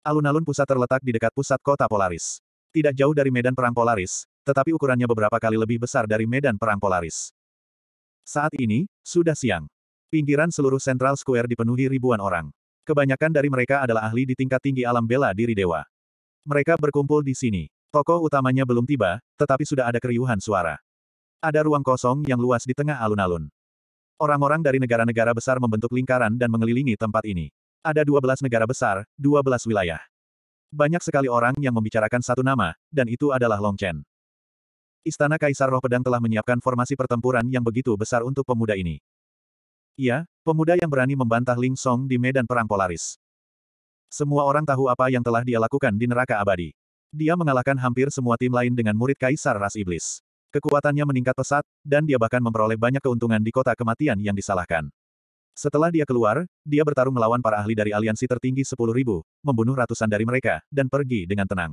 Alun-alun pusat terletak di dekat pusat kota Polaris. Tidak jauh dari medan perang Polaris, tetapi ukurannya beberapa kali lebih besar dari medan perang Polaris. Saat ini, sudah siang. Pinggiran seluruh Central Square dipenuhi ribuan orang. Kebanyakan dari mereka adalah ahli di tingkat tinggi alam bela diri dewa. Mereka berkumpul di sini. Tokoh utamanya belum tiba, tetapi sudah ada keriuhan suara. Ada ruang kosong yang luas di tengah alun-alun. Orang-orang dari negara-negara besar membentuk lingkaran dan mengelilingi tempat ini. Ada dua belas negara besar, dua belas wilayah. Banyak sekali orang yang membicarakan satu nama, dan itu adalah Long Chen. Istana Kaisar Roh Pedang telah menyiapkan formasi pertempuran yang begitu besar untuk pemuda ini. Iya, pemuda yang berani membantah Ling Song di medan perang Polaris. Semua orang tahu apa yang telah dia lakukan di neraka abadi. Dia mengalahkan hampir semua tim lain dengan murid Kaisar Ras Iblis. Kekuatannya meningkat pesat, dan dia bahkan memperoleh banyak keuntungan di kota kematian yang disalahkan. Setelah dia keluar, dia bertarung melawan para ahli dari aliansi tertinggi 10.000, membunuh ratusan dari mereka, dan pergi dengan tenang.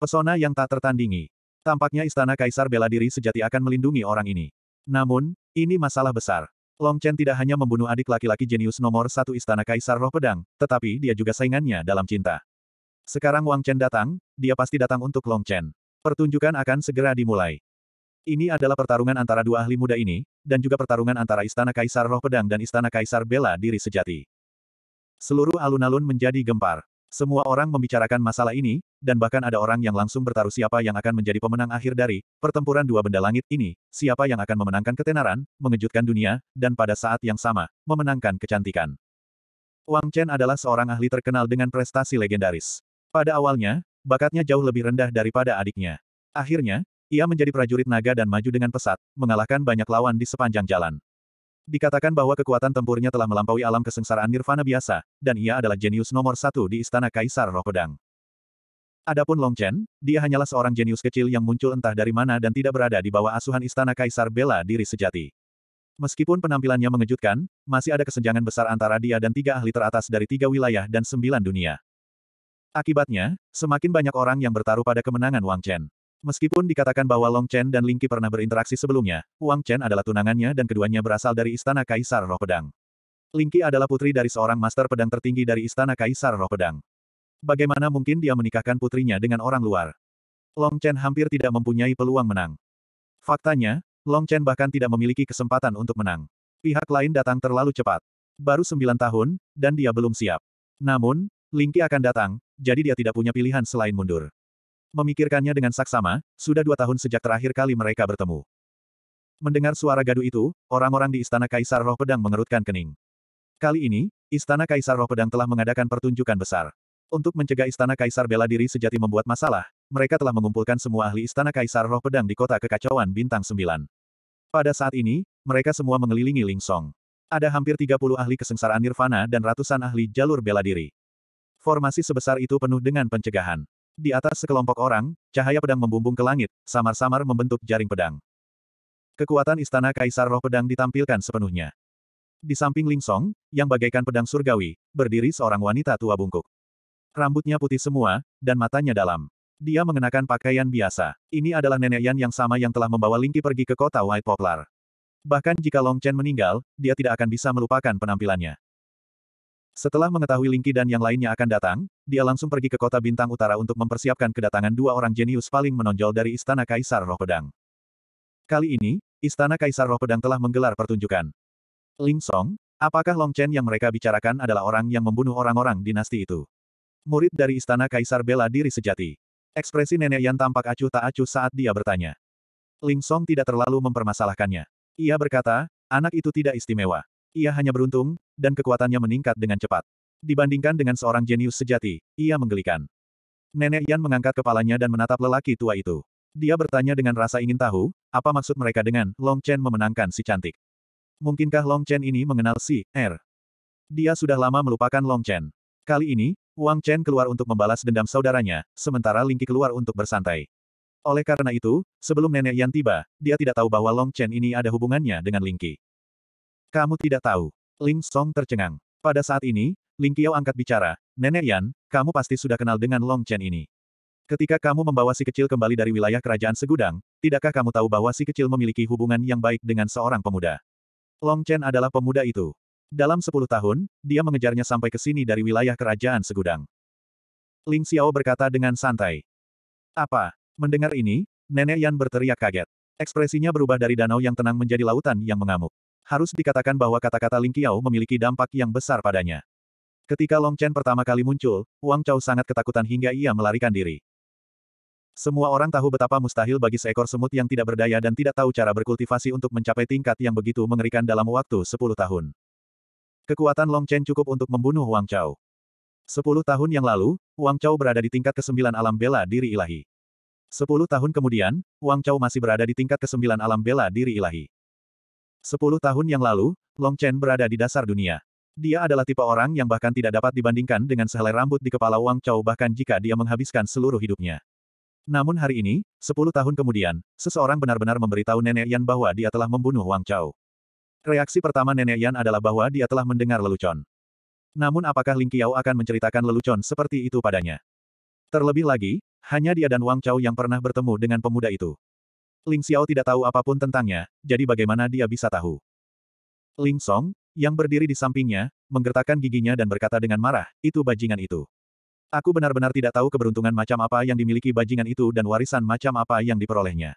Pesona yang tak tertandingi. Tampaknya istana kaisar bela diri sejati akan melindungi orang ini. Namun, ini masalah besar. Long Chen tidak hanya membunuh adik laki-laki jenius nomor satu istana kaisar roh pedang, tetapi dia juga saingannya dalam cinta. Sekarang Wang Chen datang, dia pasti datang untuk Long Chen. Pertunjukan akan segera dimulai. Ini adalah pertarungan antara dua ahli muda ini, dan juga pertarungan antara Istana Kaisar Roh Pedang dan Istana Kaisar Bela Diri Sejati. Seluruh alun-alun menjadi gempar. Semua orang membicarakan masalah ini, dan bahkan ada orang yang langsung bertaruh siapa yang akan menjadi pemenang akhir dari pertempuran dua benda langit ini, siapa yang akan memenangkan ketenaran, mengejutkan dunia, dan pada saat yang sama, memenangkan kecantikan. Wang Chen adalah seorang ahli terkenal dengan prestasi legendaris. Pada awalnya, bakatnya jauh lebih rendah daripada adiknya. Akhirnya, ia menjadi prajurit naga dan maju dengan pesat, mengalahkan banyak lawan di sepanjang jalan. Dikatakan bahwa kekuatan tempurnya telah melampaui alam kesengsaraan nirvana biasa, dan ia adalah jenius nomor satu di istana Kaisar Roh Pedang. Adapun Long Chen, dia hanyalah seorang jenius kecil yang muncul entah dari mana dan tidak berada di bawah asuhan istana Kaisar bela diri sejati. Meskipun penampilannya mengejutkan, masih ada kesenjangan besar antara dia dan tiga ahli teratas dari tiga wilayah dan sembilan dunia. Akibatnya, semakin banyak orang yang bertaruh pada kemenangan Wang Chen. Meskipun dikatakan bahwa Long Chen dan Ling Lingqi pernah berinteraksi sebelumnya, Wang Chen adalah tunangannya dan keduanya berasal dari Istana Kaisar Roh Pedang. Ling Lingqi adalah putri dari seorang master pedang tertinggi dari Istana Kaisar Roh Pedang. Bagaimana mungkin dia menikahkan putrinya dengan orang luar? Long Chen hampir tidak mempunyai peluang menang. Faktanya, Long Chen bahkan tidak memiliki kesempatan untuk menang. Pihak lain datang terlalu cepat. Baru sembilan tahun, dan dia belum siap. Namun, Ling Lingqi akan datang, jadi dia tidak punya pilihan selain mundur memikirkannya dengan saksama, sudah dua tahun sejak terakhir kali mereka bertemu. Mendengar suara gaduh itu, orang-orang di Istana Kaisar Roh Pedang mengerutkan kening. Kali ini, Istana Kaisar Roh Pedang telah mengadakan pertunjukan besar. Untuk mencegah Istana Kaisar bela diri sejati membuat masalah, mereka telah mengumpulkan semua ahli Istana Kaisar Roh Pedang di kota kekacauan Bintang Sembilan. Pada saat ini, mereka semua mengelilingi Ling Song. Ada hampir 30 ahli kesengsaraan nirvana dan ratusan ahli jalur bela diri. Formasi sebesar itu penuh dengan pencegahan. Di atas sekelompok orang, cahaya pedang membumbung ke langit, samar-samar membentuk jaring pedang. Kekuatan istana Kaisar Roh Pedang ditampilkan sepenuhnya. Di samping Ling Song, yang bagaikan pedang surgawi, berdiri seorang wanita tua bungkuk. Rambutnya putih semua, dan matanya dalam. Dia mengenakan pakaian biasa. Ini adalah nenek Yan yang sama yang telah membawa Lingki pergi ke kota White Poplar. Bahkan jika Long Chen meninggal, dia tidak akan bisa melupakan penampilannya. Setelah mengetahui Lingqi dan yang lainnya akan datang, dia langsung pergi ke kota Bintang Utara untuk mempersiapkan kedatangan dua orang jenius paling menonjol dari Istana Kaisar Roh Pedang. Kali ini, Istana Kaisar Roh Pedang telah menggelar pertunjukan. Ling Song, apakah Long Chen yang mereka bicarakan adalah orang yang membunuh orang-orang dinasti itu? Murid dari Istana Kaisar bela diri sejati. Ekspresi nenek Yan tampak acuh tak acuh saat dia bertanya. Ling Song tidak terlalu mempermasalahkannya. Ia berkata, anak itu tidak istimewa. Ia hanya beruntung, dan kekuatannya meningkat dengan cepat. Dibandingkan dengan seorang jenius sejati, ia menggelikan. Nenek Yan mengangkat kepalanya dan menatap lelaki tua itu. Dia bertanya dengan rasa ingin tahu, apa maksud mereka dengan Long Chen memenangkan si cantik. Mungkinkah Long Chen ini mengenal si R? Er? Dia sudah lama melupakan Long Chen. Kali ini, Wang Chen keluar untuk membalas dendam saudaranya, sementara Lingqi keluar untuk bersantai. Oleh karena itu, sebelum nenek Yan tiba, dia tidak tahu bahwa Long Chen ini ada hubungannya dengan Lingqi. Kamu tidak tahu. Ling Song tercengang. Pada saat ini, Ling Qiao angkat bicara, Nenek Yan, kamu pasti sudah kenal dengan Long Chen ini. Ketika kamu membawa si kecil kembali dari wilayah kerajaan Segudang, tidakkah kamu tahu bahwa si kecil memiliki hubungan yang baik dengan seorang pemuda? Long Chen adalah pemuda itu. Dalam sepuluh tahun, dia mengejarnya sampai ke sini dari wilayah kerajaan Segudang. Ling Xiao berkata dengan santai. Apa? Mendengar ini, Nenek Yan berteriak kaget. Ekspresinya berubah dari danau yang tenang menjadi lautan yang mengamuk. Harus dikatakan bahwa kata-kata Ling Qiao memiliki dampak yang besar padanya. Ketika Long Chen pertama kali muncul, Wang Chao sangat ketakutan hingga ia melarikan diri. Semua orang tahu betapa mustahil bagi seekor semut yang tidak berdaya dan tidak tahu cara berkultivasi untuk mencapai tingkat yang begitu mengerikan dalam waktu 10 tahun. Kekuatan Long Chen cukup untuk membunuh Wang Chao. 10 tahun yang lalu, Wang Chao berada di tingkat ke-9 alam bela diri ilahi. 10 tahun kemudian, Wang Chao masih berada di tingkat ke-9 alam bela diri ilahi. Sepuluh tahun yang lalu, Long Chen berada di dasar dunia. Dia adalah tipe orang yang bahkan tidak dapat dibandingkan dengan sehelai rambut di kepala Wang Chao bahkan jika dia menghabiskan seluruh hidupnya. Namun hari ini, sepuluh tahun kemudian, seseorang benar-benar memberitahu Nenek Yan bahwa dia telah membunuh Wang Chao. Reaksi pertama Nenek Yan adalah bahwa dia telah mendengar lelucon. Namun apakah Ling Qiao akan menceritakan lelucon seperti itu padanya? Terlebih lagi, hanya dia dan Wang Chao yang pernah bertemu dengan pemuda itu. Ling Xiao tidak tahu apapun tentangnya, jadi bagaimana dia bisa tahu? Ling Song, yang berdiri di sampingnya, menggertakkan giginya dan berkata dengan marah, itu bajingan itu. Aku benar-benar tidak tahu keberuntungan macam apa yang dimiliki bajingan itu dan warisan macam apa yang diperolehnya.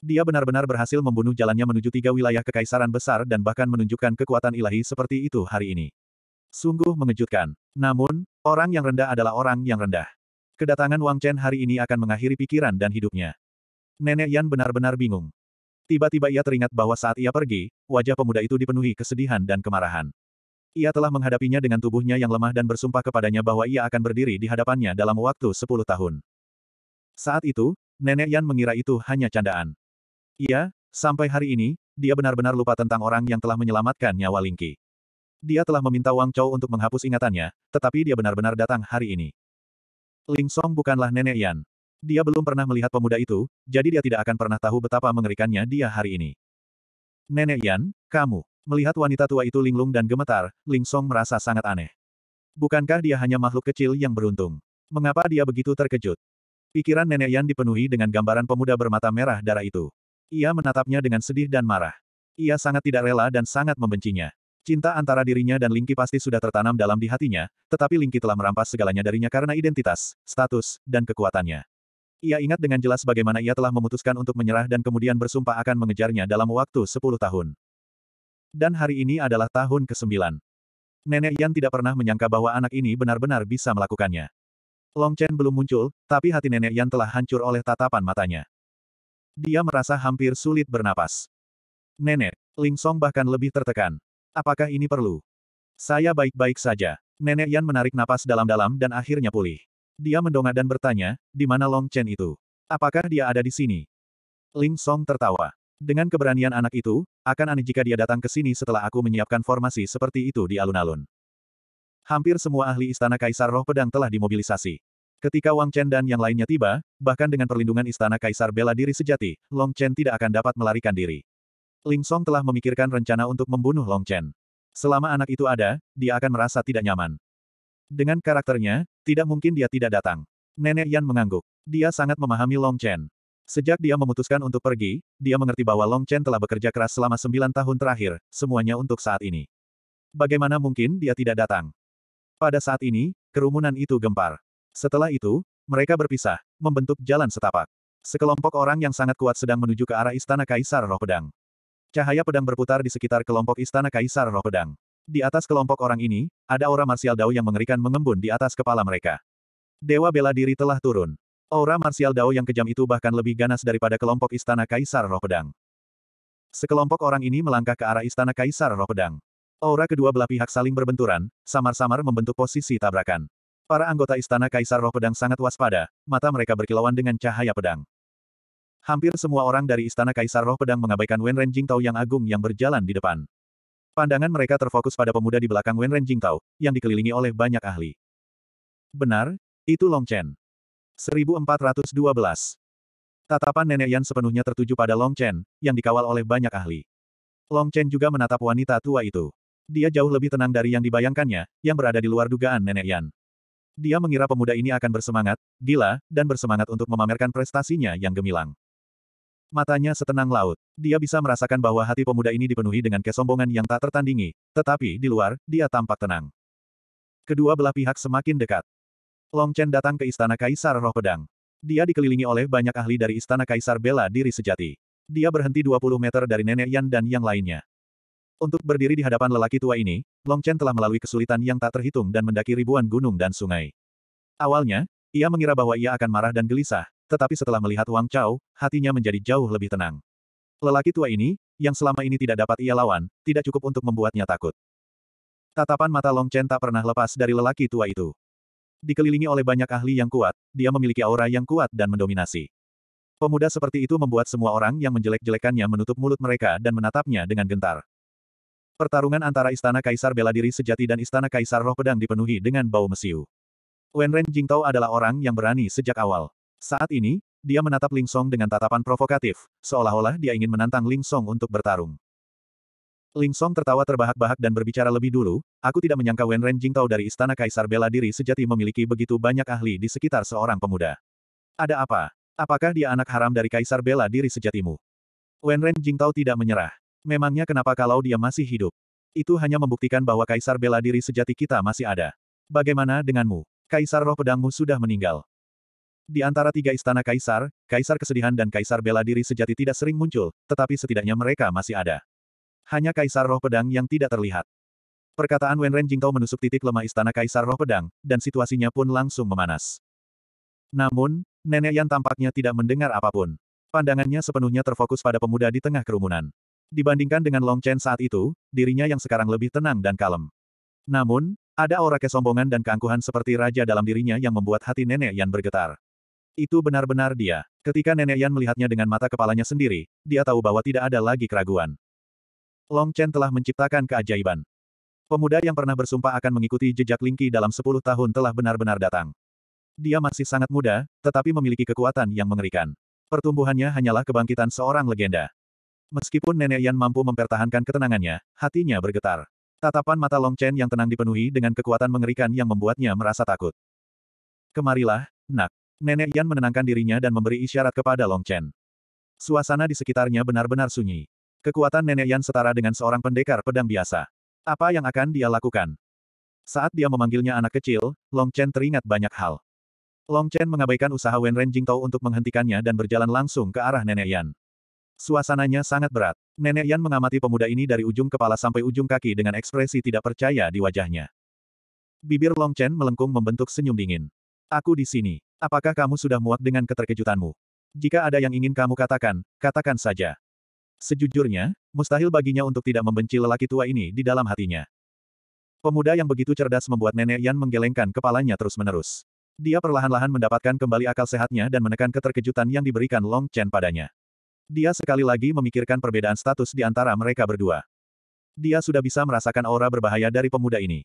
Dia benar-benar berhasil membunuh jalannya menuju tiga wilayah kekaisaran besar dan bahkan menunjukkan kekuatan ilahi seperti itu hari ini. Sungguh mengejutkan. Namun, orang yang rendah adalah orang yang rendah. Kedatangan Wang Chen hari ini akan mengakhiri pikiran dan hidupnya. Nenek Yan benar-benar bingung. Tiba-tiba ia teringat bahwa saat ia pergi, wajah pemuda itu dipenuhi kesedihan dan kemarahan. Ia telah menghadapinya dengan tubuhnya yang lemah dan bersumpah kepadanya bahwa ia akan berdiri di hadapannya dalam waktu sepuluh tahun. Saat itu, Nenek Yan mengira itu hanya candaan. Ia, sampai hari ini, dia benar-benar lupa tentang orang yang telah menyelamatkan nyawa Lingqi. Dia telah meminta Wang Chou untuk menghapus ingatannya, tetapi dia benar-benar datang hari ini. Ling Song bukanlah Nenek Yan. Dia belum pernah melihat pemuda itu, jadi dia tidak akan pernah tahu betapa mengerikannya dia hari ini. Nenek Yan, kamu. Melihat wanita tua itu linglung dan gemetar, Ling Song merasa sangat aneh. Bukankah dia hanya makhluk kecil yang beruntung? Mengapa dia begitu terkejut? Pikiran Nenek Yan dipenuhi dengan gambaran pemuda bermata merah darah itu. Ia menatapnya dengan sedih dan marah. Ia sangat tidak rela dan sangat membencinya. Cinta antara dirinya dan Lingki pasti sudah tertanam dalam di hatinya, tetapi Lingki telah merampas segalanya darinya karena identitas, status, dan kekuatannya. Ia ingat dengan jelas bagaimana ia telah memutuskan untuk menyerah dan kemudian bersumpah akan mengejarnya dalam waktu sepuluh tahun. Dan hari ini adalah tahun ke-9. Nenek Yan tidak pernah menyangka bahwa anak ini benar-benar bisa melakukannya. Long Chen belum muncul, tapi hati Nenek Yan telah hancur oleh tatapan matanya. Dia merasa hampir sulit bernapas. Nenek, Ling Song bahkan lebih tertekan. Apakah ini perlu? Saya baik-baik saja. Nenek Yan menarik napas dalam-dalam dan akhirnya pulih. Dia mendongak dan bertanya, di mana Long Chen itu? Apakah dia ada di sini? Ling Song tertawa. Dengan keberanian anak itu, akan aneh jika dia datang ke sini setelah aku menyiapkan formasi seperti itu di alun-alun. Hampir semua ahli Istana Kaisar Roh Pedang telah dimobilisasi. Ketika Wang Chen dan yang lainnya tiba, bahkan dengan perlindungan Istana Kaisar Bela Diri Sejati, Long Chen tidak akan dapat melarikan diri. Ling Song telah memikirkan rencana untuk membunuh Long Chen. Selama anak itu ada, dia akan merasa tidak nyaman. Dengan karakternya, tidak mungkin dia tidak datang. Nenek Yan mengangguk. Dia sangat memahami Long Chen. Sejak dia memutuskan untuk pergi, dia mengerti bahwa Long Chen telah bekerja keras selama sembilan tahun terakhir, semuanya untuk saat ini. Bagaimana mungkin dia tidak datang? Pada saat ini, kerumunan itu gempar. Setelah itu, mereka berpisah, membentuk jalan setapak. Sekelompok orang yang sangat kuat sedang menuju ke arah Istana Kaisar Roh Pedang. Cahaya pedang berputar di sekitar kelompok Istana Kaisar Roh Pedang. Di atas kelompok orang ini, ada aura marsial Dao yang mengerikan mengembun di atas kepala mereka. Dewa bela diri telah turun. Aura marsial Dao yang kejam itu bahkan lebih ganas daripada kelompok Istana Kaisar Roh Pedang. Sekelompok orang ini melangkah ke arah Istana Kaisar Roh Pedang. Aura kedua belah pihak saling berbenturan, samar-samar membentuk posisi tabrakan. Para anggota Istana Kaisar Roh Pedang sangat waspada, mata mereka berkilauan dengan cahaya pedang. Hampir semua orang dari Istana Kaisar Roh Pedang mengabaikan Wen Renjing Tao yang agung yang berjalan di depan. Pandangan mereka terfokus pada pemuda di belakang Wenren Jingtao, yang dikelilingi oleh banyak ahli. Benar, itu Long Chen. 1412. Tatapan nenek Yan sepenuhnya tertuju pada Long Chen, yang dikawal oleh banyak ahli. Long Chen juga menatap wanita tua itu. Dia jauh lebih tenang dari yang dibayangkannya, yang berada di luar dugaan nenek Yan. Dia mengira pemuda ini akan bersemangat, gila, dan bersemangat untuk memamerkan prestasinya yang gemilang. Matanya setenang laut. Dia bisa merasakan bahwa hati pemuda ini dipenuhi dengan kesombongan yang tak tertandingi, tetapi di luar, dia tampak tenang. Kedua belah pihak semakin dekat. Long Chen datang ke Istana Kaisar Roh Pedang. Dia dikelilingi oleh banyak ahli dari Istana Kaisar Bela Diri Sejati. Dia berhenti 20 meter dari Nenek Yan dan yang lainnya. Untuk berdiri di hadapan lelaki tua ini, Long Chen telah melalui kesulitan yang tak terhitung dan mendaki ribuan gunung dan sungai. Awalnya, ia mengira bahwa ia akan marah dan gelisah, tetapi setelah melihat Wang Chao, hatinya menjadi jauh lebih tenang. Lelaki tua ini, yang selama ini tidak dapat ia lawan, tidak cukup untuk membuatnya takut. Tatapan mata Long Chen tak pernah lepas dari lelaki tua itu. Dikelilingi oleh banyak ahli yang kuat, dia memiliki aura yang kuat dan mendominasi. Pemuda seperti itu membuat semua orang yang menjelek-jelekannya menutup mulut mereka dan menatapnya dengan gentar. Pertarungan antara Istana Kaisar Bela Diri Sejati dan Istana Kaisar Roh Pedang dipenuhi dengan bau mesiu. Wen Ren Jingtao adalah orang yang berani sejak awal. Saat ini, dia menatap Ling Song dengan tatapan provokatif, seolah-olah dia ingin menantang Ling Song untuk bertarung. Ling Song tertawa terbahak-bahak dan berbicara lebih dulu, aku tidak menyangka Wen Ren Jingtao dari Istana Kaisar Bela Diri sejati memiliki begitu banyak ahli di sekitar seorang pemuda. Ada apa? Apakah dia anak haram dari Kaisar Bela Diri sejatimu? Wen Ren Jingtao tidak menyerah. Memangnya kenapa kalau dia masih hidup? Itu hanya membuktikan bahwa Kaisar Bela Diri sejati kita masih ada. Bagaimana denganmu? Kaisar Roh Pedangmu sudah meninggal. Di antara tiga istana kaisar, kaisar kesedihan dan kaisar bela diri sejati tidak sering muncul, tetapi setidaknya mereka masih ada. Hanya kaisar roh pedang yang tidak terlihat. Perkataan Wenren Jingkau menusuk titik lemah istana kaisar roh pedang, dan situasinya pun langsung memanas. Namun, Nenek yang tampaknya tidak mendengar apapun. Pandangannya sepenuhnya terfokus pada pemuda di tengah kerumunan. Dibandingkan dengan Long Chen saat itu, dirinya yang sekarang lebih tenang dan kalem. Namun, ada aura kesombongan dan keangkuhan seperti raja dalam dirinya yang membuat hati Nenek yang bergetar. Itu benar-benar dia. Ketika Nenek Yan melihatnya dengan mata kepalanya sendiri, dia tahu bahwa tidak ada lagi keraguan. Long Chen telah menciptakan keajaiban. Pemuda yang pernah bersumpah akan mengikuti jejak Lingqi dalam 10 tahun telah benar-benar datang. Dia masih sangat muda, tetapi memiliki kekuatan yang mengerikan. Pertumbuhannya hanyalah kebangkitan seorang legenda. Meskipun Nenek Yan mampu mempertahankan ketenangannya, hatinya bergetar. Tatapan mata Long Chen yang tenang dipenuhi dengan kekuatan mengerikan yang membuatnya merasa takut. Kemarilah, nak. Nenek Yan menenangkan dirinya dan memberi isyarat kepada Long Chen. Suasana di sekitarnya benar-benar sunyi. Kekuatan Nenek Yan setara dengan seorang pendekar pedang biasa. Apa yang akan dia lakukan? Saat dia memanggilnya anak kecil, Long Chen teringat banyak hal. Long Chen mengabaikan usaha Wen Ren Jingtou untuk menghentikannya dan berjalan langsung ke arah Nenek Yan. Suasananya sangat berat. Nenek Yan mengamati pemuda ini dari ujung kepala sampai ujung kaki dengan ekspresi tidak percaya di wajahnya. Bibir Long Chen melengkung membentuk senyum dingin. Aku di sini. Apakah kamu sudah muak dengan keterkejutanmu? Jika ada yang ingin kamu katakan, katakan saja. Sejujurnya, mustahil baginya untuk tidak membenci lelaki tua ini di dalam hatinya. Pemuda yang begitu cerdas membuat nenek Yan menggelengkan kepalanya terus-menerus. Dia perlahan-lahan mendapatkan kembali akal sehatnya dan menekan keterkejutan yang diberikan Long Chen padanya. Dia sekali lagi memikirkan perbedaan status di antara mereka berdua. Dia sudah bisa merasakan aura berbahaya dari pemuda ini.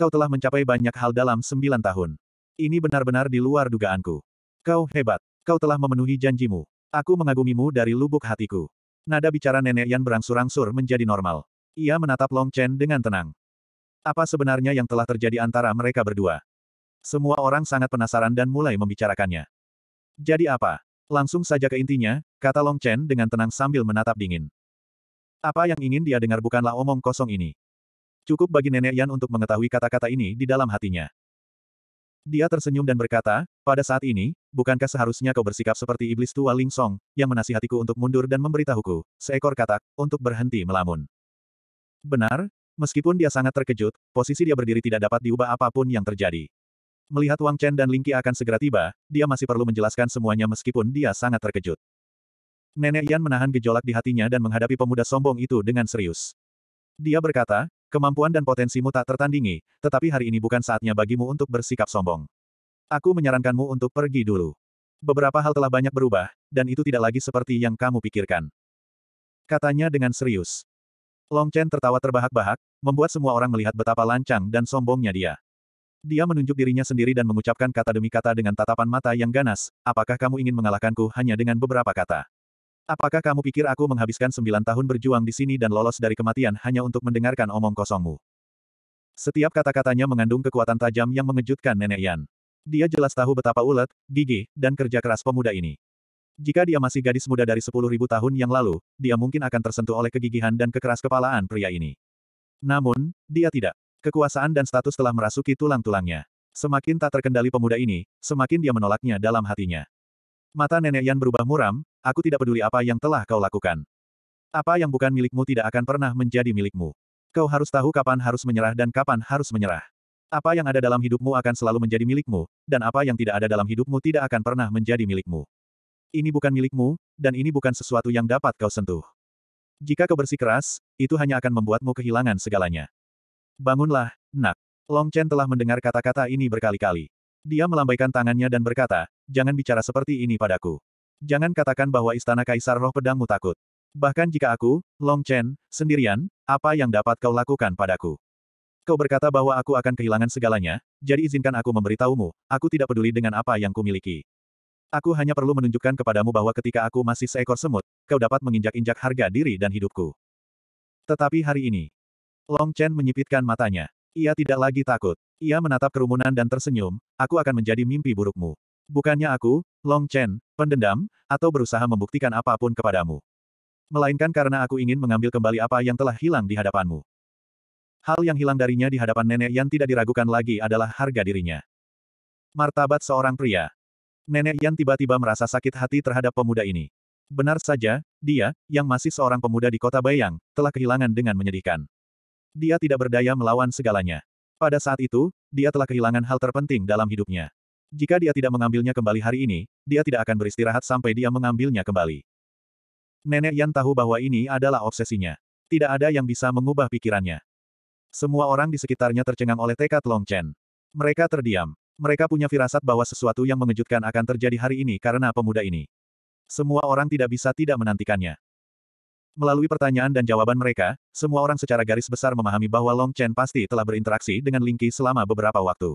Kau telah mencapai banyak hal dalam sembilan tahun. Ini benar-benar di luar dugaanku. Kau hebat. Kau telah memenuhi janjimu. Aku mengagumimu dari lubuk hatiku. Nada bicara nenek Yan berangsur-angsur menjadi normal. Ia menatap Long Chen dengan tenang. Apa sebenarnya yang telah terjadi antara mereka berdua? Semua orang sangat penasaran dan mulai membicarakannya. Jadi apa? Langsung saja ke intinya, kata Long Chen dengan tenang sambil menatap dingin. Apa yang ingin dia dengar bukanlah omong kosong ini. Cukup bagi nenek Yan untuk mengetahui kata-kata ini di dalam hatinya. Dia tersenyum dan berkata, pada saat ini, bukankah seharusnya kau bersikap seperti iblis tua Ling Song, yang menasihatiku untuk mundur dan memberitahuku, seekor katak, untuk berhenti melamun. Benar, meskipun dia sangat terkejut, posisi dia berdiri tidak dapat diubah apapun yang terjadi. Melihat Wang Chen dan Ling Qi akan segera tiba, dia masih perlu menjelaskan semuanya meskipun dia sangat terkejut. Nenek Yan menahan gejolak di hatinya dan menghadapi pemuda sombong itu dengan serius. Dia berkata, Kemampuan dan potensimu tak tertandingi, tetapi hari ini bukan saatnya bagimu untuk bersikap sombong. Aku menyarankanmu untuk pergi dulu. Beberapa hal telah banyak berubah, dan itu tidak lagi seperti yang kamu pikirkan. Katanya dengan serius. Long Chen tertawa terbahak-bahak, membuat semua orang melihat betapa lancang dan sombongnya dia. Dia menunjuk dirinya sendiri dan mengucapkan kata demi kata dengan tatapan mata yang ganas, apakah kamu ingin mengalahkanku hanya dengan beberapa kata? Apakah kamu pikir aku menghabiskan sembilan tahun berjuang di sini dan lolos dari kematian hanya untuk mendengarkan omong kosongmu? Setiap kata-katanya mengandung kekuatan tajam yang mengejutkan Nenek Yan. Dia jelas tahu betapa ulet, gigih, dan kerja keras pemuda ini. Jika dia masih gadis muda dari sepuluh ribu tahun yang lalu, dia mungkin akan tersentuh oleh kegigihan dan kekeras kepalaan pria ini. Namun, dia tidak. Kekuasaan dan status telah merasuki tulang-tulangnya. Semakin tak terkendali pemuda ini, semakin dia menolaknya dalam hatinya. Mata nenek Yan berubah muram, aku tidak peduli apa yang telah kau lakukan. Apa yang bukan milikmu tidak akan pernah menjadi milikmu. Kau harus tahu kapan harus menyerah dan kapan harus menyerah. Apa yang ada dalam hidupmu akan selalu menjadi milikmu, dan apa yang tidak ada dalam hidupmu tidak akan pernah menjadi milikmu. Ini bukan milikmu, dan ini bukan sesuatu yang dapat kau sentuh. Jika kau bersikeras, itu hanya akan membuatmu kehilangan segalanya. Bangunlah, nak. Long Chen telah mendengar kata-kata ini berkali-kali. Dia melambaikan tangannya dan berkata, jangan bicara seperti ini padaku. Jangan katakan bahwa istana kaisar roh pedangmu takut. Bahkan jika aku, Long Chen, sendirian, apa yang dapat kau lakukan padaku? Kau berkata bahwa aku akan kehilangan segalanya, jadi izinkan aku memberitahumu, aku tidak peduli dengan apa yang kumiliki. Aku hanya perlu menunjukkan kepadamu bahwa ketika aku masih seekor semut, kau dapat menginjak-injak harga diri dan hidupku. Tetapi hari ini, Long Chen menyipitkan matanya. Ia tidak lagi takut. Ia menatap kerumunan dan tersenyum, aku akan menjadi mimpi burukmu. Bukannya aku, Long Chen, pendendam, atau berusaha membuktikan apapun kepadamu. Melainkan karena aku ingin mengambil kembali apa yang telah hilang di hadapanmu. Hal yang hilang darinya di hadapan nenek yang tidak diragukan lagi adalah harga dirinya. Martabat seorang pria. Nenek yang tiba-tiba merasa sakit hati terhadap pemuda ini. Benar saja, dia, yang masih seorang pemuda di kota Bayang, telah kehilangan dengan menyedihkan. Dia tidak berdaya melawan segalanya. Pada saat itu, dia telah kehilangan hal terpenting dalam hidupnya. Jika dia tidak mengambilnya kembali hari ini, dia tidak akan beristirahat sampai dia mengambilnya kembali. Nenek Yan tahu bahwa ini adalah obsesinya. Tidak ada yang bisa mengubah pikirannya. Semua orang di sekitarnya tercengang oleh tekad Long Chen. Mereka terdiam. Mereka punya firasat bahwa sesuatu yang mengejutkan akan terjadi hari ini karena pemuda ini. Semua orang tidak bisa tidak menantikannya. Melalui pertanyaan dan jawaban mereka, semua orang secara garis besar memahami bahwa Long Chen pasti telah berinteraksi dengan Lingqi selama beberapa waktu.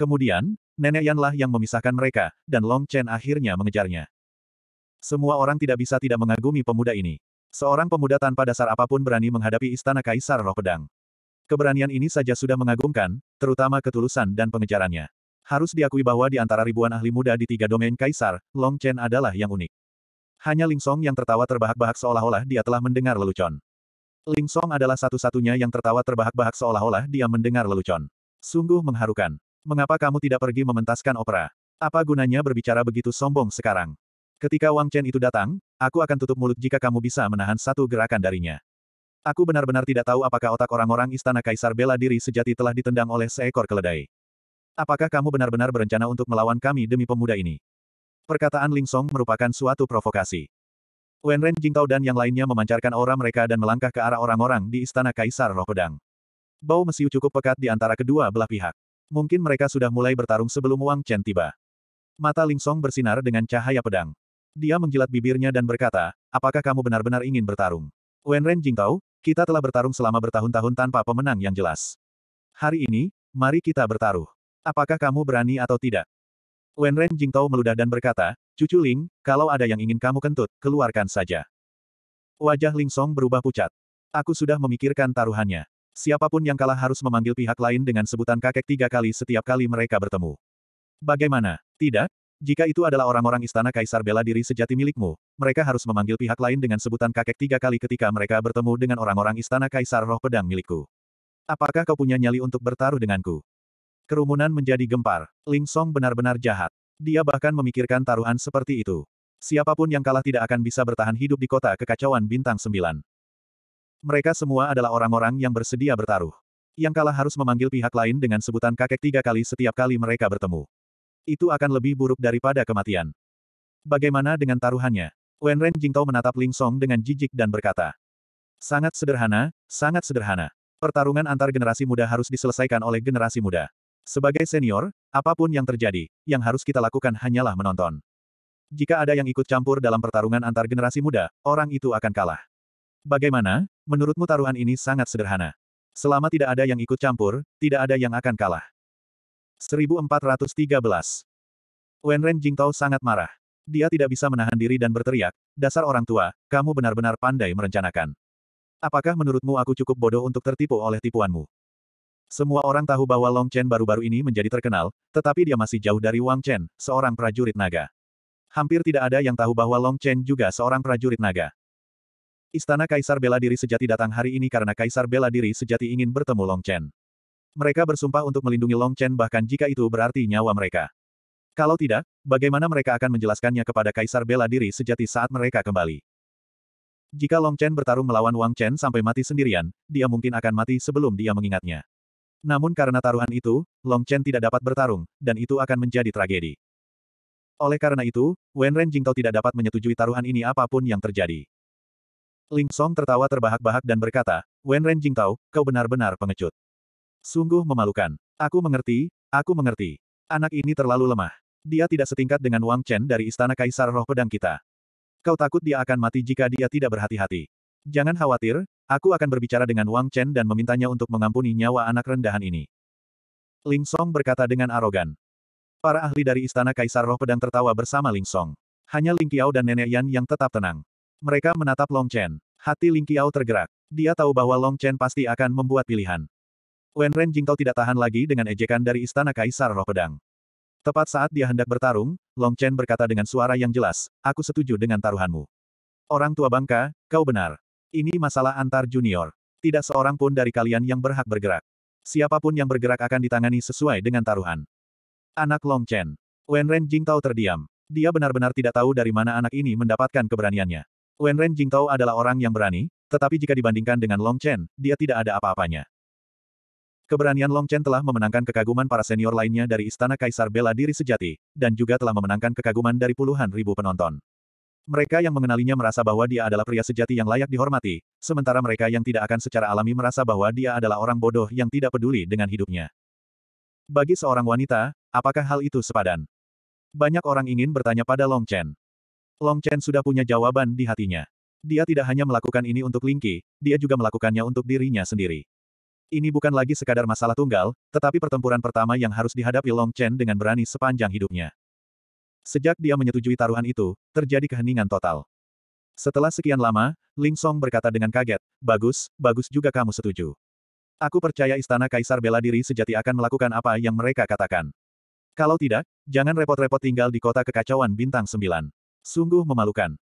Kemudian, nenek Yanlah yang memisahkan mereka, dan Long Chen akhirnya mengejarnya. Semua orang tidak bisa tidak mengagumi pemuda ini. Seorang pemuda tanpa dasar apapun berani menghadapi istana Kaisar Roh Pedang. Keberanian ini saja sudah mengagumkan, terutama ketulusan dan pengejarannya. Harus diakui bahwa di antara ribuan ahli muda di tiga domain Kaisar, Long Chen adalah yang unik. Hanya Ling Song yang tertawa terbahak-bahak seolah-olah dia telah mendengar lelucon. Ling Song adalah satu-satunya yang tertawa terbahak-bahak seolah-olah dia mendengar lelucon. Sungguh mengharukan. Mengapa kamu tidak pergi mementaskan opera? Apa gunanya berbicara begitu sombong sekarang? Ketika Wang Chen itu datang, aku akan tutup mulut jika kamu bisa menahan satu gerakan darinya. Aku benar-benar tidak tahu apakah otak orang-orang istana kaisar bela diri sejati telah ditendang oleh seekor keledai. Apakah kamu benar-benar berencana untuk melawan kami demi pemuda ini? Perkataan Ling Song merupakan suatu provokasi. Wen Ren Jingtao dan yang lainnya memancarkan aura mereka dan melangkah ke arah orang-orang di istana kaisar roh pedang. Bau mesiu cukup pekat di antara kedua belah pihak. Mungkin mereka sudah mulai bertarung sebelum Wang Chen tiba. Mata Ling Song bersinar dengan cahaya pedang. Dia menjilat bibirnya dan berkata, apakah kamu benar-benar ingin bertarung? Wen Ren Jing Jingtao, kita telah bertarung selama bertahun-tahun tanpa pemenang yang jelas. Hari ini, mari kita bertaruh. Apakah kamu berani atau tidak? Wen Ren Jing Tao meludah dan berkata, Cucu Ling, kalau ada yang ingin kamu kentut, keluarkan saja. Wajah Ling Song berubah pucat. Aku sudah memikirkan taruhannya. Siapapun yang kalah harus memanggil pihak lain dengan sebutan kakek tiga kali setiap kali mereka bertemu. Bagaimana? Tidak? Jika itu adalah orang-orang istana kaisar bela diri sejati milikmu, mereka harus memanggil pihak lain dengan sebutan kakek tiga kali ketika mereka bertemu dengan orang-orang istana kaisar roh pedang milikku. Apakah kau punya nyali untuk bertaruh denganku? Kerumunan menjadi gempar. Ling Song benar-benar jahat. Dia bahkan memikirkan taruhan seperti itu. Siapapun yang kalah tidak akan bisa bertahan hidup di kota kekacauan bintang sembilan. Mereka semua adalah orang-orang yang bersedia bertaruh. Yang kalah harus memanggil pihak lain dengan sebutan kakek tiga kali setiap kali mereka bertemu. Itu akan lebih buruk daripada kematian. Bagaimana dengan taruhannya? Wen Ren Jingtao menatap Ling Song dengan jijik dan berkata. Sangat sederhana, sangat sederhana. Pertarungan antar generasi muda harus diselesaikan oleh generasi muda. Sebagai senior, apapun yang terjadi, yang harus kita lakukan hanyalah menonton. Jika ada yang ikut campur dalam pertarungan antar generasi muda, orang itu akan kalah. Bagaimana, menurutmu taruhan ini sangat sederhana. Selama tidak ada yang ikut campur, tidak ada yang akan kalah. 1413 Wenren Jingtao sangat marah. Dia tidak bisa menahan diri dan berteriak, dasar orang tua, kamu benar-benar pandai merencanakan. Apakah menurutmu aku cukup bodoh untuk tertipu oleh tipuanmu? Semua orang tahu bahwa Long Chen baru-baru ini menjadi terkenal, tetapi dia masih jauh dari Wang Chen, seorang prajurit naga. Hampir tidak ada yang tahu bahwa Long Chen juga seorang prajurit naga. Istana Kaisar Bela Diri Sejati datang hari ini karena Kaisar Bela Diri Sejati ingin bertemu Long Chen. Mereka bersumpah untuk melindungi Long Chen bahkan jika itu berarti nyawa mereka. Kalau tidak, bagaimana mereka akan menjelaskannya kepada Kaisar Bela Diri Sejati saat mereka kembali? Jika Long Chen bertarung melawan Wang Chen sampai mati sendirian, dia mungkin akan mati sebelum dia mengingatnya. Namun karena taruhan itu, Long Chen tidak dapat bertarung, dan itu akan menjadi tragedi. Oleh karena itu, Wen Ren Jingtao tidak dapat menyetujui taruhan ini apapun yang terjadi. Ling Song tertawa terbahak-bahak dan berkata, Wen Ren tahu, kau benar-benar pengecut. Sungguh memalukan. Aku mengerti, aku mengerti. Anak ini terlalu lemah. Dia tidak setingkat dengan Wang Chen dari Istana Kaisar Roh Pedang kita. Kau takut dia akan mati jika dia tidak berhati-hati. Jangan khawatir, aku akan berbicara dengan Wang Chen dan memintanya untuk mengampuni nyawa anak rendahan ini. Ling Song berkata dengan arogan. Para ahli dari Istana Kaisar Roh Pedang tertawa bersama Ling Song. Hanya Ling Qiao dan Nenek Yan yang tetap tenang. Mereka menatap Long Chen. Hati Ling Qiao tergerak. Dia tahu bahwa Long Chen pasti akan membuat pilihan. Wen Ren Jingtao tidak tahan lagi dengan ejekan dari Istana Kaisar Roh Pedang. Tepat saat dia hendak bertarung, Long Chen berkata dengan suara yang jelas, aku setuju dengan taruhanmu. Orang tua bangka, kau benar. Ini masalah antar junior. Tidak seorang pun dari kalian yang berhak bergerak. Siapapun yang bergerak akan ditangani sesuai dengan taruhan. Anak Long Chen. Wen Ren Jingtao terdiam. Dia benar-benar tidak tahu dari mana anak ini mendapatkan keberaniannya. Wenren Jingtao adalah orang yang berani, tetapi jika dibandingkan dengan Long Chen, dia tidak ada apa-apanya. Keberanian Long Chen telah memenangkan kekaguman para senior lainnya dari Istana Kaisar Bela Diri Sejati, dan juga telah memenangkan kekaguman dari puluhan ribu penonton. Mereka yang mengenalinya merasa bahwa dia adalah pria sejati yang layak dihormati, sementara mereka yang tidak akan secara alami merasa bahwa dia adalah orang bodoh yang tidak peduli dengan hidupnya. Bagi seorang wanita, apakah hal itu sepadan? Banyak orang ingin bertanya pada Long Chen. Long Chen sudah punya jawaban di hatinya. Dia tidak hanya melakukan ini untuk Lingqi, dia juga melakukannya untuk dirinya sendiri. Ini bukan lagi sekadar masalah tunggal, tetapi pertempuran pertama yang harus dihadapi Long Chen dengan berani sepanjang hidupnya. Sejak dia menyetujui taruhan itu, terjadi keheningan total. Setelah sekian lama, Ling Song berkata dengan kaget, Bagus, bagus juga kamu setuju. Aku percaya istana kaisar bela diri sejati akan melakukan apa yang mereka katakan. Kalau tidak, jangan repot-repot tinggal di kota kekacauan bintang 9. Sungguh memalukan.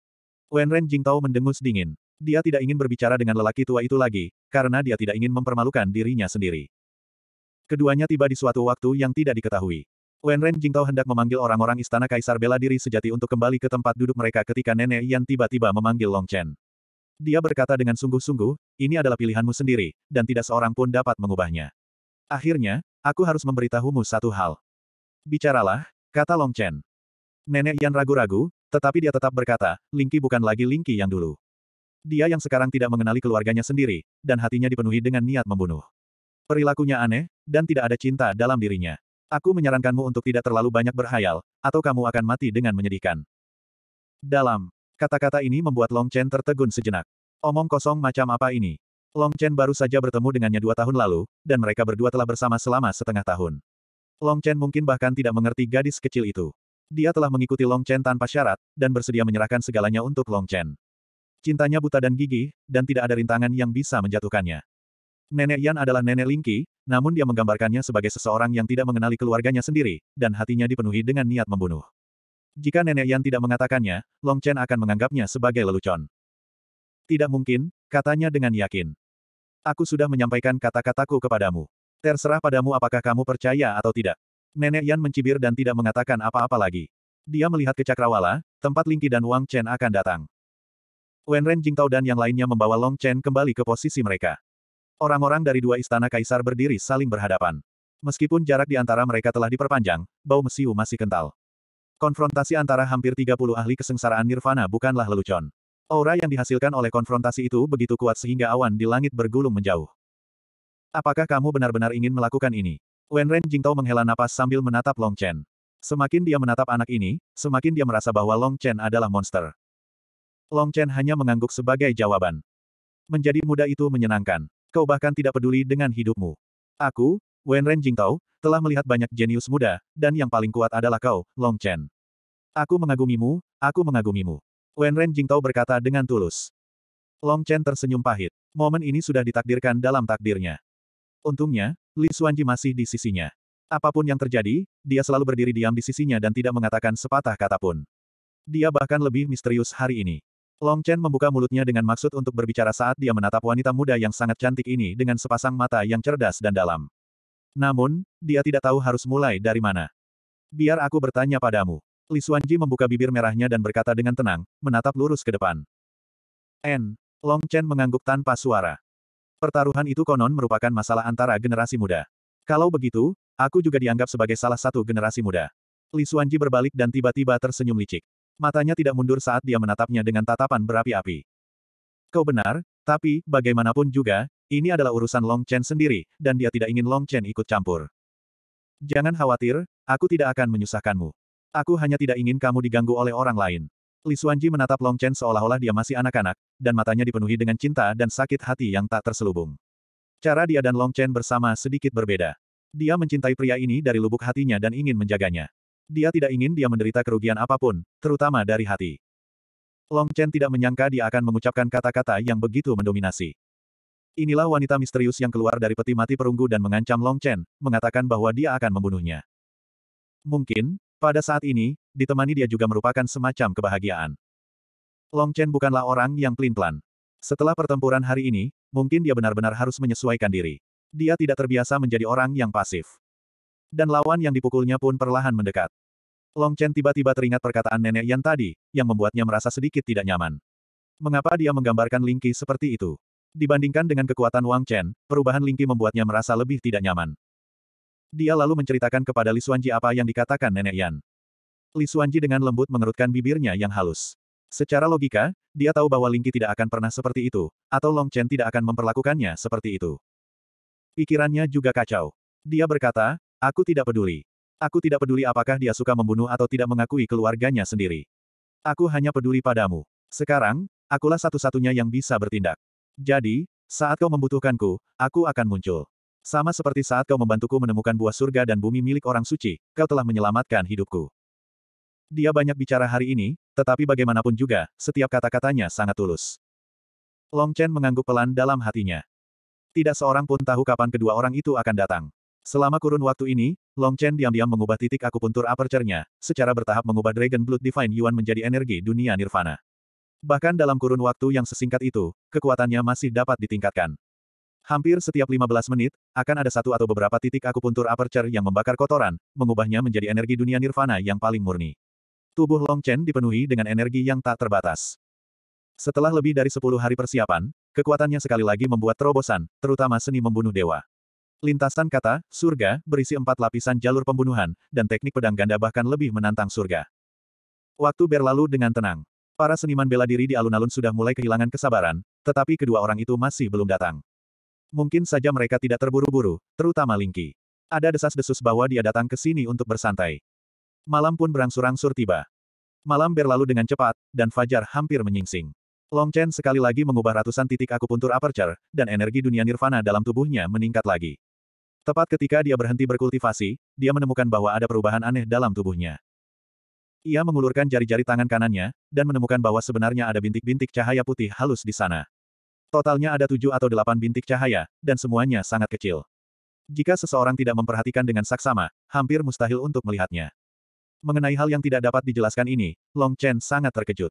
Wen Ren Jingtao mendengus dingin. Dia tidak ingin berbicara dengan lelaki tua itu lagi, karena dia tidak ingin mempermalukan dirinya sendiri. Keduanya tiba di suatu waktu yang tidak diketahui. Wen Ren Jingtao hendak memanggil orang-orang istana kaisar bela diri sejati untuk kembali ke tempat duduk mereka ketika nenek Yan tiba-tiba memanggil Long Chen. Dia berkata dengan sungguh-sungguh, ini adalah pilihanmu sendiri, dan tidak seorang pun dapat mengubahnya. Akhirnya, aku harus memberitahumu satu hal. Bicaralah, kata Long Chen. Nenek Yan ragu-ragu, tetapi dia tetap berkata, Lingqi bukan lagi Lingqi yang dulu. Dia yang sekarang tidak mengenali keluarganya sendiri, dan hatinya dipenuhi dengan niat membunuh. Perilakunya aneh, dan tidak ada cinta dalam dirinya. Aku menyarankanmu untuk tidak terlalu banyak berhayal, atau kamu akan mati dengan menyedihkan. Dalam. Kata-kata ini membuat Long Chen tertegun sejenak. Omong kosong macam apa ini? Long Chen baru saja bertemu dengannya dua tahun lalu, dan mereka berdua telah bersama selama setengah tahun. Long Chen mungkin bahkan tidak mengerti gadis kecil itu. Dia telah mengikuti Long Chen tanpa syarat, dan bersedia menyerahkan segalanya untuk Long Chen. Cintanya buta dan gigih, dan tidak ada rintangan yang bisa menjatuhkannya. Nenek Yan adalah nenek Lingqi, namun dia menggambarkannya sebagai seseorang yang tidak mengenali keluarganya sendiri, dan hatinya dipenuhi dengan niat membunuh. Jika Nenek Yan tidak mengatakannya, Long Chen akan menganggapnya sebagai lelucon. Tidak mungkin, katanya dengan yakin. Aku sudah menyampaikan kata-kataku kepadamu. Terserah padamu apakah kamu percaya atau tidak. Nenek Yan mencibir dan tidak mengatakan apa-apa lagi. Dia melihat ke Cakrawala, tempat Lingqi dan Wang Chen akan datang. Wen Ren Jingtao dan yang lainnya membawa Long Chen kembali ke posisi mereka. Orang-orang dari dua istana kaisar berdiri saling berhadapan. Meskipun jarak di antara mereka telah diperpanjang, bau mesiu masih kental. Konfrontasi antara hampir 30 ahli kesengsaraan nirvana bukanlah lelucon. Aura yang dihasilkan oleh konfrontasi itu begitu kuat sehingga awan di langit bergulung menjauh. Apakah kamu benar-benar ingin melakukan ini? Wen Ren Jingtao menghela napas sambil menatap Long Chen. Semakin dia menatap anak ini, semakin dia merasa bahwa Long Chen adalah monster. Long Chen hanya mengangguk sebagai jawaban. Menjadi muda itu menyenangkan. Kau bahkan tidak peduli dengan hidupmu. Aku, Wen Ren Jingtao, telah melihat banyak jenius muda, dan yang paling kuat adalah kau, Long Chen. Aku mengagumimu, aku mengagumimu. Wen Ren Jingtao berkata dengan tulus. Long Chen tersenyum pahit. Momen ini sudah ditakdirkan dalam takdirnya. Untungnya, Li Xuanji masih di sisinya. Apapun yang terjadi, dia selalu berdiri diam di sisinya dan tidak mengatakan sepatah kata pun. Dia bahkan lebih misterius hari ini. Long Chen membuka mulutnya dengan maksud untuk berbicara saat dia menatap wanita muda yang sangat cantik ini dengan sepasang mata yang cerdas dan dalam. Namun, dia tidak tahu harus mulai dari mana. Biar aku bertanya padamu. Li Xuanji membuka bibir merahnya dan berkata dengan tenang, menatap lurus ke depan. N. Long Chen mengangguk tanpa suara. Pertaruhan itu konon merupakan masalah antara generasi muda. Kalau begitu, aku juga dianggap sebagai salah satu generasi muda. Li Xuanji berbalik dan tiba-tiba tersenyum licik. Matanya tidak mundur saat dia menatapnya dengan tatapan berapi-api. Kau benar, tapi, bagaimanapun juga, ini adalah urusan Long Chen sendiri, dan dia tidak ingin Long Chen ikut campur. Jangan khawatir, aku tidak akan menyusahkanmu. Aku hanya tidak ingin kamu diganggu oleh orang lain. Li Xuanji menatap Long Chen seolah-olah dia masih anak-anak, dan matanya dipenuhi dengan cinta dan sakit hati yang tak terselubung. Cara dia dan Long Chen bersama sedikit berbeda. Dia mencintai pria ini dari lubuk hatinya dan ingin menjaganya. Dia tidak ingin dia menderita kerugian apapun, terutama dari hati. Long Chen tidak menyangka dia akan mengucapkan kata-kata yang begitu mendominasi. Inilah wanita misterius yang keluar dari peti mati perunggu dan mengancam Long Chen, mengatakan bahwa dia akan membunuhnya. Mungkin, pada saat ini, ditemani dia juga merupakan semacam kebahagiaan. Long Chen bukanlah orang yang pelin-pelan. Setelah pertempuran hari ini, mungkin dia benar-benar harus menyesuaikan diri. Dia tidak terbiasa menjadi orang yang pasif. Dan lawan yang dipukulnya pun perlahan mendekat. Long Chen tiba-tiba teringat perkataan nenek Yan tadi, yang membuatnya merasa sedikit tidak nyaman. Mengapa dia menggambarkan Lingqi seperti itu? Dibandingkan dengan kekuatan Wang Chen, perubahan Lingqi membuatnya merasa lebih tidak nyaman. Dia lalu menceritakan kepada Li Xuanji apa yang dikatakan nenek Yan. Li Xuanji dengan lembut mengerutkan bibirnya yang halus. Secara logika, dia tahu bahwa Lingqi tidak akan pernah seperti itu, atau Long Chen tidak akan memperlakukannya seperti itu. Pikirannya juga kacau. Dia berkata, aku tidak peduli. Aku tidak peduli apakah dia suka membunuh atau tidak mengakui keluarganya sendiri. Aku hanya peduli padamu. Sekarang, akulah satu-satunya yang bisa bertindak. Jadi, saat kau membutuhkanku, aku akan muncul. Sama seperti saat kau membantuku menemukan buah surga dan bumi milik orang suci, kau telah menyelamatkan hidupku. Dia banyak bicara hari ini, tetapi bagaimanapun juga, setiap kata-katanya sangat tulus. Long Chen mengangguk pelan dalam hatinya. Tidak seorang pun tahu kapan kedua orang itu akan datang. Selama kurun waktu ini, Long Chen diam-diam mengubah titik akupuntur aperture-nya, secara bertahap mengubah Dragon Blood Divine Yuan menjadi energi dunia nirvana. Bahkan dalam kurun waktu yang sesingkat itu, kekuatannya masih dapat ditingkatkan. Hampir setiap 15 menit, akan ada satu atau beberapa titik akupuntur aperture yang membakar kotoran, mengubahnya menjadi energi dunia nirvana yang paling murni. Tubuh Long Chen dipenuhi dengan energi yang tak terbatas. Setelah lebih dari sepuluh hari persiapan, kekuatannya sekali lagi membuat terobosan, terutama seni membunuh dewa. Lintasan kata, surga, berisi empat lapisan jalur pembunuhan, dan teknik pedang ganda bahkan lebih menantang surga. Waktu berlalu dengan tenang. Para seniman bela diri di alun-alun sudah mulai kehilangan kesabaran, tetapi kedua orang itu masih belum datang. Mungkin saja mereka tidak terburu-buru, terutama Lingki. Ada desas-desus bahwa dia datang ke sini untuk bersantai. Malam pun berangsur-angsur tiba. Malam berlalu dengan cepat, dan Fajar hampir menyingsing. Long Chen sekali lagi mengubah ratusan titik akupuntur aperture, dan energi dunia nirvana dalam tubuhnya meningkat lagi. Tepat ketika dia berhenti berkultivasi, dia menemukan bahwa ada perubahan aneh dalam tubuhnya. Ia mengulurkan jari-jari tangan kanannya, dan menemukan bahwa sebenarnya ada bintik-bintik cahaya putih halus di sana. Totalnya ada tujuh atau delapan bintik cahaya, dan semuanya sangat kecil. Jika seseorang tidak memperhatikan dengan saksama, hampir mustahil untuk melihatnya. Mengenai hal yang tidak dapat dijelaskan ini, Long Chen sangat terkejut.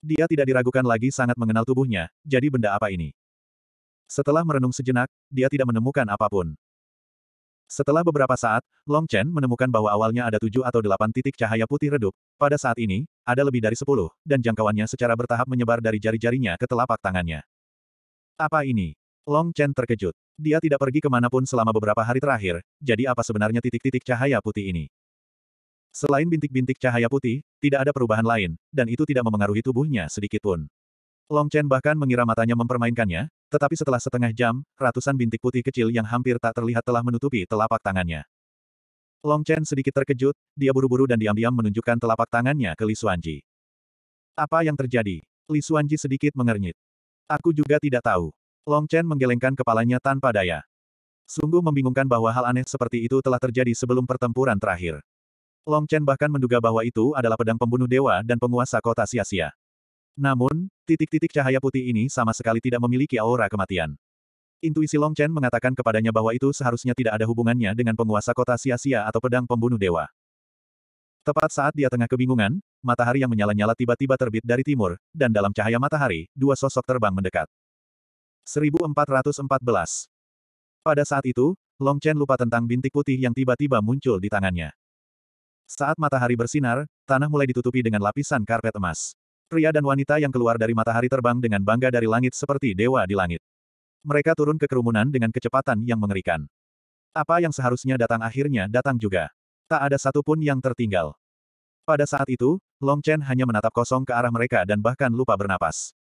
Dia tidak diragukan lagi sangat mengenal tubuhnya, jadi benda apa ini? Setelah merenung sejenak, dia tidak menemukan apapun. Setelah beberapa saat, Long Chen menemukan bahwa awalnya ada tujuh atau delapan titik cahaya putih redup, pada saat ini, ada lebih dari sepuluh, dan jangkauannya secara bertahap menyebar dari jari-jarinya ke telapak tangannya. Apa ini? Long Chen terkejut. Dia tidak pergi kemanapun selama beberapa hari terakhir, jadi apa sebenarnya titik-titik cahaya putih ini? Selain bintik-bintik cahaya putih, tidak ada perubahan lain, dan itu tidak memengaruhi tubuhnya sedikitpun. Long Chen bahkan mengira matanya mempermainkannya, tetapi setelah setengah jam, ratusan bintik putih kecil yang hampir tak terlihat telah menutupi telapak tangannya. Long Chen sedikit terkejut, dia buru-buru dan diam-diam menunjukkan telapak tangannya ke Li Suanji. Apa yang terjadi? Li Suanji sedikit mengernyit. Aku juga tidak tahu. Long Chen menggelengkan kepalanya tanpa daya. Sungguh membingungkan bahwa hal aneh seperti itu telah terjadi sebelum pertempuran terakhir. Long Chen bahkan menduga bahwa itu adalah pedang pembunuh dewa dan penguasa kota sia-sia. Namun, titik-titik cahaya putih ini sama sekali tidak memiliki aura kematian. Intuisi Long Chen mengatakan kepadanya bahwa itu seharusnya tidak ada hubungannya dengan penguasa kota sia-sia atau pedang pembunuh dewa. Tepat saat dia tengah kebingungan, matahari yang menyala-nyala tiba-tiba terbit dari timur, dan dalam cahaya matahari, dua sosok terbang mendekat. 1414 Pada saat itu, Long Chen lupa tentang bintik putih yang tiba-tiba muncul di tangannya. Saat matahari bersinar, tanah mulai ditutupi dengan lapisan karpet emas. Pria dan wanita yang keluar dari matahari terbang dengan bangga dari langit seperti dewa di langit. Mereka turun ke kerumunan dengan kecepatan yang mengerikan. Apa yang seharusnya datang akhirnya datang juga. Tak ada satupun yang tertinggal. Pada saat itu, Long Chen hanya menatap kosong ke arah mereka dan bahkan lupa bernapas.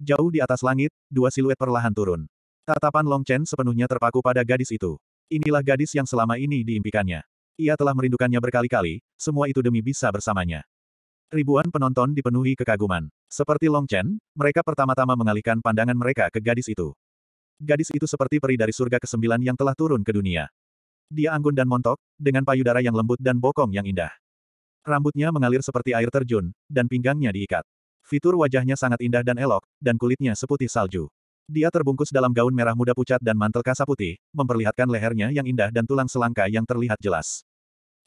Jauh di atas langit, dua siluet perlahan turun. Tatapan Long Chen sepenuhnya terpaku pada gadis itu. Inilah gadis yang selama ini diimpikannya. Ia telah merindukannya berkali-kali, semua itu demi bisa bersamanya. Ribuan penonton dipenuhi kekaguman. Seperti Long Chen, mereka pertama-tama mengalihkan pandangan mereka ke gadis itu. Gadis itu seperti peri dari surga kesembilan yang telah turun ke dunia. Dia anggun dan montok, dengan payudara yang lembut dan bokong yang indah. Rambutnya mengalir seperti air terjun, dan pinggangnya diikat. Fitur wajahnya sangat indah dan elok, dan kulitnya seputih salju. Dia terbungkus dalam gaun merah muda pucat dan mantel kasa putih, memperlihatkan lehernya yang indah dan tulang selangka yang terlihat jelas.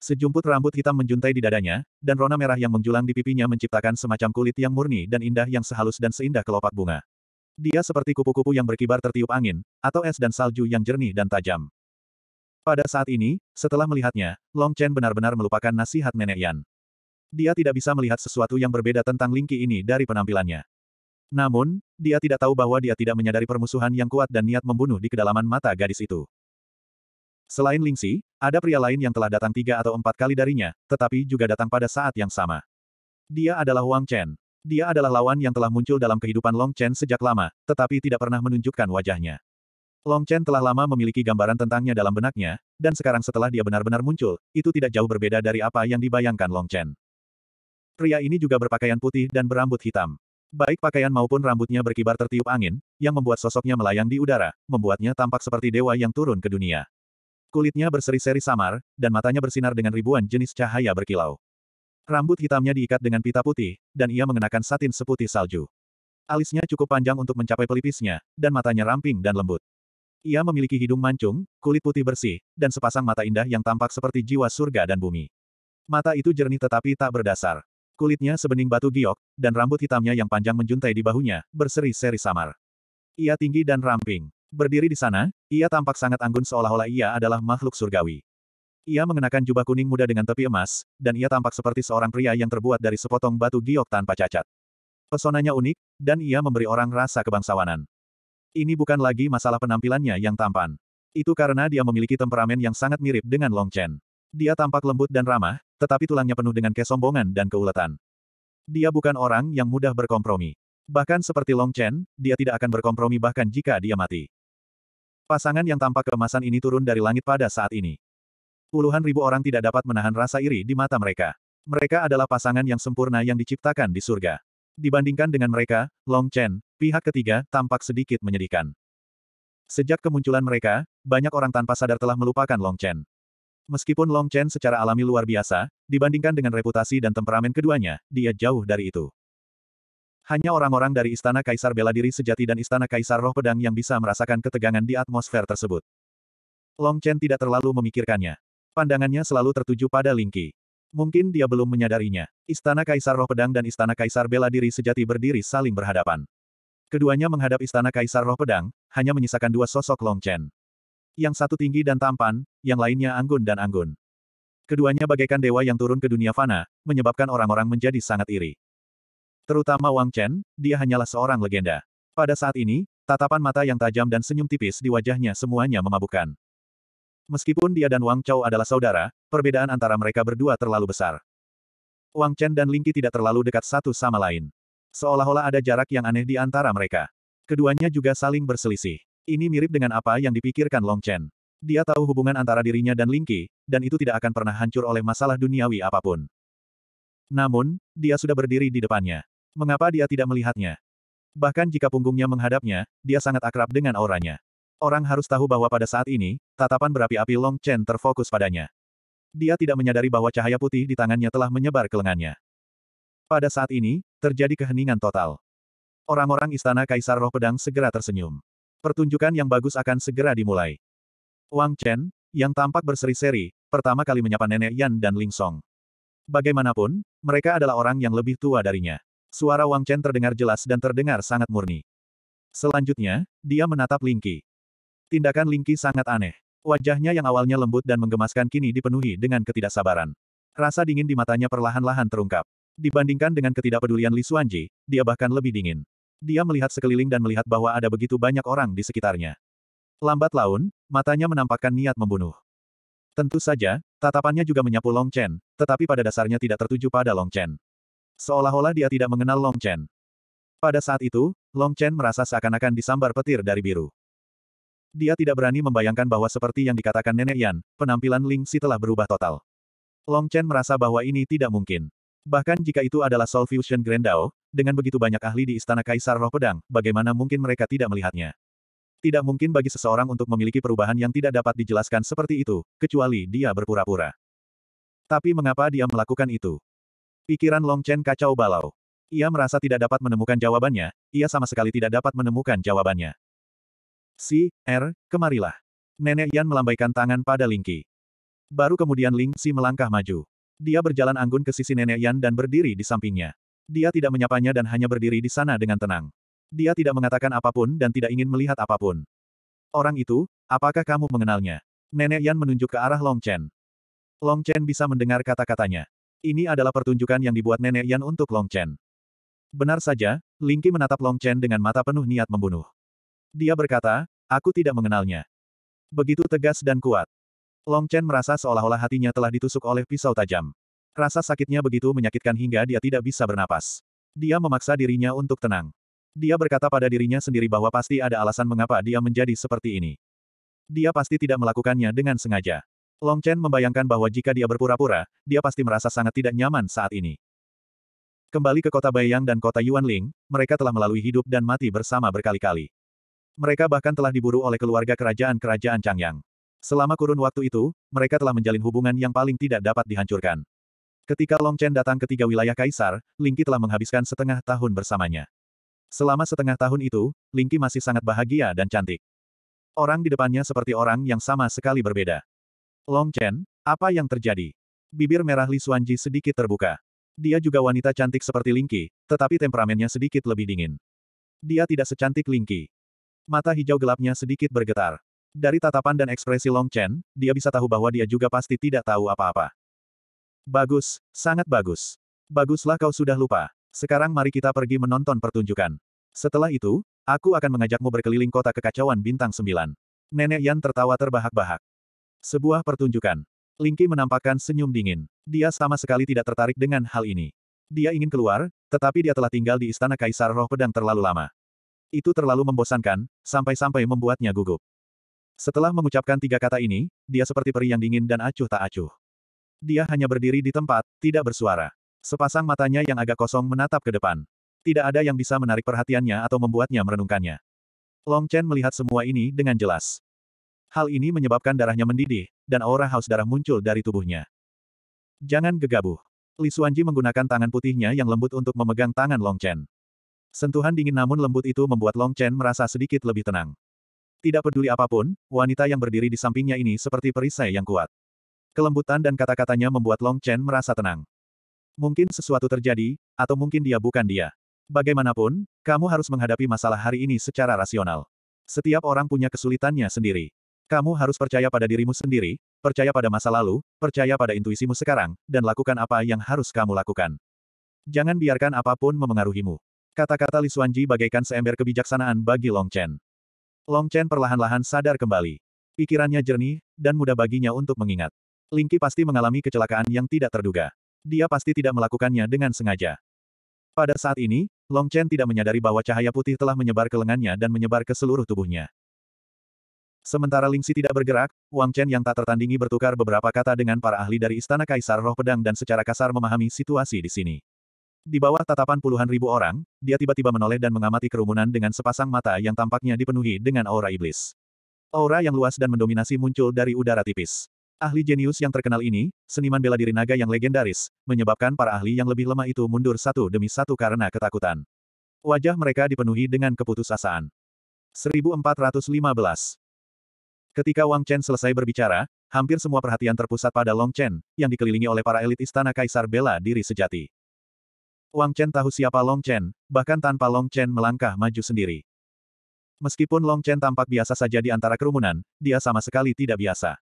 Sejumput rambut hitam menjuntai di dadanya, dan rona merah yang menjulang di pipinya menciptakan semacam kulit yang murni dan indah yang sehalus dan seindah kelopak bunga. Dia seperti kupu-kupu yang berkibar tertiup angin, atau es dan salju yang jernih dan tajam. Pada saat ini, setelah melihatnya, Long Chen benar-benar melupakan nasihat nenek Yan. Dia tidak bisa melihat sesuatu yang berbeda tentang Lingqi ini dari penampilannya. Namun, dia tidak tahu bahwa dia tidak menyadari permusuhan yang kuat dan niat membunuh di kedalaman mata gadis itu. Selain Lingxi, ada pria lain yang telah datang tiga atau empat kali darinya, tetapi juga datang pada saat yang sama. Dia adalah Wang Chen. Dia adalah lawan yang telah muncul dalam kehidupan Long Chen sejak lama, tetapi tidak pernah menunjukkan wajahnya. Long Chen telah lama memiliki gambaran tentangnya dalam benaknya, dan sekarang setelah dia benar-benar muncul, itu tidak jauh berbeda dari apa yang dibayangkan Long Chen. Pria ini juga berpakaian putih dan berambut hitam. Baik pakaian maupun rambutnya berkibar tertiup angin, yang membuat sosoknya melayang di udara, membuatnya tampak seperti dewa yang turun ke dunia. Kulitnya berseri-seri samar, dan matanya bersinar dengan ribuan jenis cahaya berkilau. Rambut hitamnya diikat dengan pita putih, dan ia mengenakan satin seputih salju. Alisnya cukup panjang untuk mencapai pelipisnya, dan matanya ramping dan lembut. Ia memiliki hidung mancung, kulit putih bersih, dan sepasang mata indah yang tampak seperti jiwa surga dan bumi. Mata itu jernih tetapi tak berdasar. Kulitnya sebening batu giok, dan rambut hitamnya yang panjang menjuntai di bahunya, berseri-seri samar. Ia tinggi dan ramping. Berdiri di sana, ia tampak sangat anggun seolah-olah ia adalah makhluk surgawi. Ia mengenakan jubah kuning muda dengan tepi emas, dan ia tampak seperti seorang pria yang terbuat dari sepotong batu giok tanpa cacat. Pesonanya unik, dan ia memberi orang rasa kebangsawanan. Ini bukan lagi masalah penampilannya yang tampan. Itu karena dia memiliki temperamen yang sangat mirip dengan Long Chen. Dia tampak lembut dan ramah, tetapi tulangnya penuh dengan kesombongan dan keuletan. Dia bukan orang yang mudah berkompromi. Bahkan seperti Long Chen, dia tidak akan berkompromi bahkan jika dia mati. Pasangan yang tampak keemasan ini turun dari langit pada saat ini. Puluhan ribu orang tidak dapat menahan rasa iri di mata mereka. Mereka adalah pasangan yang sempurna yang diciptakan di surga. Dibandingkan dengan mereka, Long Chen, pihak ketiga, tampak sedikit menyedihkan. Sejak kemunculan mereka, banyak orang tanpa sadar telah melupakan Long Chen. Meskipun Long Chen secara alami luar biasa, dibandingkan dengan reputasi dan temperamen keduanya, dia jauh dari itu. Hanya orang-orang dari Istana Kaisar Bela Diri Sejati dan Istana Kaisar Roh Pedang yang bisa merasakan ketegangan di atmosfer tersebut. Long Chen tidak terlalu memikirkannya. Pandangannya selalu tertuju pada Ling Qi. Mungkin dia belum menyadarinya. Istana Kaisar Roh Pedang dan Istana Kaisar Bela Diri Sejati berdiri saling berhadapan. Keduanya menghadap Istana Kaisar Roh Pedang, hanya menyisakan dua sosok Long Chen. Yang satu tinggi dan tampan, yang lainnya anggun dan anggun. Keduanya bagaikan dewa yang turun ke dunia fana, menyebabkan orang-orang menjadi sangat iri. Terutama Wang Chen, dia hanyalah seorang legenda. Pada saat ini, tatapan mata yang tajam dan senyum tipis di wajahnya semuanya memabukkan. Meskipun dia dan Wang Chao adalah saudara, perbedaan antara mereka berdua terlalu besar. Wang Chen dan Lingqi tidak terlalu dekat satu sama lain. Seolah-olah ada jarak yang aneh di antara mereka. Keduanya juga saling berselisih. Ini mirip dengan apa yang dipikirkan Long Chen. Dia tahu hubungan antara dirinya dan Lingqi, dan itu tidak akan pernah hancur oleh masalah duniawi apapun. Namun, dia sudah berdiri di depannya. Mengapa dia tidak melihatnya? Bahkan jika punggungnya menghadapnya, dia sangat akrab dengan auranya. Orang harus tahu bahwa pada saat ini, tatapan berapi-api Long Chen terfokus padanya. Dia tidak menyadari bahwa cahaya putih di tangannya telah menyebar ke lengannya. Pada saat ini, terjadi keheningan total. Orang-orang istana Kaisar Roh Pedang segera tersenyum. Pertunjukan yang bagus akan segera dimulai. Wang Chen, yang tampak berseri-seri, pertama kali menyapa nenek Yan dan Ling Song. Bagaimanapun, mereka adalah orang yang lebih tua darinya. Suara Wang Chen terdengar jelas dan terdengar sangat murni. Selanjutnya, dia menatap Lingqi. Tindakan Lingqi sangat aneh. Wajahnya yang awalnya lembut dan menggemaskan kini dipenuhi dengan ketidaksabaran. Rasa dingin di matanya perlahan-lahan terungkap. Dibandingkan dengan ketidakpedulian Li Xuanji, dia bahkan lebih dingin. Dia melihat sekeliling dan melihat bahwa ada begitu banyak orang di sekitarnya. Lambat laun, matanya menampakkan niat membunuh. Tentu saja, tatapannya juga menyapu Long Chen, tetapi pada dasarnya tidak tertuju pada Long Chen. Seolah-olah dia tidak mengenal Long Chen. Pada saat itu, Long Chen merasa seakan-akan disambar petir dari biru. Dia tidak berani membayangkan bahwa seperti yang dikatakan Nenek Yan, penampilan Ling Si telah berubah total. Long Chen merasa bahwa ini tidak mungkin. Bahkan jika itu adalah Soul Fusion Dao, dengan begitu banyak ahli di Istana Kaisar Roh Pedang, bagaimana mungkin mereka tidak melihatnya? Tidak mungkin bagi seseorang untuk memiliki perubahan yang tidak dapat dijelaskan seperti itu, kecuali dia berpura-pura. Tapi mengapa dia melakukan itu? Pikiran Long Chen kacau balau. Ia merasa tidak dapat menemukan jawabannya, ia sama sekali tidak dapat menemukan jawabannya. Si, Er, kemarilah. Nenek Yan melambaikan tangan pada Ling Qi. Baru kemudian Ling Si melangkah maju. Dia berjalan anggun ke sisi Nenek Yan dan berdiri di sampingnya. Dia tidak menyapanya dan hanya berdiri di sana dengan tenang. Dia tidak mengatakan apapun dan tidak ingin melihat apapun. Orang itu, apakah kamu mengenalnya? Nenek Yan menunjuk ke arah Long Chen. Long Chen bisa mendengar kata-katanya. Ini adalah pertunjukan yang dibuat nenek Yan untuk Long Chen. Benar saja, Lingqi menatap Long Chen dengan mata penuh niat membunuh. Dia berkata, aku tidak mengenalnya. Begitu tegas dan kuat. Long Chen merasa seolah-olah hatinya telah ditusuk oleh pisau tajam. Rasa sakitnya begitu menyakitkan hingga dia tidak bisa bernapas. Dia memaksa dirinya untuk tenang. Dia berkata pada dirinya sendiri bahwa pasti ada alasan mengapa dia menjadi seperti ini. Dia pasti tidak melakukannya dengan sengaja. Long Chen membayangkan bahwa jika dia berpura-pura, dia pasti merasa sangat tidak nyaman saat ini. Kembali ke kota Bayang dan kota Yuanling, mereka telah melalui hidup dan mati bersama berkali-kali. Mereka bahkan telah diburu oleh keluarga kerajaan-kerajaan Changyang. Selama kurun waktu itu, mereka telah menjalin hubungan yang paling tidak dapat dihancurkan. Ketika Long Chen datang ke tiga wilayah Kaisar, Ling Qi telah menghabiskan setengah tahun bersamanya. Selama setengah tahun itu, Ling Qi masih sangat bahagia dan cantik. Orang di depannya seperti orang yang sama sekali berbeda. Long Chen, apa yang terjadi? Bibir merah Li Xuanji sedikit terbuka. Dia juga wanita cantik seperti Lingqi, tetapi temperamennya sedikit lebih dingin. Dia tidak secantik Lingqi. Mata hijau gelapnya sedikit bergetar. Dari tatapan dan ekspresi Long Chen, dia bisa tahu bahwa dia juga pasti tidak tahu apa-apa. Bagus, sangat bagus. Baguslah kau sudah lupa. Sekarang mari kita pergi menonton pertunjukan. Setelah itu, aku akan mengajakmu berkeliling kota kekacauan bintang sembilan. Nenek Yan tertawa terbahak-bahak. Sebuah pertunjukan. Lingki menampakkan senyum dingin. Dia sama sekali tidak tertarik dengan hal ini. Dia ingin keluar, tetapi dia telah tinggal di istana Kaisar Roh Pedang terlalu lama. Itu terlalu membosankan, sampai-sampai membuatnya gugup. Setelah mengucapkan tiga kata ini, dia seperti peri yang dingin dan acuh tak acuh. Dia hanya berdiri di tempat, tidak bersuara. Sepasang matanya yang agak kosong menatap ke depan. Tidak ada yang bisa menarik perhatiannya atau membuatnya merenungkannya. Long Chen melihat semua ini dengan jelas. Hal ini menyebabkan darahnya mendidih, dan aura haus darah muncul dari tubuhnya. Jangan gegabah. Li Suanji menggunakan tangan putihnya yang lembut untuk memegang tangan Long Chen. Sentuhan dingin namun lembut itu membuat Long Chen merasa sedikit lebih tenang. Tidak peduli apapun, wanita yang berdiri di sampingnya ini seperti perisai yang kuat. Kelembutan dan kata-katanya membuat Long Chen merasa tenang. Mungkin sesuatu terjadi, atau mungkin dia bukan dia. Bagaimanapun, kamu harus menghadapi masalah hari ini secara rasional. Setiap orang punya kesulitannya sendiri. Kamu harus percaya pada dirimu sendiri, percaya pada masa lalu, percaya pada intuisimu sekarang, dan lakukan apa yang harus kamu lakukan. Jangan biarkan apapun memengaruhimu. Kata-kata Li Xuanji bagaikan seember kebijaksanaan bagi Long Chen. Long Chen perlahan-lahan sadar kembali. Pikirannya jernih, dan mudah baginya untuk mengingat. Ling Qi pasti mengalami kecelakaan yang tidak terduga. Dia pasti tidak melakukannya dengan sengaja. Pada saat ini, Long Chen tidak menyadari bahwa cahaya putih telah menyebar ke lengannya dan menyebar ke seluruh tubuhnya. Sementara Lingxi tidak bergerak, Wang Chen yang tak tertandingi bertukar beberapa kata dengan para ahli dari Istana Kaisar Roh Pedang dan secara kasar memahami situasi di sini. Di bawah tatapan puluhan ribu orang, dia tiba-tiba menoleh dan mengamati kerumunan dengan sepasang mata yang tampaknya dipenuhi dengan aura iblis. Aura yang luas dan mendominasi muncul dari udara tipis. Ahli jenius yang terkenal ini, seniman bela diri naga yang legendaris, menyebabkan para ahli yang lebih lemah itu mundur satu demi satu karena ketakutan. Wajah mereka dipenuhi dengan keputusasaan. 1415 Ketika Wang Chen selesai berbicara, hampir semua perhatian terpusat pada Long Chen, yang dikelilingi oleh para elit istana kaisar bela diri sejati. Wang Chen tahu siapa Long Chen, bahkan tanpa Long Chen melangkah maju sendiri. Meskipun Long Chen tampak biasa saja di antara kerumunan, dia sama sekali tidak biasa.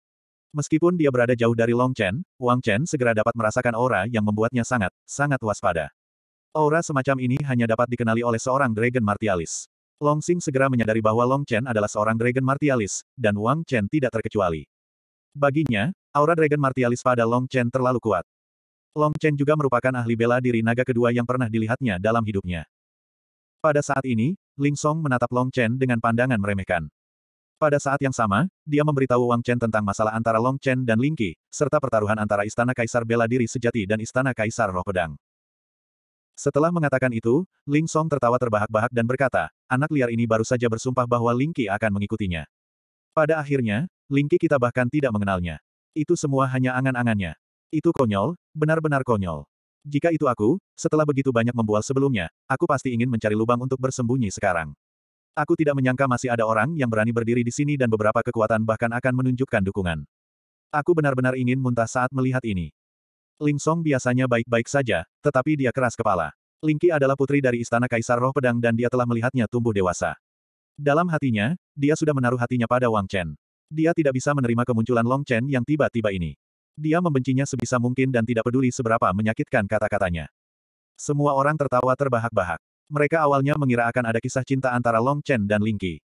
Meskipun dia berada jauh dari Long Chen, Wang Chen segera dapat merasakan aura yang membuatnya sangat, sangat waspada. Aura semacam ini hanya dapat dikenali oleh seorang Dragon Martialis. Long Xing segera menyadari bahwa Long Chen adalah seorang Dragon Martialis, dan Wang Chen tidak terkecuali. Baginya, aura Dragon Martialis pada Long Chen terlalu kuat. Long Chen juga merupakan ahli bela diri naga kedua yang pernah dilihatnya dalam hidupnya. Pada saat ini, Ling Song menatap Long Chen dengan pandangan meremehkan. Pada saat yang sama, dia memberitahu Wang Chen tentang masalah antara Long Chen dan Ling Qi, serta pertaruhan antara Istana Kaisar Bela Diri Sejati dan Istana Kaisar Roh Pedang. Setelah mengatakan itu, Ling Song tertawa terbahak-bahak dan berkata, anak liar ini baru saja bersumpah bahwa Ling Qi akan mengikutinya. Pada akhirnya, Ling Qi kita bahkan tidak mengenalnya. Itu semua hanya angan-angannya. Itu konyol, benar-benar konyol. Jika itu aku, setelah begitu banyak membual sebelumnya, aku pasti ingin mencari lubang untuk bersembunyi sekarang. Aku tidak menyangka masih ada orang yang berani berdiri di sini dan beberapa kekuatan bahkan akan menunjukkan dukungan. Aku benar-benar ingin muntah saat melihat ini. Ling Song biasanya baik-baik saja, tetapi dia keras kepala. Lingqi adalah putri dari Istana Kaisar Roh Pedang dan dia telah melihatnya tumbuh dewasa. Dalam hatinya, dia sudah menaruh hatinya pada Wang Chen. Dia tidak bisa menerima kemunculan Long Chen yang tiba-tiba ini. Dia membencinya sebisa mungkin dan tidak peduli seberapa menyakitkan kata-katanya. Semua orang tertawa terbahak-bahak. Mereka awalnya mengira akan ada kisah cinta antara Long Chen dan Lingqi.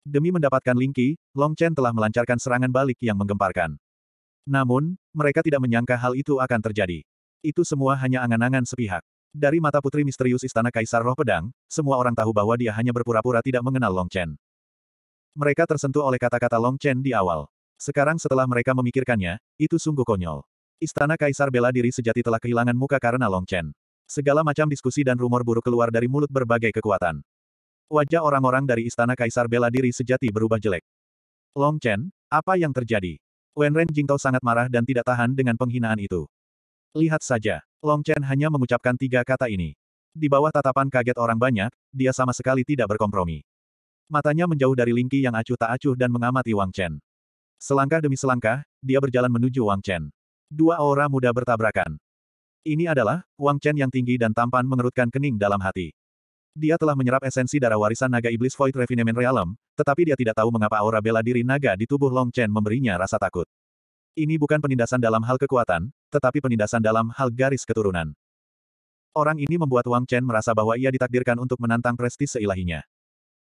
Demi mendapatkan Lingqi, Long Chen telah melancarkan serangan balik yang menggemparkan. Namun, mereka tidak menyangka hal itu akan terjadi. Itu semua hanya angan-angan sepihak. Dari mata putri misterius istana Kaisar Roh Pedang, semua orang tahu bahwa dia hanya berpura-pura tidak mengenal Long Chen. Mereka tersentuh oleh kata-kata Long Chen di awal. Sekarang setelah mereka memikirkannya, itu sungguh konyol. Istana Kaisar bela diri sejati telah kehilangan muka karena Long Chen. Segala macam diskusi dan rumor buruk keluar dari mulut berbagai kekuatan. Wajah orang-orang dari Istana Kaisar bela diri sejati berubah jelek. Long Chen, apa yang terjadi? Wen Ren Jingtao sangat marah dan tidak tahan dengan penghinaan itu. Lihat saja, Long Chen hanya mengucapkan tiga kata ini. Di bawah tatapan kaget orang banyak, dia sama sekali tidak berkompromi. Matanya menjauh dari Lingqi yang acuh tak acuh dan mengamati Wang Chen. Selangkah demi selangkah, dia berjalan menuju Wang Chen. Dua aura muda bertabrakan. Ini adalah, Wang Chen yang tinggi dan tampan mengerutkan kening dalam hati. Dia telah menyerap esensi darah warisan naga iblis Void Refinement Realm, tetapi dia tidak tahu mengapa aura bela diri naga di tubuh Long Chen memberinya rasa takut. Ini bukan penindasan dalam hal kekuatan, tetapi penindasan dalam hal garis keturunan. Orang ini membuat Wang Chen merasa bahwa ia ditakdirkan untuk menantang prestise seilahinya.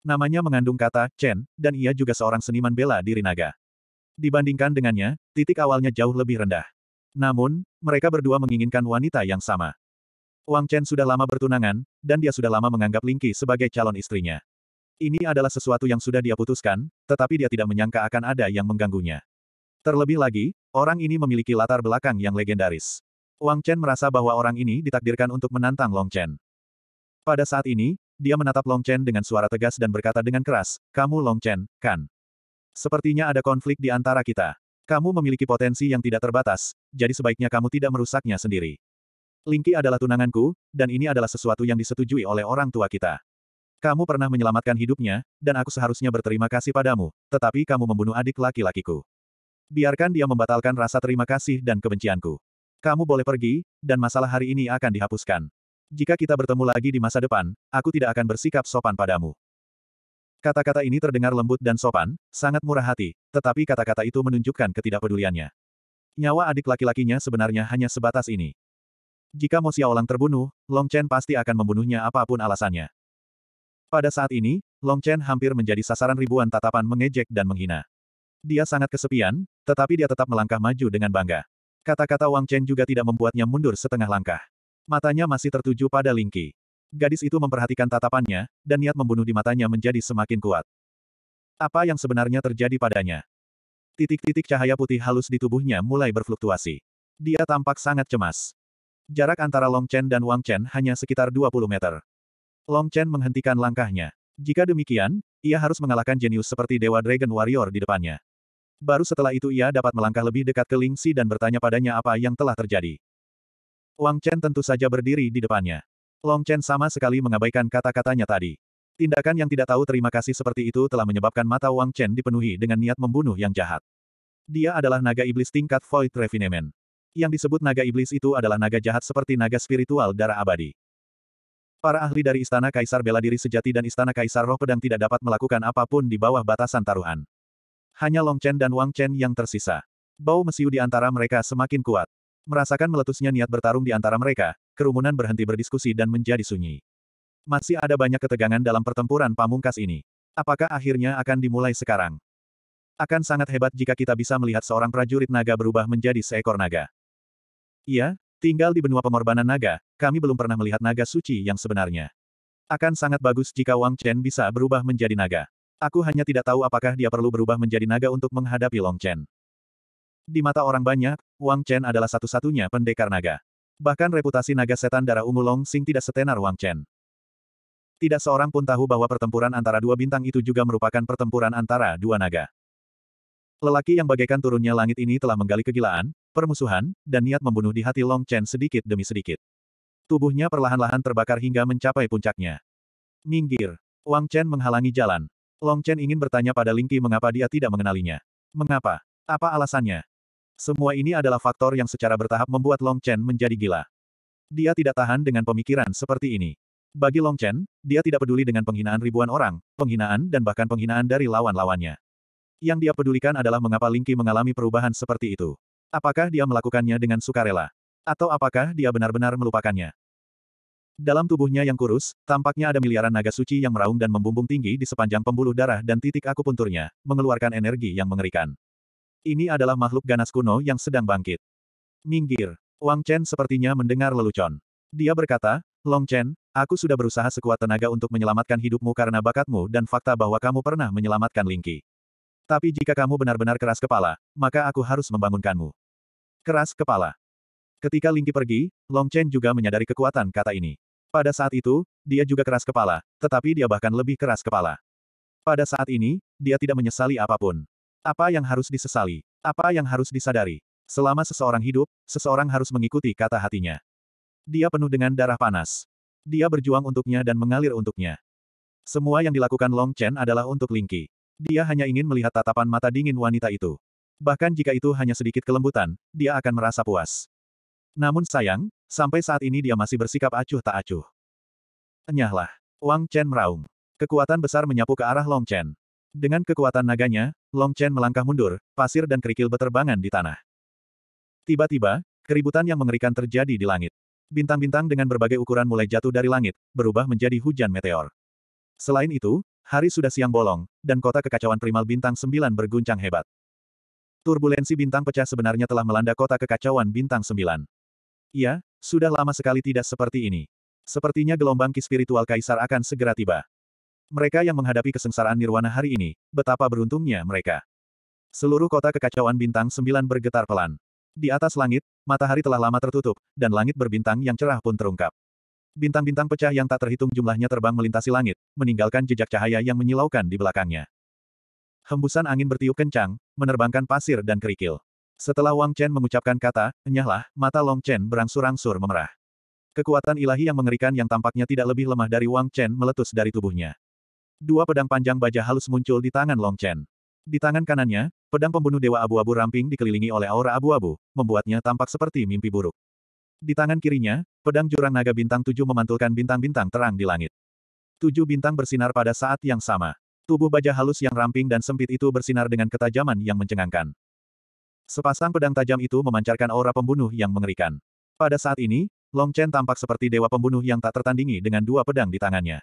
Namanya mengandung kata Chen, dan ia juga seorang seniman bela diri naga. Dibandingkan dengannya, titik awalnya jauh lebih rendah. Namun, mereka berdua menginginkan wanita yang sama. Wang Chen sudah lama bertunangan, dan dia sudah lama menganggap Ling Qi sebagai calon istrinya. Ini adalah sesuatu yang sudah dia putuskan, tetapi dia tidak menyangka akan ada yang mengganggunya. Terlebih lagi, orang ini memiliki latar belakang yang legendaris. Wang Chen merasa bahwa orang ini ditakdirkan untuk menantang Long Chen. Pada saat ini, dia menatap Long Chen dengan suara tegas dan berkata dengan keras, Kamu Long Chen, kan? Sepertinya ada konflik di antara kita. Kamu memiliki potensi yang tidak terbatas, jadi sebaiknya kamu tidak merusaknya sendiri. Lingki adalah tunanganku, dan ini adalah sesuatu yang disetujui oleh orang tua kita. Kamu pernah menyelamatkan hidupnya, dan aku seharusnya berterima kasih padamu, tetapi kamu membunuh adik laki-lakiku. Biarkan dia membatalkan rasa terima kasih dan kebencianku. Kamu boleh pergi, dan masalah hari ini akan dihapuskan. Jika kita bertemu lagi di masa depan, aku tidak akan bersikap sopan padamu. Kata-kata ini terdengar lembut dan sopan, sangat murah hati, tetapi kata-kata itu menunjukkan ketidakpeduliannya. Nyawa adik laki-lakinya sebenarnya hanya sebatas ini. Jika Mo Xiaolang terbunuh, Long Chen pasti akan membunuhnya apapun alasannya. Pada saat ini, Long Chen hampir menjadi sasaran ribuan tatapan mengejek dan menghina. Dia sangat kesepian, tetapi dia tetap melangkah maju dengan bangga. Kata-kata Wang Chen juga tidak membuatnya mundur setengah langkah. Matanya masih tertuju pada Ling Qi. Gadis itu memperhatikan tatapannya, dan niat membunuh di matanya menjadi semakin kuat. Apa yang sebenarnya terjadi padanya? Titik-titik cahaya putih halus di tubuhnya mulai berfluktuasi. Dia tampak sangat cemas. Jarak antara Long Chen dan Wang Chen hanya sekitar 20 meter. Long Chen menghentikan langkahnya. Jika demikian, ia harus mengalahkan jenius seperti Dewa Dragon Warrior di depannya. Baru setelah itu ia dapat melangkah lebih dekat ke Ling Xi dan bertanya padanya apa yang telah terjadi. Wang Chen tentu saja berdiri di depannya. Long Chen sama sekali mengabaikan kata-katanya tadi. Tindakan yang tidak tahu terima kasih seperti itu telah menyebabkan mata Wang Chen dipenuhi dengan niat membunuh yang jahat. Dia adalah naga iblis tingkat Void Refinement. Yang disebut naga iblis itu adalah naga jahat seperti naga spiritual darah abadi. Para ahli dari Istana Kaisar bela diri sejati dan Istana Kaisar Roh Pedang tidak dapat melakukan apapun di bawah batasan taruhan. Hanya Long Chen dan Wang Chen yang tersisa. Bau mesiu di antara mereka semakin kuat. Merasakan meletusnya niat bertarung di antara mereka, kerumunan berhenti berdiskusi dan menjadi sunyi. Masih ada banyak ketegangan dalam pertempuran pamungkas ini. Apakah akhirnya akan dimulai sekarang? Akan sangat hebat jika kita bisa melihat seorang prajurit naga berubah menjadi seekor naga. Iya, tinggal di benua pengorbanan naga, kami belum pernah melihat naga suci yang sebenarnya. Akan sangat bagus jika Wang Chen bisa berubah menjadi naga. Aku hanya tidak tahu apakah dia perlu berubah menjadi naga untuk menghadapi Long Chen. Di mata orang banyak, Wang Chen adalah satu-satunya pendekar naga. Bahkan reputasi naga setan darah ungu Long Xing tidak setenar Wang Chen. Tidak seorang pun tahu bahwa pertempuran antara dua bintang itu juga merupakan pertempuran antara dua naga. Lelaki yang bagaikan turunnya langit ini telah menggali kegilaan, permusuhan, dan niat membunuh di hati Long Chen sedikit demi sedikit. Tubuhnya perlahan-lahan terbakar hingga mencapai puncaknya. Minggir. Wang Chen menghalangi jalan. Long Chen ingin bertanya pada Ling Qi mengapa dia tidak mengenalinya. Mengapa? Apa alasannya? Semua ini adalah faktor yang secara bertahap membuat Long Chen menjadi gila. Dia tidak tahan dengan pemikiran seperti ini. Bagi Long Chen, dia tidak peduli dengan penghinaan ribuan orang, penghinaan dan bahkan penghinaan dari lawan-lawannya. Yang dia pedulikan adalah mengapa Ling Qi mengalami perubahan seperti itu. Apakah dia melakukannya dengan sukarela? Atau apakah dia benar-benar melupakannya? Dalam tubuhnya yang kurus, tampaknya ada miliaran naga suci yang meraung dan membumbung tinggi di sepanjang pembuluh darah dan titik akupunturnya, mengeluarkan energi yang mengerikan. Ini adalah makhluk ganas kuno yang sedang bangkit. Minggir. Wang Chen sepertinya mendengar lelucon. Dia berkata, Long Chen, aku sudah berusaha sekuat tenaga untuk menyelamatkan hidupmu karena bakatmu dan fakta bahwa kamu pernah menyelamatkan Lingqi. Tapi jika kamu benar-benar keras kepala, maka aku harus membangunkanmu. Keras kepala. Ketika Lingqi pergi, Long Chen juga menyadari kekuatan kata ini. Pada saat itu, dia juga keras kepala, tetapi dia bahkan lebih keras kepala. Pada saat ini, dia tidak menyesali apapun. Apa yang harus disesali? Apa yang harus disadari? Selama seseorang hidup, seseorang harus mengikuti kata hatinya. Dia penuh dengan darah panas. Dia berjuang untuknya dan mengalir untuknya. Semua yang dilakukan Long Chen adalah untuk Lingqi. Dia hanya ingin melihat tatapan mata dingin wanita itu. Bahkan jika itu hanya sedikit kelembutan, dia akan merasa puas. Namun sayang, sampai saat ini dia masih bersikap acuh tak acuh. Enyahlah. Wang Chen meraung. Kekuatan besar menyapu ke arah Long Chen. Dengan kekuatan naganya, Long Chen melangkah mundur, pasir dan kerikil beterbangan di tanah. Tiba-tiba, keributan yang mengerikan terjadi di langit. Bintang-bintang dengan berbagai ukuran mulai jatuh dari langit, berubah menjadi hujan meteor. Selain itu, hari sudah siang bolong, dan kota kekacauan primal bintang sembilan berguncang hebat. Turbulensi bintang pecah sebenarnya telah melanda kota kekacauan bintang sembilan. Iya, sudah lama sekali tidak seperti ini. Sepertinya gelombang ki spiritual kaisar akan segera tiba. Mereka yang menghadapi kesengsaraan nirwana hari ini, betapa beruntungnya mereka. Seluruh kota kekacauan bintang sembilan bergetar pelan. Di atas langit, matahari telah lama tertutup, dan langit berbintang yang cerah pun terungkap. Bintang-bintang pecah yang tak terhitung jumlahnya terbang melintasi langit, meninggalkan jejak cahaya yang menyilaukan di belakangnya. Hembusan angin bertiup kencang, menerbangkan pasir dan kerikil. Setelah Wang Chen mengucapkan kata, enyahlah, mata Long Chen berangsur-angsur memerah. Kekuatan ilahi yang mengerikan yang tampaknya tidak lebih lemah dari Wang Chen meletus dari tubuhnya. Dua pedang panjang baja halus muncul di tangan Long Chen. Di tangan kanannya, pedang pembunuh dewa abu-abu ramping dikelilingi oleh aura abu-abu, membuatnya tampak seperti mimpi buruk. Di tangan kirinya, pedang jurang naga bintang tujuh memantulkan bintang-bintang terang di langit. Tujuh bintang bersinar pada saat yang sama. Tubuh baja halus yang ramping dan sempit itu bersinar dengan ketajaman yang mencengangkan. Sepasang pedang tajam itu memancarkan aura pembunuh yang mengerikan. Pada saat ini, Long Chen tampak seperti dewa pembunuh yang tak tertandingi dengan dua pedang di tangannya.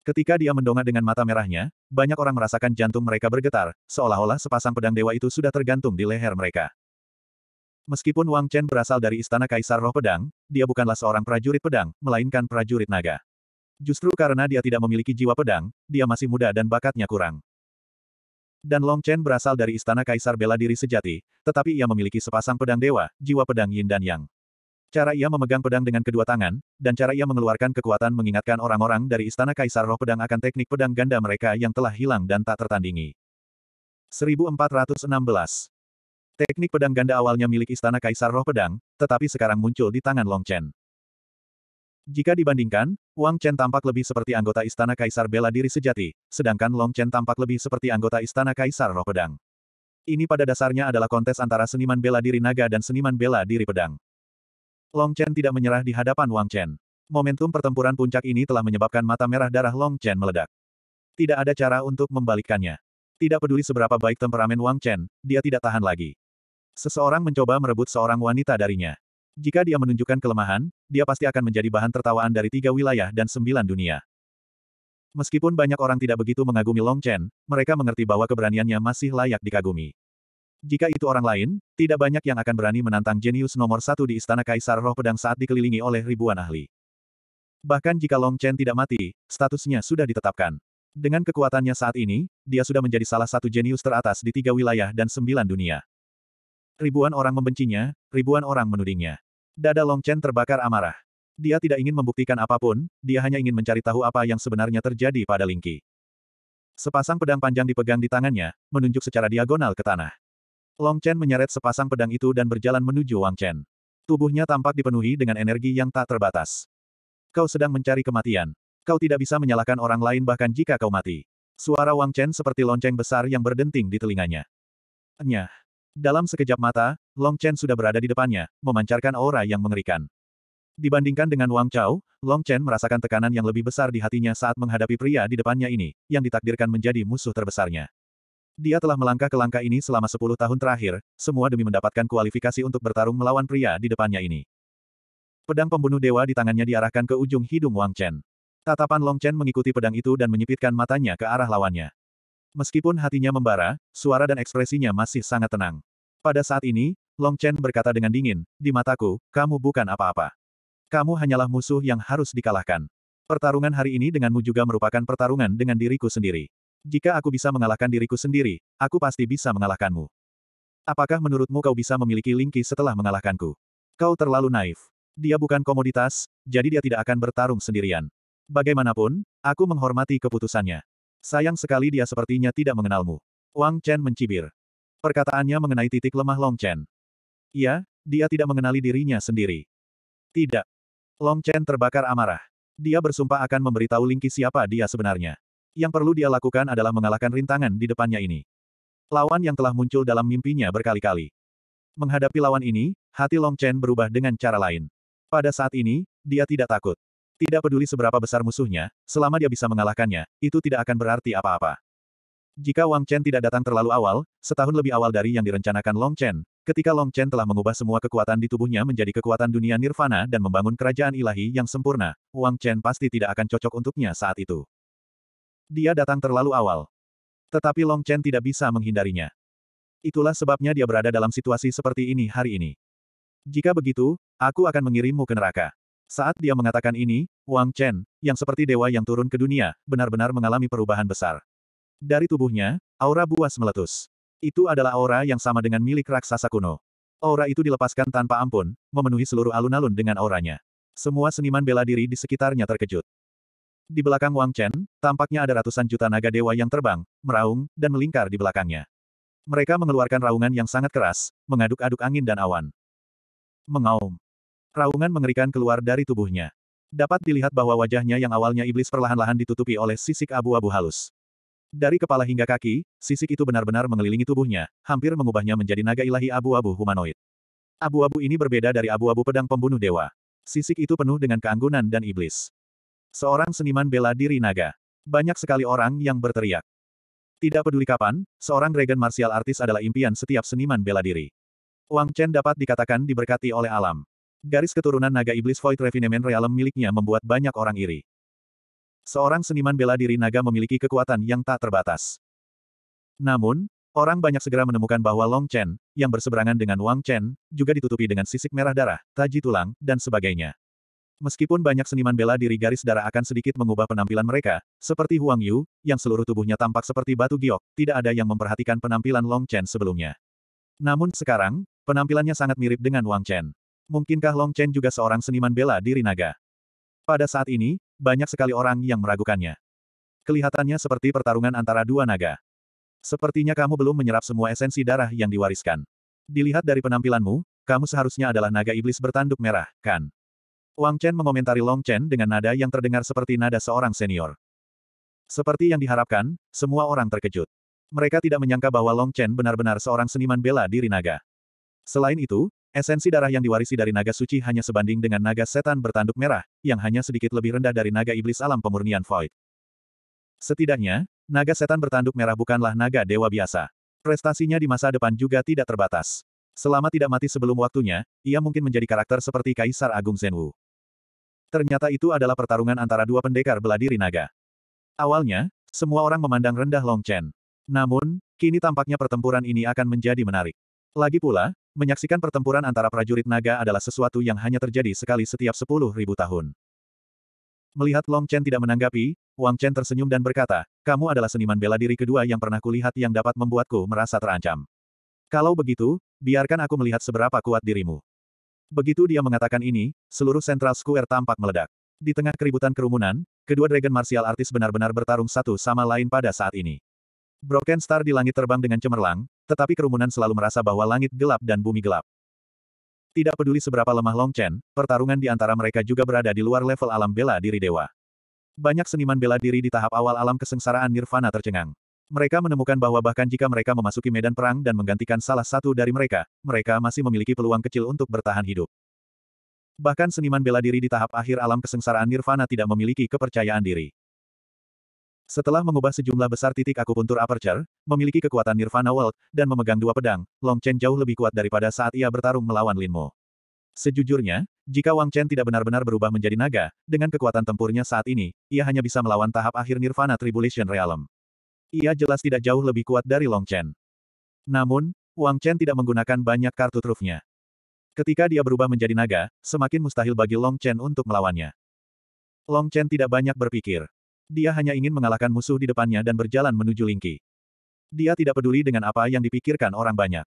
Ketika dia mendongak dengan mata merahnya, banyak orang merasakan jantung mereka bergetar, seolah-olah sepasang pedang dewa itu sudah tergantung di leher mereka. Meskipun Wang Chen berasal dari istana Kaisar Roh Pedang, dia bukanlah seorang prajurit pedang, melainkan prajurit naga. Justru karena dia tidak memiliki jiwa pedang, dia masih muda dan bakatnya kurang. Dan Long Chen berasal dari istana Kaisar Bela Diri Sejati, tetapi ia memiliki sepasang pedang dewa, jiwa pedang Yin dan Yang. Cara ia memegang pedang dengan kedua tangan, dan cara ia mengeluarkan kekuatan mengingatkan orang-orang dari Istana Kaisar Roh Pedang akan teknik pedang ganda mereka yang telah hilang dan tak tertandingi. 1416 Teknik pedang ganda awalnya milik Istana Kaisar Roh Pedang, tetapi sekarang muncul di tangan Long Chen. Jika dibandingkan, Wang Chen tampak lebih seperti anggota Istana Kaisar Bela Diri Sejati, sedangkan Long Chen tampak lebih seperti anggota Istana Kaisar Roh Pedang. Ini pada dasarnya adalah kontes antara seniman bela diri naga dan seniman bela diri pedang. Long Chen tidak menyerah di hadapan Wang Chen. Momentum pertempuran puncak ini telah menyebabkan mata merah darah Long Chen meledak. Tidak ada cara untuk membalikkannya. Tidak peduli seberapa baik temperamen Wang Chen, dia tidak tahan lagi. Seseorang mencoba merebut seorang wanita darinya. Jika dia menunjukkan kelemahan, dia pasti akan menjadi bahan tertawaan dari tiga wilayah dan sembilan dunia. Meskipun banyak orang tidak begitu mengagumi Long Chen, mereka mengerti bahwa keberaniannya masih layak dikagumi. Jika itu orang lain, tidak banyak yang akan berani menantang jenius nomor satu di Istana Kaisar Roh Pedang saat dikelilingi oleh ribuan ahli. Bahkan jika Long Chen tidak mati, statusnya sudah ditetapkan. Dengan kekuatannya saat ini, dia sudah menjadi salah satu jenius teratas di tiga wilayah dan sembilan dunia. Ribuan orang membencinya, ribuan orang menudingnya. Dada Long Chen terbakar amarah. Dia tidak ingin membuktikan apapun, dia hanya ingin mencari tahu apa yang sebenarnya terjadi pada Lingqi. Sepasang pedang panjang dipegang di tangannya, menunjuk secara diagonal ke tanah. Long Chen menyeret sepasang pedang itu dan berjalan menuju Wang Chen. Tubuhnya tampak dipenuhi dengan energi yang tak terbatas. Kau sedang mencari kematian. Kau tidak bisa menyalahkan orang lain bahkan jika kau mati. Suara Wang Chen seperti lonceng besar yang berdenting di telinganya. Nyah. Dalam sekejap mata, Long Chen sudah berada di depannya, memancarkan aura yang mengerikan. Dibandingkan dengan Wang Chao, Long Chen merasakan tekanan yang lebih besar di hatinya saat menghadapi pria di depannya ini, yang ditakdirkan menjadi musuh terbesarnya. Dia telah melangkah ke langkah ini selama 10 tahun terakhir, semua demi mendapatkan kualifikasi untuk bertarung melawan pria di depannya ini. Pedang pembunuh dewa di tangannya diarahkan ke ujung hidung Wang Chen. Tatapan Long Chen mengikuti pedang itu dan menyipitkan matanya ke arah lawannya. Meskipun hatinya membara, suara dan ekspresinya masih sangat tenang. Pada saat ini, Long Chen berkata dengan dingin, di mataku, kamu bukan apa-apa. Kamu hanyalah musuh yang harus dikalahkan. Pertarungan hari ini denganmu juga merupakan pertarungan dengan diriku sendiri. Jika aku bisa mengalahkan diriku sendiri, aku pasti bisa mengalahkanmu. Apakah menurutmu kau bisa memiliki Lingqi setelah mengalahkanku? Kau terlalu naif. Dia bukan komoditas, jadi dia tidak akan bertarung sendirian. Bagaimanapun, aku menghormati keputusannya. Sayang sekali dia sepertinya tidak mengenalmu. Wang Chen mencibir. Perkataannya mengenai titik lemah Long Chen. Iya, dia tidak mengenali dirinya sendiri. Tidak. Long Chen terbakar amarah. Dia bersumpah akan memberitahu Lingqi siapa dia sebenarnya. Yang perlu dia lakukan adalah mengalahkan rintangan di depannya ini. Lawan yang telah muncul dalam mimpinya berkali-kali. Menghadapi lawan ini, hati Long Chen berubah dengan cara lain. Pada saat ini, dia tidak takut. Tidak peduli seberapa besar musuhnya, selama dia bisa mengalahkannya, itu tidak akan berarti apa-apa. Jika Wang Chen tidak datang terlalu awal, setahun lebih awal dari yang direncanakan Long Chen, ketika Long Chen telah mengubah semua kekuatan di tubuhnya menjadi kekuatan dunia nirvana dan membangun kerajaan ilahi yang sempurna, Wang Chen pasti tidak akan cocok untuknya saat itu. Dia datang terlalu awal. Tetapi Long Chen tidak bisa menghindarinya. Itulah sebabnya dia berada dalam situasi seperti ini hari ini. Jika begitu, aku akan mengirimmu ke neraka. Saat dia mengatakan ini, Wang Chen, yang seperti dewa yang turun ke dunia, benar-benar mengalami perubahan besar. Dari tubuhnya, aura buas meletus. Itu adalah aura yang sama dengan milik raksasa kuno. Aura itu dilepaskan tanpa ampun, memenuhi seluruh alun-alun dengan auranya. Semua seniman bela diri di sekitarnya terkejut. Di belakang Wang Chen, tampaknya ada ratusan juta naga dewa yang terbang, meraung, dan melingkar di belakangnya. Mereka mengeluarkan raungan yang sangat keras, mengaduk-aduk angin dan awan. Mengaum. Raungan mengerikan keluar dari tubuhnya. Dapat dilihat bahwa wajahnya yang awalnya iblis perlahan-lahan ditutupi oleh sisik abu-abu halus. Dari kepala hingga kaki, sisik itu benar-benar mengelilingi tubuhnya, hampir mengubahnya menjadi naga ilahi abu-abu humanoid. Abu-abu ini berbeda dari abu-abu pedang pembunuh dewa. Sisik itu penuh dengan keanggunan dan iblis. Seorang seniman bela diri naga. Banyak sekali orang yang berteriak. Tidak peduli kapan, seorang dragon martial artis adalah impian setiap seniman bela diri. Wang Chen dapat dikatakan diberkati oleh alam. Garis keturunan naga iblis Void Refinement Realm miliknya membuat banyak orang iri. Seorang seniman bela diri naga memiliki kekuatan yang tak terbatas. Namun, orang banyak segera menemukan bahwa Long Chen, yang berseberangan dengan Wang Chen, juga ditutupi dengan sisik merah darah, taji tulang, dan sebagainya. Meskipun banyak seniman bela diri garis darah akan sedikit mengubah penampilan mereka, seperti Huang Yu, yang seluruh tubuhnya tampak seperti batu giok, tidak ada yang memperhatikan penampilan Long Chen sebelumnya. Namun sekarang, penampilannya sangat mirip dengan Wang Chen. Mungkinkah Long Chen juga seorang seniman bela diri naga? Pada saat ini, banyak sekali orang yang meragukannya. Kelihatannya seperti pertarungan antara dua naga. Sepertinya kamu belum menyerap semua esensi darah yang diwariskan. Dilihat dari penampilanmu, kamu seharusnya adalah naga iblis bertanduk merah, kan? Wang Chen mengomentari Long Chen dengan nada yang terdengar seperti nada seorang senior. Seperti yang diharapkan, semua orang terkejut. Mereka tidak menyangka bahwa Long Chen benar-benar seorang seniman bela diri naga. Selain itu, Esensi darah yang diwarisi dari naga suci hanya sebanding dengan naga setan bertanduk merah, yang hanya sedikit lebih rendah dari naga iblis alam pemurnian void. Setidaknya, naga setan bertanduk merah bukanlah naga dewa biasa. Prestasinya di masa depan juga tidak terbatas. Selama tidak mati sebelum waktunya, ia mungkin menjadi karakter seperti Kaisar Agung Zenwu. Ternyata itu adalah pertarungan antara dua pendekar beladiri naga. Awalnya, semua orang memandang rendah Long Chen. Namun, kini tampaknya pertempuran ini akan menjadi menarik. Lagi pula, Menyaksikan pertempuran antara prajurit naga adalah sesuatu yang hanya terjadi sekali setiap sepuluh ribu tahun. Melihat Long Chen tidak menanggapi, Wang Chen tersenyum dan berkata, kamu adalah seniman bela diri kedua yang pernah kulihat yang dapat membuatku merasa terancam. Kalau begitu, biarkan aku melihat seberapa kuat dirimu. Begitu dia mengatakan ini, seluruh Central Square tampak meledak. Di tengah keributan kerumunan, kedua Dragon Martial Artis benar-benar bertarung satu sama lain pada saat ini. Broken Star di langit terbang dengan cemerlang, tetapi kerumunan selalu merasa bahwa langit gelap dan bumi gelap. Tidak peduli seberapa lemah Long Chen, pertarungan di antara mereka juga berada di luar level alam bela diri dewa. Banyak seniman bela diri di tahap awal alam kesengsaraan nirvana tercengang. Mereka menemukan bahwa bahkan jika mereka memasuki medan perang dan menggantikan salah satu dari mereka, mereka masih memiliki peluang kecil untuk bertahan hidup. Bahkan seniman bela diri di tahap akhir alam kesengsaraan nirvana tidak memiliki kepercayaan diri. Setelah mengubah sejumlah besar titik akupuntur aperture, memiliki kekuatan Nirvana World, dan memegang dua pedang, Long Chen jauh lebih kuat daripada saat ia bertarung melawan Lin Mo. Sejujurnya, jika Wang Chen tidak benar-benar berubah menjadi naga, dengan kekuatan tempurnya saat ini, ia hanya bisa melawan tahap akhir Nirvana Tribulation Realm. Ia jelas tidak jauh lebih kuat dari Long Chen. Namun, Wang Chen tidak menggunakan banyak kartu trufnya. Ketika dia berubah menjadi naga, semakin mustahil bagi Long Chen untuk melawannya. Long Chen tidak banyak berpikir. Dia hanya ingin mengalahkan musuh di depannya dan berjalan menuju Lingqi. Dia tidak peduli dengan apa yang dipikirkan orang banyak.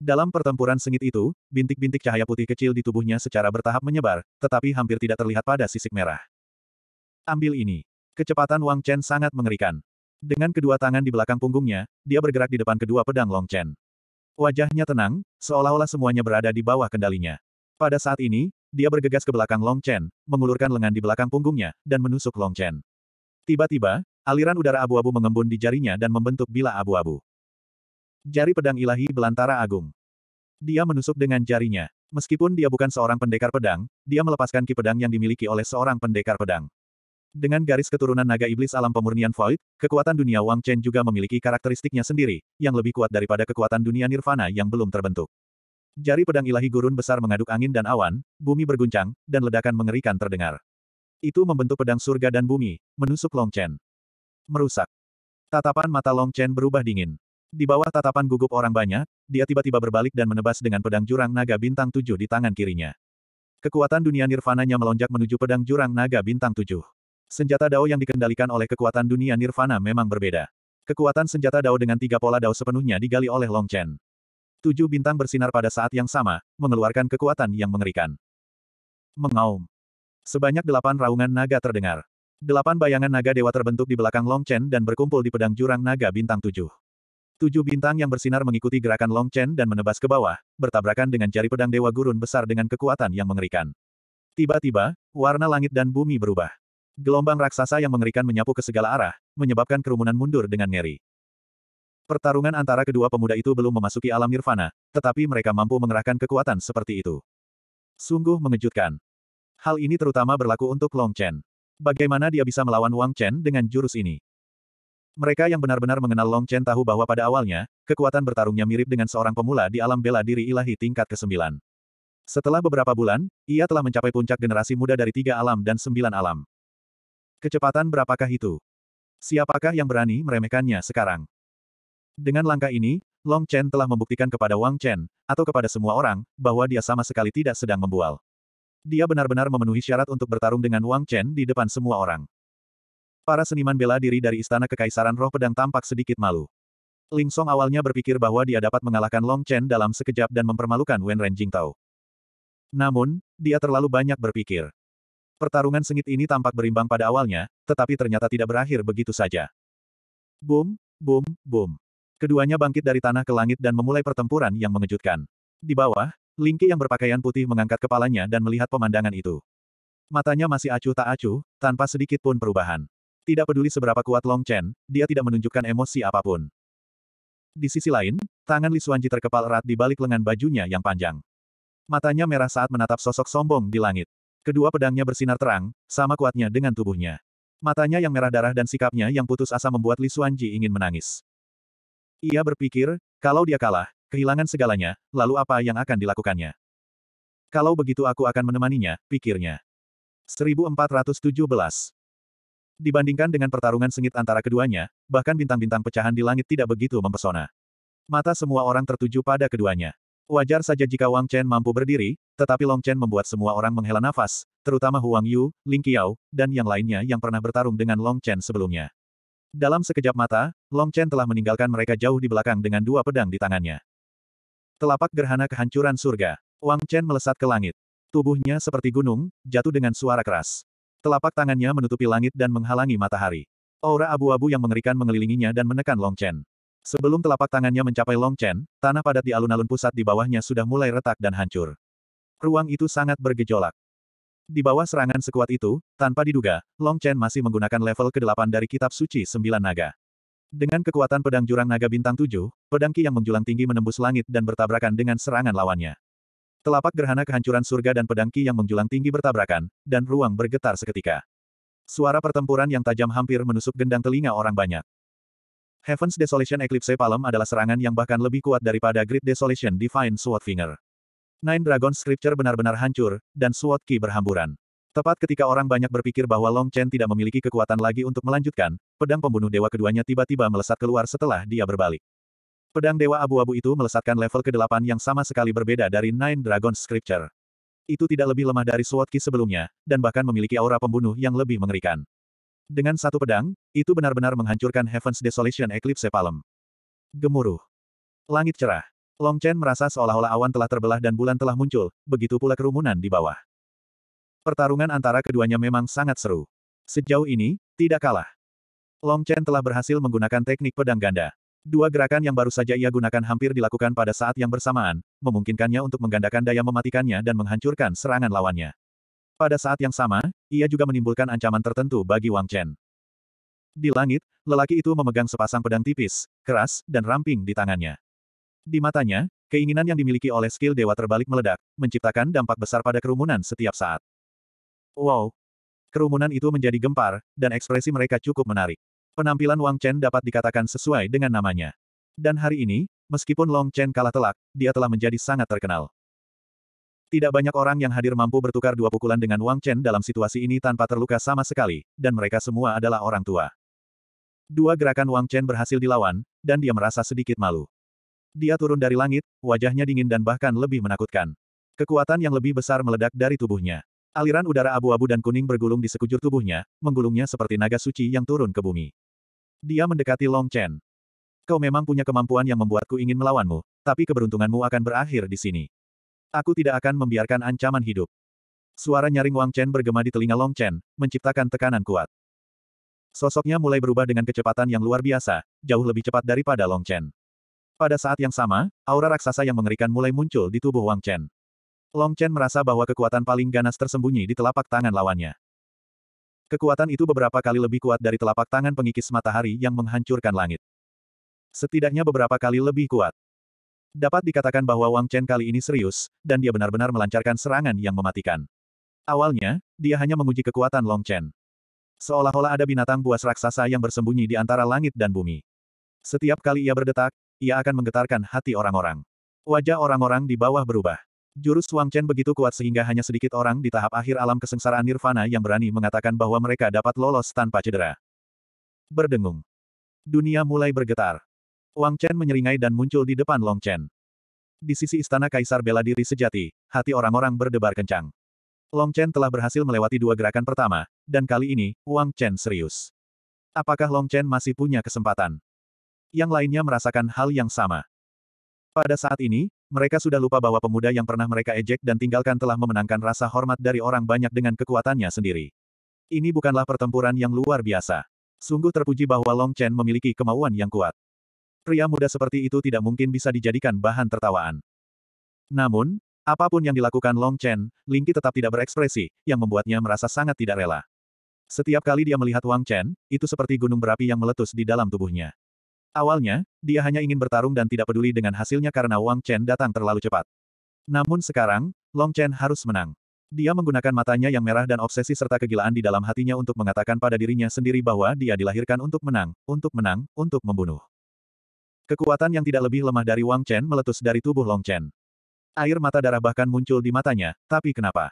Dalam pertempuran sengit itu, bintik-bintik cahaya putih kecil di tubuhnya secara bertahap menyebar, tetapi hampir tidak terlihat pada sisik merah. Ambil ini. Kecepatan Wang Chen sangat mengerikan. Dengan kedua tangan di belakang punggungnya, dia bergerak di depan kedua pedang Long Chen. Wajahnya tenang, seolah-olah semuanya berada di bawah kendalinya. Pada saat ini, dia bergegas ke belakang Long Chen, mengulurkan lengan di belakang punggungnya, dan menusuk Long Chen. Tiba-tiba, aliran udara abu-abu mengembun di jarinya dan membentuk bila abu-abu. Jari pedang ilahi belantara agung. Dia menusuk dengan jarinya. Meskipun dia bukan seorang pendekar pedang, dia melepaskan ki pedang yang dimiliki oleh seorang pendekar pedang. Dengan garis keturunan naga iblis alam pemurnian Void, kekuatan dunia Wang Chen juga memiliki karakteristiknya sendiri, yang lebih kuat daripada kekuatan dunia nirvana yang belum terbentuk. Jari pedang ilahi gurun besar mengaduk angin dan awan, bumi berguncang, dan ledakan mengerikan terdengar. Itu membentuk pedang surga dan bumi, menusuk Long Chen. Merusak. Tatapan mata Long Chen berubah dingin. Di bawah tatapan gugup orang banyak, dia tiba-tiba berbalik dan menebas dengan pedang jurang naga bintang tujuh di tangan kirinya. Kekuatan dunia nirvananya melonjak menuju pedang jurang naga bintang tujuh. Senjata Dao yang dikendalikan oleh kekuatan dunia nirvana memang berbeda. Kekuatan senjata Dao dengan tiga pola Dao sepenuhnya digali oleh Long Chen. Tujuh bintang bersinar pada saat yang sama, mengeluarkan kekuatan yang mengerikan. Mengaum. Sebanyak delapan raungan naga terdengar. Delapan bayangan naga dewa terbentuk di belakang Long Chen dan berkumpul di pedang jurang naga bintang tujuh. Tujuh bintang yang bersinar mengikuti gerakan Long Chen dan menebas ke bawah, bertabrakan dengan jari pedang dewa gurun besar dengan kekuatan yang mengerikan. Tiba-tiba, warna langit dan bumi berubah. Gelombang raksasa yang mengerikan menyapu ke segala arah, menyebabkan kerumunan mundur dengan ngeri. Pertarungan antara kedua pemuda itu belum memasuki alam nirvana, tetapi mereka mampu mengerahkan kekuatan seperti itu. Sungguh mengejutkan. Hal ini terutama berlaku untuk Long Chen. Bagaimana dia bisa melawan Wang Chen dengan jurus ini? Mereka yang benar-benar mengenal Long Chen tahu bahwa pada awalnya, kekuatan bertarungnya mirip dengan seorang pemula di alam bela diri ilahi tingkat ke-9. Setelah beberapa bulan, ia telah mencapai puncak generasi muda dari tiga alam dan sembilan alam. Kecepatan berapakah itu? Siapakah yang berani meremehkannya sekarang? Dengan langkah ini, Long Chen telah membuktikan kepada Wang Chen, atau kepada semua orang, bahwa dia sama sekali tidak sedang membual dia benar-benar memenuhi syarat untuk bertarung dengan Wang Chen di depan semua orang. Para seniman bela diri dari Istana Kekaisaran Roh Pedang tampak sedikit malu. Ling Song awalnya berpikir bahwa dia dapat mengalahkan Long Chen dalam sekejap dan mempermalukan Wen Ren Tao. Namun, dia terlalu banyak berpikir. Pertarungan sengit ini tampak berimbang pada awalnya, tetapi ternyata tidak berakhir begitu saja. Boom, boom, boom. Keduanya bangkit dari tanah ke langit dan memulai pertempuran yang mengejutkan. Di bawah, Lingki yang berpakaian putih mengangkat kepalanya dan melihat pemandangan itu. Matanya masih acuh tak acuh, tanpa sedikit pun perubahan. Tidak peduli seberapa kuat Long Chen, dia tidak menunjukkan emosi apapun. Di sisi lain, tangan Li Suanji terkepal erat di balik lengan bajunya yang panjang. Matanya merah saat menatap sosok sombong di langit. Kedua pedangnya bersinar terang, sama kuatnya dengan tubuhnya. Matanya yang merah darah dan sikapnya yang putus asa membuat Li Suanji ingin menangis. Ia berpikir, kalau dia kalah, kehilangan segalanya, lalu apa yang akan dilakukannya? Kalau begitu aku akan menemaninya, pikirnya. 1417 Dibandingkan dengan pertarungan sengit antara keduanya, bahkan bintang-bintang pecahan di langit tidak begitu mempesona. Mata semua orang tertuju pada keduanya. Wajar saja jika Wang Chen mampu berdiri, tetapi Long Chen membuat semua orang menghela nafas, terutama Huang Yu, Ling Qiao, dan yang lainnya yang pernah bertarung dengan Long Chen sebelumnya. Dalam sekejap mata, Long Chen telah meninggalkan mereka jauh di belakang dengan dua pedang di tangannya. Telapak gerhana kehancuran surga. Wang Chen melesat ke langit. Tubuhnya seperti gunung, jatuh dengan suara keras. Telapak tangannya menutupi langit dan menghalangi matahari. Aura abu-abu yang mengerikan mengelilinginya dan menekan Long Chen. Sebelum telapak tangannya mencapai Long Chen, tanah padat di alun-alun pusat di bawahnya sudah mulai retak dan hancur. Ruang itu sangat bergejolak. Di bawah serangan sekuat itu, tanpa diduga, Long Chen masih menggunakan level ke-8 dari kitab suci Sembilan Naga. Dengan kekuatan pedang jurang naga bintang tujuh, pedang Ki yang menjulang tinggi menembus langit dan bertabrakan dengan serangan lawannya. Telapak gerhana kehancuran surga dan pedang Ki yang menjulang tinggi bertabrakan, dan ruang bergetar seketika. Suara pertempuran yang tajam hampir menusuk gendang telinga orang banyak. Heaven's Desolation Eclipse Palem adalah serangan yang bahkan lebih kuat daripada Great Desolation Divine Swordfinger. Nine Dragon Scripture benar-benar hancur, dan Sword Ki berhamburan. Tepat ketika orang banyak berpikir bahwa Long Chen tidak memiliki kekuatan lagi untuk melanjutkan, pedang pembunuh dewa keduanya tiba-tiba melesat keluar setelah dia berbalik. Pedang dewa abu-abu itu melesatkan level ke-8 yang sama sekali berbeda dari Nine Dragon Scripture. Itu tidak lebih lemah dari Sword Ki sebelumnya, dan bahkan memiliki aura pembunuh yang lebih mengerikan. Dengan satu pedang, itu benar-benar menghancurkan Heaven's Desolation Eclipse Palem. Gemuruh. Langit cerah. Long Chen merasa seolah-olah awan telah terbelah dan bulan telah muncul, begitu pula kerumunan di bawah. Pertarungan antara keduanya memang sangat seru. Sejauh ini, tidak kalah. Long Chen telah berhasil menggunakan teknik pedang ganda. Dua gerakan yang baru saja ia gunakan hampir dilakukan pada saat yang bersamaan, memungkinkannya untuk menggandakan daya mematikannya dan menghancurkan serangan lawannya. Pada saat yang sama, ia juga menimbulkan ancaman tertentu bagi Wang Chen. Di langit, lelaki itu memegang sepasang pedang tipis, keras, dan ramping di tangannya. Di matanya, keinginan yang dimiliki oleh skill dewa terbalik meledak, menciptakan dampak besar pada kerumunan setiap saat. Wow! Kerumunan itu menjadi gempar, dan ekspresi mereka cukup menarik. Penampilan Wang Chen dapat dikatakan sesuai dengan namanya. Dan hari ini, meskipun Long Chen kalah telak, dia telah menjadi sangat terkenal. Tidak banyak orang yang hadir mampu bertukar dua pukulan dengan Wang Chen dalam situasi ini tanpa terluka sama sekali, dan mereka semua adalah orang tua. Dua gerakan Wang Chen berhasil dilawan, dan dia merasa sedikit malu. Dia turun dari langit, wajahnya dingin dan bahkan lebih menakutkan. Kekuatan yang lebih besar meledak dari tubuhnya. Aliran udara abu-abu dan kuning bergulung di sekujur tubuhnya, menggulungnya seperti naga suci yang turun ke bumi. Dia mendekati Long Chen. Kau memang punya kemampuan yang membuatku ingin melawanmu, tapi keberuntunganmu akan berakhir di sini. Aku tidak akan membiarkan ancaman hidup. Suara nyaring Wang Chen bergema di telinga Long Chen, menciptakan tekanan kuat. Sosoknya mulai berubah dengan kecepatan yang luar biasa, jauh lebih cepat daripada Long Chen. Pada saat yang sama, aura raksasa yang mengerikan mulai muncul di tubuh Wang Chen. Long Chen merasa bahwa kekuatan paling ganas tersembunyi di telapak tangan lawannya. Kekuatan itu beberapa kali lebih kuat dari telapak tangan pengikis matahari yang menghancurkan langit. Setidaknya beberapa kali lebih kuat. Dapat dikatakan bahwa Wang Chen kali ini serius, dan dia benar-benar melancarkan serangan yang mematikan. Awalnya, dia hanya menguji kekuatan Long Chen. Seolah-olah ada binatang buas raksasa yang bersembunyi di antara langit dan bumi. Setiap kali ia berdetak, ia akan menggetarkan hati orang-orang. Wajah orang-orang di bawah berubah. Jurus Wang Chen begitu kuat sehingga hanya sedikit orang di tahap akhir alam kesengsaraan nirvana yang berani mengatakan bahwa mereka dapat lolos tanpa cedera. Berdengung. Dunia mulai bergetar. Wang Chen menyeringai dan muncul di depan Long Chen. Di sisi istana kaisar bela diri sejati, hati orang-orang berdebar kencang. Long Chen telah berhasil melewati dua gerakan pertama, dan kali ini, Wang Chen serius. Apakah Long Chen masih punya kesempatan? Yang lainnya merasakan hal yang sama. Pada saat ini, mereka sudah lupa bahwa pemuda yang pernah mereka ejek dan tinggalkan telah memenangkan rasa hormat dari orang banyak dengan kekuatannya sendiri. Ini bukanlah pertempuran yang luar biasa. Sungguh terpuji bahwa Long Chen memiliki kemauan yang kuat. Pria muda seperti itu tidak mungkin bisa dijadikan bahan tertawaan. Namun, apapun yang dilakukan Long Chen, Lingqi tetap tidak berekspresi, yang membuatnya merasa sangat tidak rela. Setiap kali dia melihat Wang Chen, itu seperti gunung berapi yang meletus di dalam tubuhnya. Awalnya, dia hanya ingin bertarung dan tidak peduli dengan hasilnya karena Wang Chen datang terlalu cepat. Namun sekarang, Long Chen harus menang. Dia menggunakan matanya yang merah dan obsesi serta kegilaan di dalam hatinya untuk mengatakan pada dirinya sendiri bahwa dia dilahirkan untuk menang, untuk menang, untuk membunuh. Kekuatan yang tidak lebih lemah dari Wang Chen meletus dari tubuh Long Chen. Air mata darah bahkan muncul di matanya, tapi kenapa?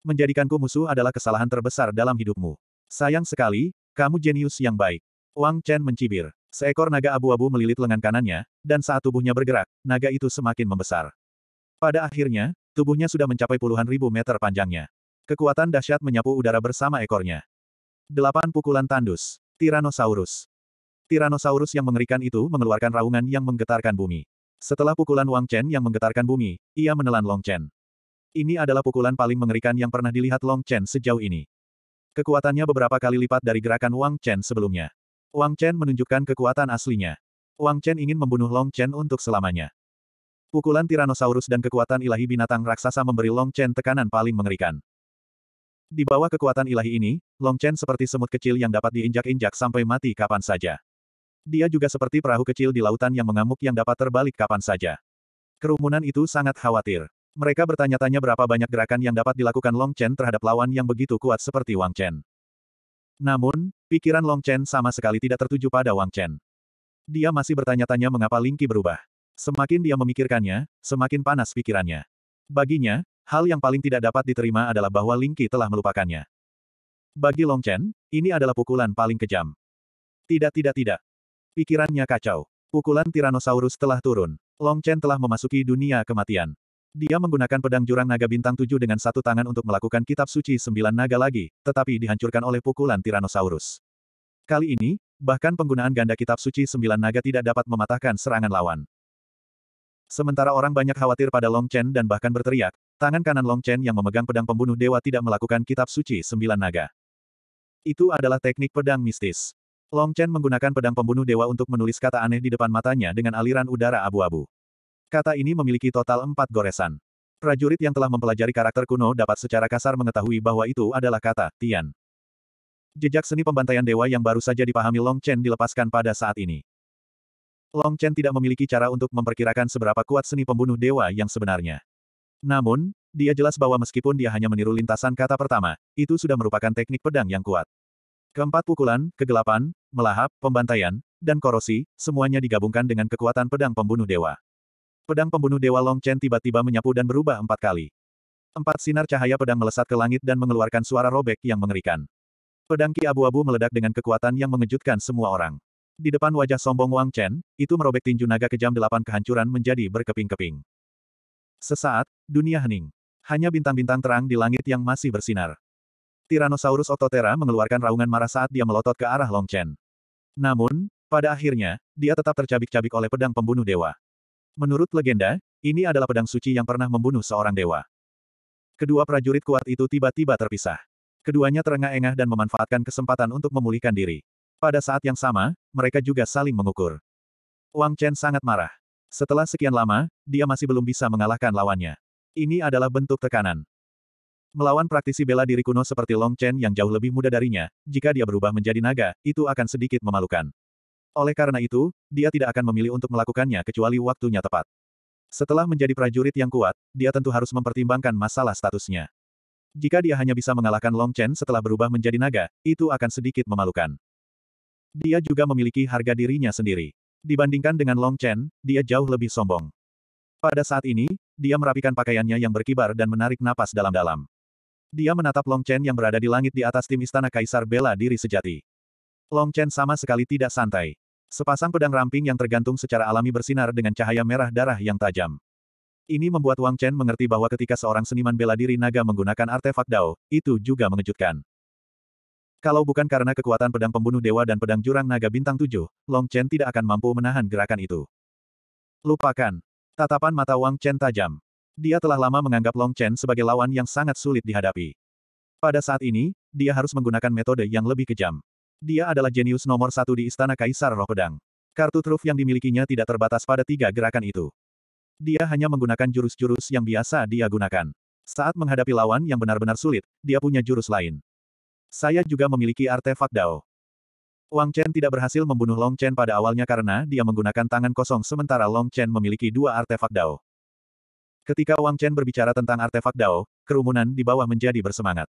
Menjadikanku musuh adalah kesalahan terbesar dalam hidupmu. Sayang sekali, kamu jenius yang baik. Wang Chen mencibir. Seekor naga abu-abu melilit lengan kanannya, dan saat tubuhnya bergerak, naga itu semakin membesar. Pada akhirnya, tubuhnya sudah mencapai puluhan ribu meter panjangnya. Kekuatan dahsyat menyapu udara bersama ekornya. Delapan pukulan tandus. Tyrannosaurus. Tyrannosaurus yang mengerikan itu mengeluarkan raungan yang menggetarkan bumi. Setelah pukulan Wang Chen yang menggetarkan bumi, ia menelan Long Chen. Ini adalah pukulan paling mengerikan yang pernah dilihat Long Chen sejauh ini. Kekuatannya beberapa kali lipat dari gerakan Wang Chen sebelumnya. Wang Chen menunjukkan kekuatan aslinya. Wang Chen ingin membunuh Long Chen untuk selamanya. Pukulan Tyrannosaurus dan kekuatan ilahi binatang raksasa memberi Long Chen tekanan paling mengerikan. Di bawah kekuatan ilahi ini, Long Chen seperti semut kecil yang dapat diinjak-injak sampai mati kapan saja. Dia juga seperti perahu kecil di lautan yang mengamuk yang dapat terbalik kapan saja. Kerumunan itu sangat khawatir. Mereka bertanya-tanya berapa banyak gerakan yang dapat dilakukan Long Chen terhadap lawan yang begitu kuat seperti Wang Chen. Namun, pikiran Long Chen sama sekali tidak tertuju pada Wang Chen. Dia masih bertanya-tanya mengapa Ling Qi berubah. Semakin dia memikirkannya, semakin panas pikirannya. Baginya, hal yang paling tidak dapat diterima adalah bahwa Ling Qi telah melupakannya. Bagi Long Chen, ini adalah pukulan paling kejam. Tidak tidak tidak. Pikirannya kacau. Pukulan Tyrannosaurus telah turun. Long Chen telah memasuki dunia kematian. Dia menggunakan pedang jurang naga bintang tujuh dengan satu tangan untuk melakukan kitab suci sembilan naga lagi, tetapi dihancurkan oleh pukulan Tyrannosaurus. Kali ini, bahkan penggunaan ganda kitab suci sembilan naga tidak dapat mematahkan serangan lawan. Sementara orang banyak khawatir pada Long Chen dan bahkan berteriak, tangan kanan Long Chen yang memegang pedang pembunuh dewa tidak melakukan kitab suci sembilan naga. Itu adalah teknik pedang mistis. Long Chen menggunakan pedang pembunuh dewa untuk menulis kata aneh di depan matanya dengan aliran udara abu-abu. Kata ini memiliki total empat goresan. Prajurit yang telah mempelajari karakter kuno dapat secara kasar mengetahui bahwa itu adalah kata Tian. Jejak seni pembantaian dewa yang baru saja dipahami Long Chen dilepaskan pada saat ini. Long Chen tidak memiliki cara untuk memperkirakan seberapa kuat seni pembunuh dewa yang sebenarnya. Namun, dia jelas bahwa meskipun dia hanya meniru lintasan kata pertama, itu sudah merupakan teknik pedang yang kuat. Keempat pukulan, kegelapan, melahap, pembantaian, dan korosi, semuanya digabungkan dengan kekuatan pedang pembunuh dewa. Pedang pembunuh Dewa Long Chen tiba-tiba menyapu dan berubah empat kali. Empat sinar cahaya pedang melesat ke langit dan mengeluarkan suara robek yang mengerikan. Pedang Ki abu-abu meledak dengan kekuatan yang mengejutkan semua orang. Di depan wajah sombong Wang Chen, itu merobek tinju naga kejam delapan kehancuran menjadi berkeping-keping. Sesaat, dunia hening. Hanya bintang-bintang terang di langit yang masih bersinar. Tyrannosaurus Octotera mengeluarkan raungan marah saat dia melotot ke arah Long Chen. Namun, pada akhirnya, dia tetap tercabik-cabik oleh pedang pembunuh dewa. Menurut legenda, ini adalah pedang suci yang pernah membunuh seorang dewa. Kedua prajurit kuat itu tiba-tiba terpisah. Keduanya terengah-engah dan memanfaatkan kesempatan untuk memulihkan diri. Pada saat yang sama, mereka juga saling mengukur. Wang Chen sangat marah. Setelah sekian lama, dia masih belum bisa mengalahkan lawannya. Ini adalah bentuk tekanan. Melawan praktisi bela diri kuno seperti Long Chen yang jauh lebih muda darinya, jika dia berubah menjadi naga, itu akan sedikit memalukan. Oleh karena itu, dia tidak akan memilih untuk melakukannya kecuali waktunya tepat. Setelah menjadi prajurit yang kuat, dia tentu harus mempertimbangkan masalah statusnya. Jika dia hanya bisa mengalahkan Long Chen setelah berubah menjadi naga, itu akan sedikit memalukan. Dia juga memiliki harga dirinya sendiri. Dibandingkan dengan Long Chen, dia jauh lebih sombong. Pada saat ini, dia merapikan pakaiannya yang berkibar dan menarik napas dalam-dalam. Dia menatap Long Chen yang berada di langit di atas tim istana Kaisar bela diri sejati. Long Chen sama sekali tidak santai. Sepasang pedang ramping yang tergantung secara alami bersinar dengan cahaya merah darah yang tajam. Ini membuat Wang Chen mengerti bahwa ketika seorang seniman bela diri naga menggunakan artefak Dao, itu juga mengejutkan. Kalau bukan karena kekuatan pedang pembunuh dewa dan pedang jurang naga bintang tujuh, Long Chen tidak akan mampu menahan gerakan itu. Lupakan. Tatapan mata Wang Chen tajam. Dia telah lama menganggap Long Chen sebagai lawan yang sangat sulit dihadapi. Pada saat ini, dia harus menggunakan metode yang lebih kejam. Dia adalah jenius nomor satu di Istana Kaisar Roh Pedang. Kartu truf yang dimilikinya tidak terbatas pada tiga gerakan itu. Dia hanya menggunakan jurus-jurus yang biasa dia gunakan. Saat menghadapi lawan yang benar-benar sulit, dia punya jurus lain. Saya juga memiliki artefak Dao. Wang Chen tidak berhasil membunuh Long Chen pada awalnya karena dia menggunakan tangan kosong sementara Long Chen memiliki dua artefak Dao. Ketika Wang Chen berbicara tentang artefak Dao, kerumunan di bawah menjadi bersemangat.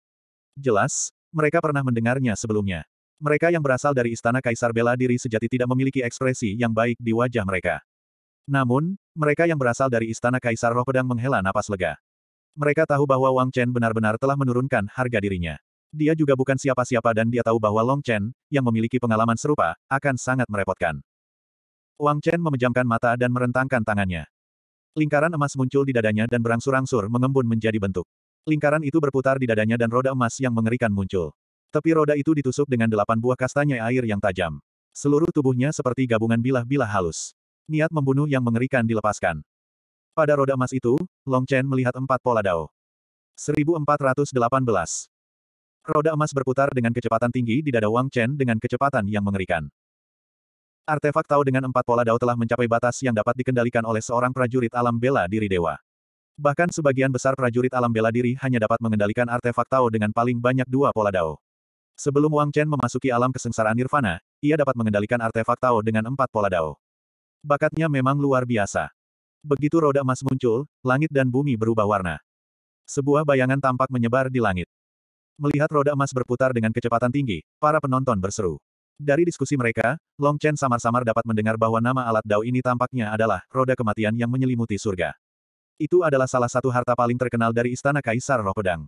Jelas, mereka pernah mendengarnya sebelumnya. Mereka yang berasal dari istana kaisar bela diri sejati tidak memiliki ekspresi yang baik di wajah mereka. Namun, mereka yang berasal dari istana kaisar roh pedang menghela napas lega. Mereka tahu bahwa Wang Chen benar-benar telah menurunkan harga dirinya. Dia juga bukan siapa-siapa dan dia tahu bahwa Long Chen, yang memiliki pengalaman serupa, akan sangat merepotkan. Wang Chen memejamkan mata dan merentangkan tangannya. Lingkaran emas muncul di dadanya dan berangsur-angsur mengembun menjadi bentuk. Lingkaran itu berputar di dadanya dan roda emas yang mengerikan muncul. Tepi roda itu ditusuk dengan delapan buah kastanya air yang tajam. Seluruh tubuhnya seperti gabungan bilah-bilah halus. Niat membunuh yang mengerikan dilepaskan. Pada roda emas itu, Long Chen melihat empat pola dao. 1418. Roda emas berputar dengan kecepatan tinggi di dada Wang Chen dengan kecepatan yang mengerikan. Artefak Tao dengan empat pola dao telah mencapai batas yang dapat dikendalikan oleh seorang prajurit alam bela diri dewa. Bahkan sebagian besar prajurit alam bela diri hanya dapat mengendalikan artefak Tao dengan paling banyak dua pola dao. Sebelum Wang Chen memasuki alam kesengsaraan nirvana, ia dapat mengendalikan artefak Tao dengan empat pola Dao. Bakatnya memang luar biasa. Begitu roda emas muncul, langit dan bumi berubah warna. Sebuah bayangan tampak menyebar di langit. Melihat roda emas berputar dengan kecepatan tinggi, para penonton berseru. Dari diskusi mereka, Long Chen samar-samar dapat mendengar bahwa nama alat Dao ini tampaknya adalah roda kematian yang menyelimuti surga. Itu adalah salah satu harta paling terkenal dari Istana Kaisar Roh Pedang.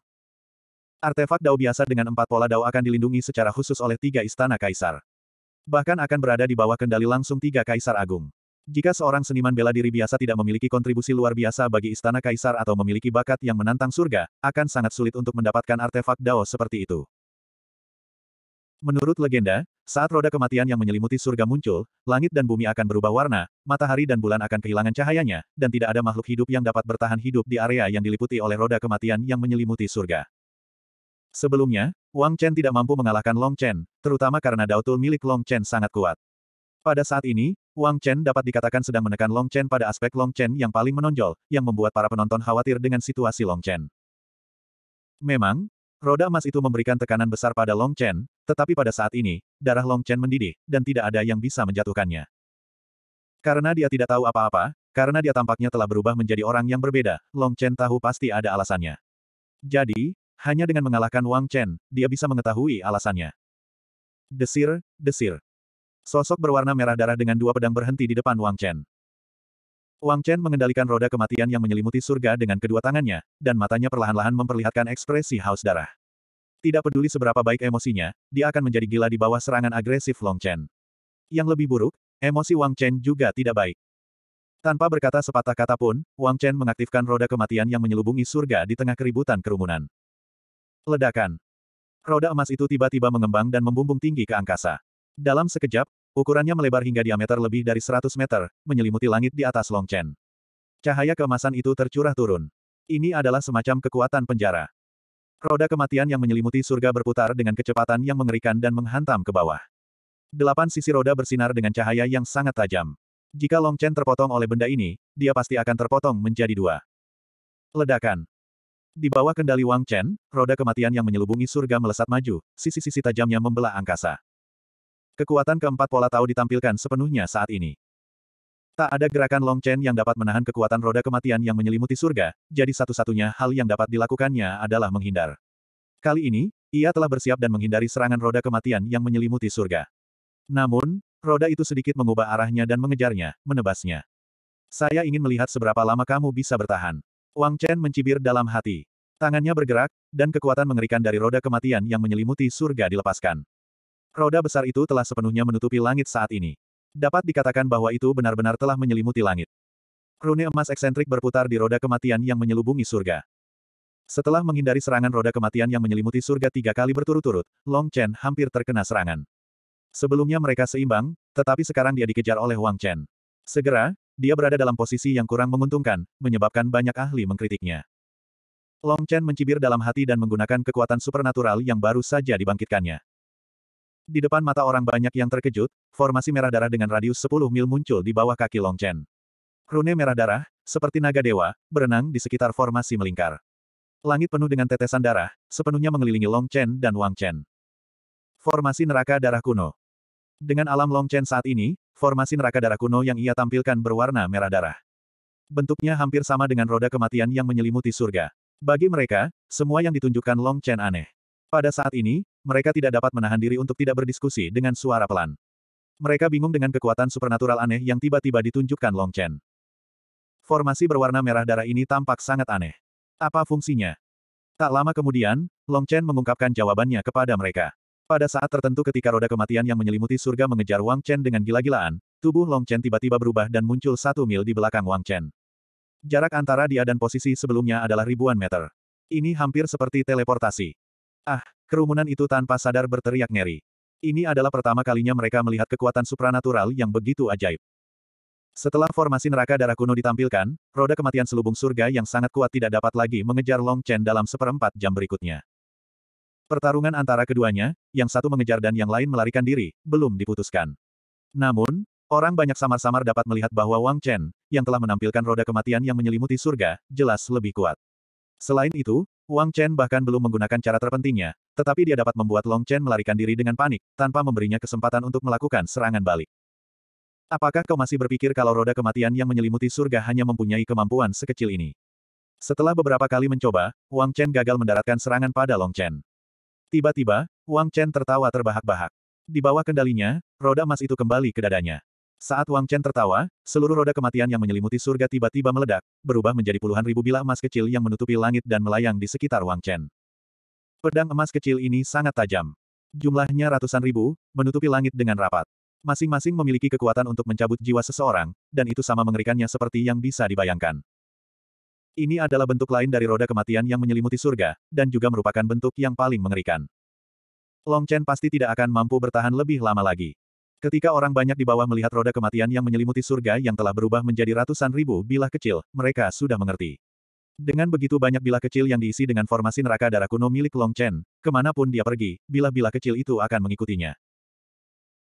Artefak dao biasa dengan empat pola dao akan dilindungi secara khusus oleh tiga istana kaisar. Bahkan akan berada di bawah kendali langsung tiga kaisar agung. Jika seorang seniman bela diri biasa tidak memiliki kontribusi luar biasa bagi istana kaisar atau memiliki bakat yang menantang surga, akan sangat sulit untuk mendapatkan artefak dao seperti itu. Menurut legenda, saat roda kematian yang menyelimuti surga muncul, langit dan bumi akan berubah warna, matahari dan bulan akan kehilangan cahayanya, dan tidak ada makhluk hidup yang dapat bertahan hidup di area yang diliputi oleh roda kematian yang menyelimuti surga. Sebelumnya, Wang Chen tidak mampu mengalahkan Long Chen, terutama karena Daotul milik Long Chen sangat kuat. Pada saat ini, Wang Chen dapat dikatakan sedang menekan Long Chen pada aspek Long Chen yang paling menonjol, yang membuat para penonton khawatir dengan situasi Long Chen. Memang, roda emas itu memberikan tekanan besar pada Long Chen, tetapi pada saat ini, darah Long Chen mendidih, dan tidak ada yang bisa menjatuhkannya. Karena dia tidak tahu apa-apa, karena dia tampaknya telah berubah menjadi orang yang berbeda, Long Chen tahu pasti ada alasannya. Jadi, hanya dengan mengalahkan Wang Chen, dia bisa mengetahui alasannya. Desir, desir. Sosok berwarna merah darah dengan dua pedang berhenti di depan Wang Chen. Wang Chen mengendalikan roda kematian yang menyelimuti surga dengan kedua tangannya, dan matanya perlahan-lahan memperlihatkan ekspresi haus darah. Tidak peduli seberapa baik emosinya, dia akan menjadi gila di bawah serangan agresif Long Chen. Yang lebih buruk, emosi Wang Chen juga tidak baik. Tanpa berkata sepatah kata pun, Wang Chen mengaktifkan roda kematian yang menyelubungi surga di tengah keributan kerumunan. Ledakan. Roda emas itu tiba-tiba mengembang dan membumbung tinggi ke angkasa. Dalam sekejap, ukurannya melebar hingga diameter lebih dari 100 meter, menyelimuti langit di atas Longchen. Cahaya keemasan itu tercurah turun. Ini adalah semacam kekuatan penjara. Roda kematian yang menyelimuti surga berputar dengan kecepatan yang mengerikan dan menghantam ke bawah. Delapan sisi roda bersinar dengan cahaya yang sangat tajam. Jika Longchen terpotong oleh benda ini, dia pasti akan terpotong menjadi dua. Ledakan. Di bawah kendali Wang Chen, roda kematian yang menyelubungi surga melesat maju, sisi-sisi tajamnya membelah angkasa. Kekuatan keempat pola tahu ditampilkan sepenuhnya saat ini. Tak ada gerakan Long Chen yang dapat menahan kekuatan roda kematian yang menyelimuti surga, jadi satu-satunya hal yang dapat dilakukannya adalah menghindar. Kali ini, ia telah bersiap dan menghindari serangan roda kematian yang menyelimuti surga. Namun, roda itu sedikit mengubah arahnya dan mengejarnya, menebasnya. Saya ingin melihat seberapa lama kamu bisa bertahan. Wang Chen mencibir dalam hati. Tangannya bergerak, dan kekuatan mengerikan dari roda kematian yang menyelimuti surga dilepaskan. Roda besar itu telah sepenuhnya menutupi langit saat ini. Dapat dikatakan bahwa itu benar-benar telah menyelimuti langit. Rune emas eksentrik berputar di roda kematian yang menyelubungi surga. Setelah menghindari serangan roda kematian yang menyelimuti surga tiga kali berturut-turut, Long Chen hampir terkena serangan. Sebelumnya mereka seimbang, tetapi sekarang dia dikejar oleh Wang Chen. Segera, dia berada dalam posisi yang kurang menguntungkan, menyebabkan banyak ahli mengkritiknya. Long Chen mencibir dalam hati dan menggunakan kekuatan supernatural yang baru saja dibangkitkannya. Di depan mata orang banyak yang terkejut, formasi merah darah dengan radius 10 mil muncul di bawah kaki Long Chen. Rune merah darah, seperti naga dewa, berenang di sekitar formasi melingkar. Langit penuh dengan tetesan darah, sepenuhnya mengelilingi Long Chen dan Wang Chen. Formasi neraka darah kuno. Dengan alam Long Chen saat ini, formasi neraka darah kuno yang ia tampilkan berwarna merah darah. Bentuknya hampir sama dengan roda kematian yang menyelimuti surga. Bagi mereka, semua yang ditunjukkan Long Chen aneh. Pada saat ini, mereka tidak dapat menahan diri untuk tidak berdiskusi dengan suara pelan. Mereka bingung dengan kekuatan supernatural aneh yang tiba-tiba ditunjukkan Long Chen. Formasi berwarna merah darah ini tampak sangat aneh. Apa fungsinya? Tak lama kemudian, Long Chen mengungkapkan jawabannya kepada mereka. Pada saat tertentu ketika roda kematian yang menyelimuti surga mengejar Wang Chen dengan gila-gilaan, tubuh Long Chen tiba-tiba berubah dan muncul satu mil di belakang Wang Chen. Jarak antara dia dan posisi sebelumnya adalah ribuan meter. Ini hampir seperti teleportasi. Ah, kerumunan itu tanpa sadar berteriak ngeri. Ini adalah pertama kalinya mereka melihat kekuatan supranatural yang begitu ajaib. Setelah formasi neraka darah kuno ditampilkan, roda kematian selubung surga yang sangat kuat tidak dapat lagi mengejar Long Chen dalam seperempat jam berikutnya. Pertarungan antara keduanya, yang satu mengejar dan yang lain melarikan diri, belum diputuskan. Namun, orang banyak samar-samar dapat melihat bahwa Wang Chen, yang telah menampilkan roda kematian yang menyelimuti surga, jelas lebih kuat. Selain itu, Wang Chen bahkan belum menggunakan cara terpentingnya, tetapi dia dapat membuat Long Chen melarikan diri dengan panik, tanpa memberinya kesempatan untuk melakukan serangan balik. Apakah kau masih berpikir kalau roda kematian yang menyelimuti surga hanya mempunyai kemampuan sekecil ini? Setelah beberapa kali mencoba, Wang Chen gagal mendaratkan serangan pada Long Chen. Tiba-tiba, Wang Chen tertawa terbahak-bahak. Di bawah kendalinya, roda emas itu kembali ke dadanya. Saat Wang Chen tertawa, seluruh roda kematian yang menyelimuti surga tiba-tiba meledak, berubah menjadi puluhan ribu bilah emas kecil yang menutupi langit dan melayang di sekitar Wang Chen. Pedang emas kecil ini sangat tajam. Jumlahnya ratusan ribu, menutupi langit dengan rapat. Masing-masing memiliki kekuatan untuk mencabut jiwa seseorang, dan itu sama mengerikannya seperti yang bisa dibayangkan. Ini adalah bentuk lain dari roda kematian yang menyelimuti surga, dan juga merupakan bentuk yang paling mengerikan. Long Chen pasti tidak akan mampu bertahan lebih lama lagi. Ketika orang banyak di bawah melihat roda kematian yang menyelimuti surga yang telah berubah menjadi ratusan ribu bilah kecil, mereka sudah mengerti. Dengan begitu banyak bilah kecil yang diisi dengan formasi neraka darah kuno milik Long Chen, kemanapun dia pergi, bilah-bilah kecil itu akan mengikutinya.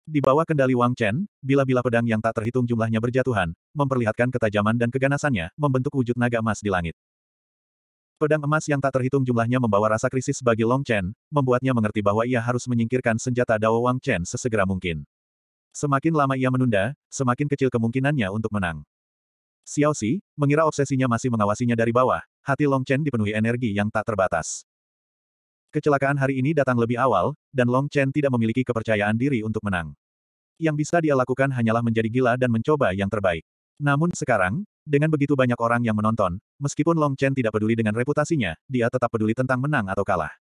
Di bawah kendali Wang Chen, bila-bila pedang yang tak terhitung jumlahnya berjatuhan, memperlihatkan ketajaman dan keganasannya, membentuk wujud naga emas di langit. Pedang emas yang tak terhitung jumlahnya membawa rasa krisis bagi Long Chen, membuatnya mengerti bahwa ia harus menyingkirkan senjata Dao Wang Chen sesegera mungkin. Semakin lama ia menunda, semakin kecil kemungkinannya untuk menang. Xiao Si, mengira obsesinya masih mengawasinya dari bawah, hati Long Chen dipenuhi energi yang tak terbatas. Kecelakaan hari ini datang lebih awal, dan Long Chen tidak memiliki kepercayaan diri untuk menang. Yang bisa dia lakukan hanyalah menjadi gila dan mencoba yang terbaik. Namun sekarang, dengan begitu banyak orang yang menonton, meskipun Long Chen tidak peduli dengan reputasinya, dia tetap peduli tentang menang atau kalah.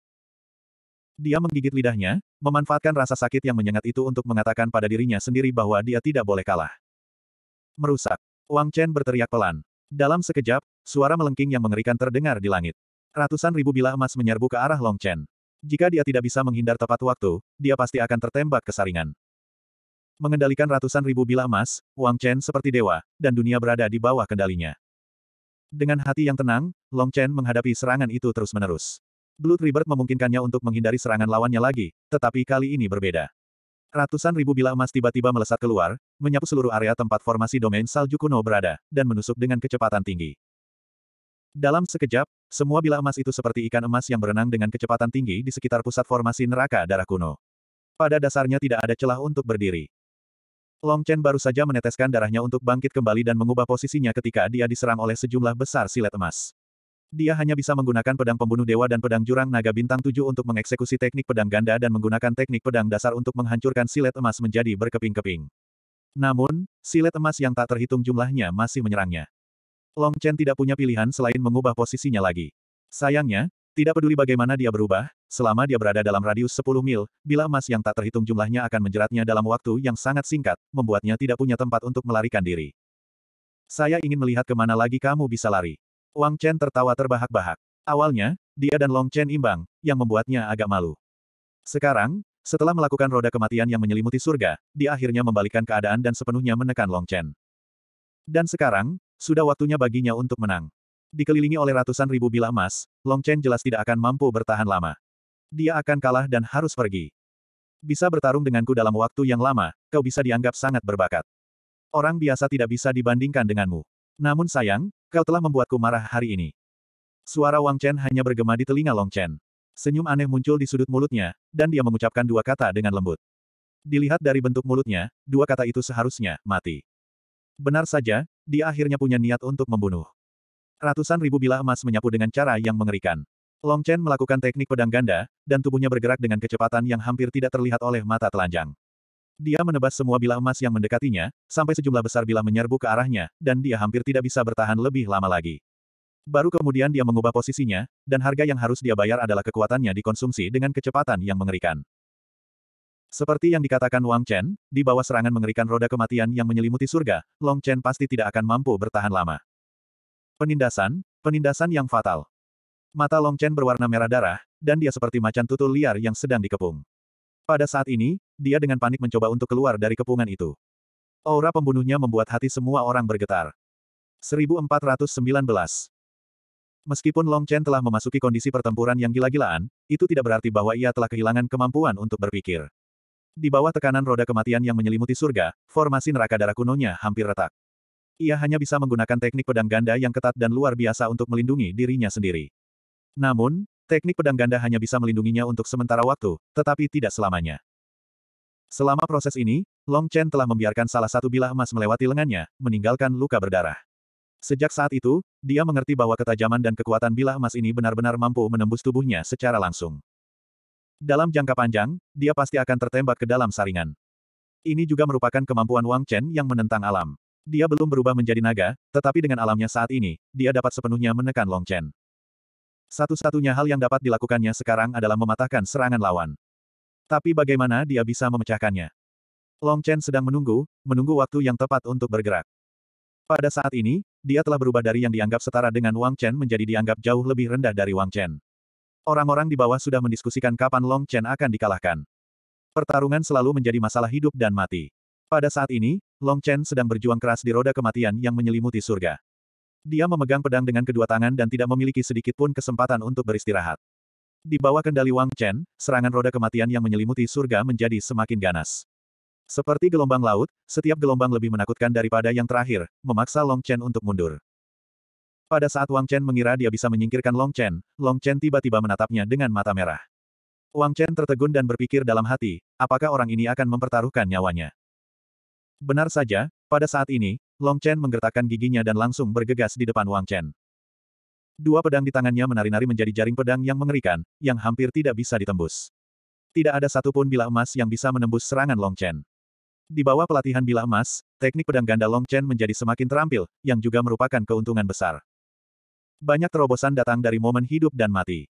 Dia menggigit lidahnya, memanfaatkan rasa sakit yang menyengat itu untuk mengatakan pada dirinya sendiri bahwa dia tidak boleh kalah. Merusak. Wang Chen berteriak pelan. Dalam sekejap, suara melengking yang mengerikan terdengar di langit. Ratusan ribu bilah emas menyerbu ke arah Long Chen. Jika dia tidak bisa menghindar tepat waktu, dia pasti akan tertembak ke saringan. Mengendalikan ratusan ribu bilah emas, Wang Chen seperti dewa, dan dunia berada di bawah kendalinya. Dengan hati yang tenang, Long Chen menghadapi serangan itu terus-menerus. Blood Rebirth memungkinkannya untuk menghindari serangan lawannya lagi, tetapi kali ini berbeda. Ratusan ribu bilah emas tiba-tiba melesat keluar, menyapu seluruh area tempat formasi domain salju kuno berada, dan menusuk dengan kecepatan tinggi. Dalam sekejap, semua bilah emas itu seperti ikan emas yang berenang dengan kecepatan tinggi di sekitar pusat formasi neraka darah kuno. Pada dasarnya tidak ada celah untuk berdiri. Long Chen baru saja meneteskan darahnya untuk bangkit kembali dan mengubah posisinya ketika dia diserang oleh sejumlah besar silet emas. Dia hanya bisa menggunakan pedang pembunuh dewa dan pedang jurang naga bintang tujuh untuk mengeksekusi teknik pedang ganda dan menggunakan teknik pedang dasar untuk menghancurkan silet emas menjadi berkeping-keping. Namun, silet emas yang tak terhitung jumlahnya masih menyerangnya. Long Chen tidak punya pilihan selain mengubah posisinya lagi. Sayangnya, tidak peduli bagaimana dia berubah, selama dia berada dalam radius 10 mil, bila emas yang tak terhitung jumlahnya akan menjeratnya dalam waktu yang sangat singkat, membuatnya tidak punya tempat untuk melarikan diri. Saya ingin melihat kemana lagi kamu bisa lari. Wang Chen tertawa terbahak-bahak. Awalnya, dia dan Long Chen imbang, yang membuatnya agak malu. Sekarang, setelah melakukan roda kematian yang menyelimuti surga, dia akhirnya membalikan keadaan dan sepenuhnya menekan Long Chen. Dan sekarang, sudah waktunya baginya untuk menang. Dikelilingi oleh ratusan ribu bilah emas, Long Chen jelas tidak akan mampu bertahan lama. Dia akan kalah dan harus pergi. Bisa bertarung denganku dalam waktu yang lama, kau bisa dianggap sangat berbakat. Orang biasa tidak bisa dibandingkan denganmu. Namun sayang, kau telah membuatku marah hari ini. Suara Wang Chen hanya bergema di telinga Long Chen. Senyum aneh muncul di sudut mulutnya, dan dia mengucapkan dua kata dengan lembut. Dilihat dari bentuk mulutnya, dua kata itu seharusnya mati. Benar saja, dia akhirnya punya niat untuk membunuh. Ratusan ribu bilah emas menyapu dengan cara yang mengerikan. Long Chen melakukan teknik pedang ganda, dan tubuhnya bergerak dengan kecepatan yang hampir tidak terlihat oleh mata telanjang. Dia menebas semua bilah emas yang mendekatinya, sampai sejumlah besar bilah menyerbu ke arahnya, dan dia hampir tidak bisa bertahan lebih lama lagi. Baru kemudian dia mengubah posisinya, dan harga yang harus dia bayar adalah kekuatannya dikonsumsi dengan kecepatan yang mengerikan. Seperti yang dikatakan Wang Chen, di bawah serangan mengerikan roda kematian yang menyelimuti surga, Long Chen pasti tidak akan mampu bertahan lama. Penindasan, penindasan yang fatal. Mata Long Chen berwarna merah darah, dan dia seperti macan tutul liar yang sedang dikepung. Pada saat ini, dia dengan panik mencoba untuk keluar dari kepungan itu. Aura pembunuhnya membuat hati semua orang bergetar. 1419 Meskipun Long Chen telah memasuki kondisi pertempuran yang gila-gilaan, itu tidak berarti bahwa ia telah kehilangan kemampuan untuk berpikir. Di bawah tekanan roda kematian yang menyelimuti surga, formasi neraka darah kunonya hampir retak. Ia hanya bisa menggunakan teknik pedang ganda yang ketat dan luar biasa untuk melindungi dirinya sendiri. Namun, teknik pedang ganda hanya bisa melindunginya untuk sementara waktu, tetapi tidak selamanya. Selama proses ini, Long Chen telah membiarkan salah satu bilah emas melewati lengannya, meninggalkan luka berdarah. Sejak saat itu, dia mengerti bahwa ketajaman dan kekuatan bilah emas ini benar-benar mampu menembus tubuhnya secara langsung. Dalam jangka panjang, dia pasti akan tertembak ke dalam saringan. Ini juga merupakan kemampuan Wang Chen yang menentang alam. Dia belum berubah menjadi naga, tetapi dengan alamnya saat ini, dia dapat sepenuhnya menekan Long Chen. Satu-satunya hal yang dapat dilakukannya sekarang adalah mematahkan serangan lawan. Tapi bagaimana dia bisa memecahkannya? Long Chen sedang menunggu, menunggu waktu yang tepat untuk bergerak. Pada saat ini, dia telah berubah dari yang dianggap setara dengan Wang Chen menjadi dianggap jauh lebih rendah dari Wang Chen. Orang-orang di bawah sudah mendiskusikan kapan Long Chen akan dikalahkan. Pertarungan selalu menjadi masalah hidup dan mati. Pada saat ini, Long Chen sedang berjuang keras di roda kematian yang menyelimuti surga. Dia memegang pedang dengan kedua tangan dan tidak memiliki sedikit pun kesempatan untuk beristirahat. Di bawah kendali Wang Chen, serangan roda kematian yang menyelimuti surga menjadi semakin ganas. Seperti gelombang laut, setiap gelombang lebih menakutkan daripada yang terakhir, memaksa Long Chen untuk mundur. Pada saat Wang Chen mengira dia bisa menyingkirkan Long Chen, Long Chen tiba-tiba menatapnya dengan mata merah. Wang Chen tertegun dan berpikir dalam hati, apakah orang ini akan mempertaruhkan nyawanya. Benar saja, pada saat ini, Long Chen menggertakkan giginya dan langsung bergegas di depan Wang Chen. Dua pedang di tangannya menari-nari menjadi jaring pedang yang mengerikan, yang hampir tidak bisa ditembus. Tidak ada satupun bila emas yang bisa menembus serangan Long Chen. Di bawah pelatihan bila emas, teknik pedang ganda Long Chen menjadi semakin terampil, yang juga merupakan keuntungan besar. Banyak terobosan datang dari momen hidup dan mati.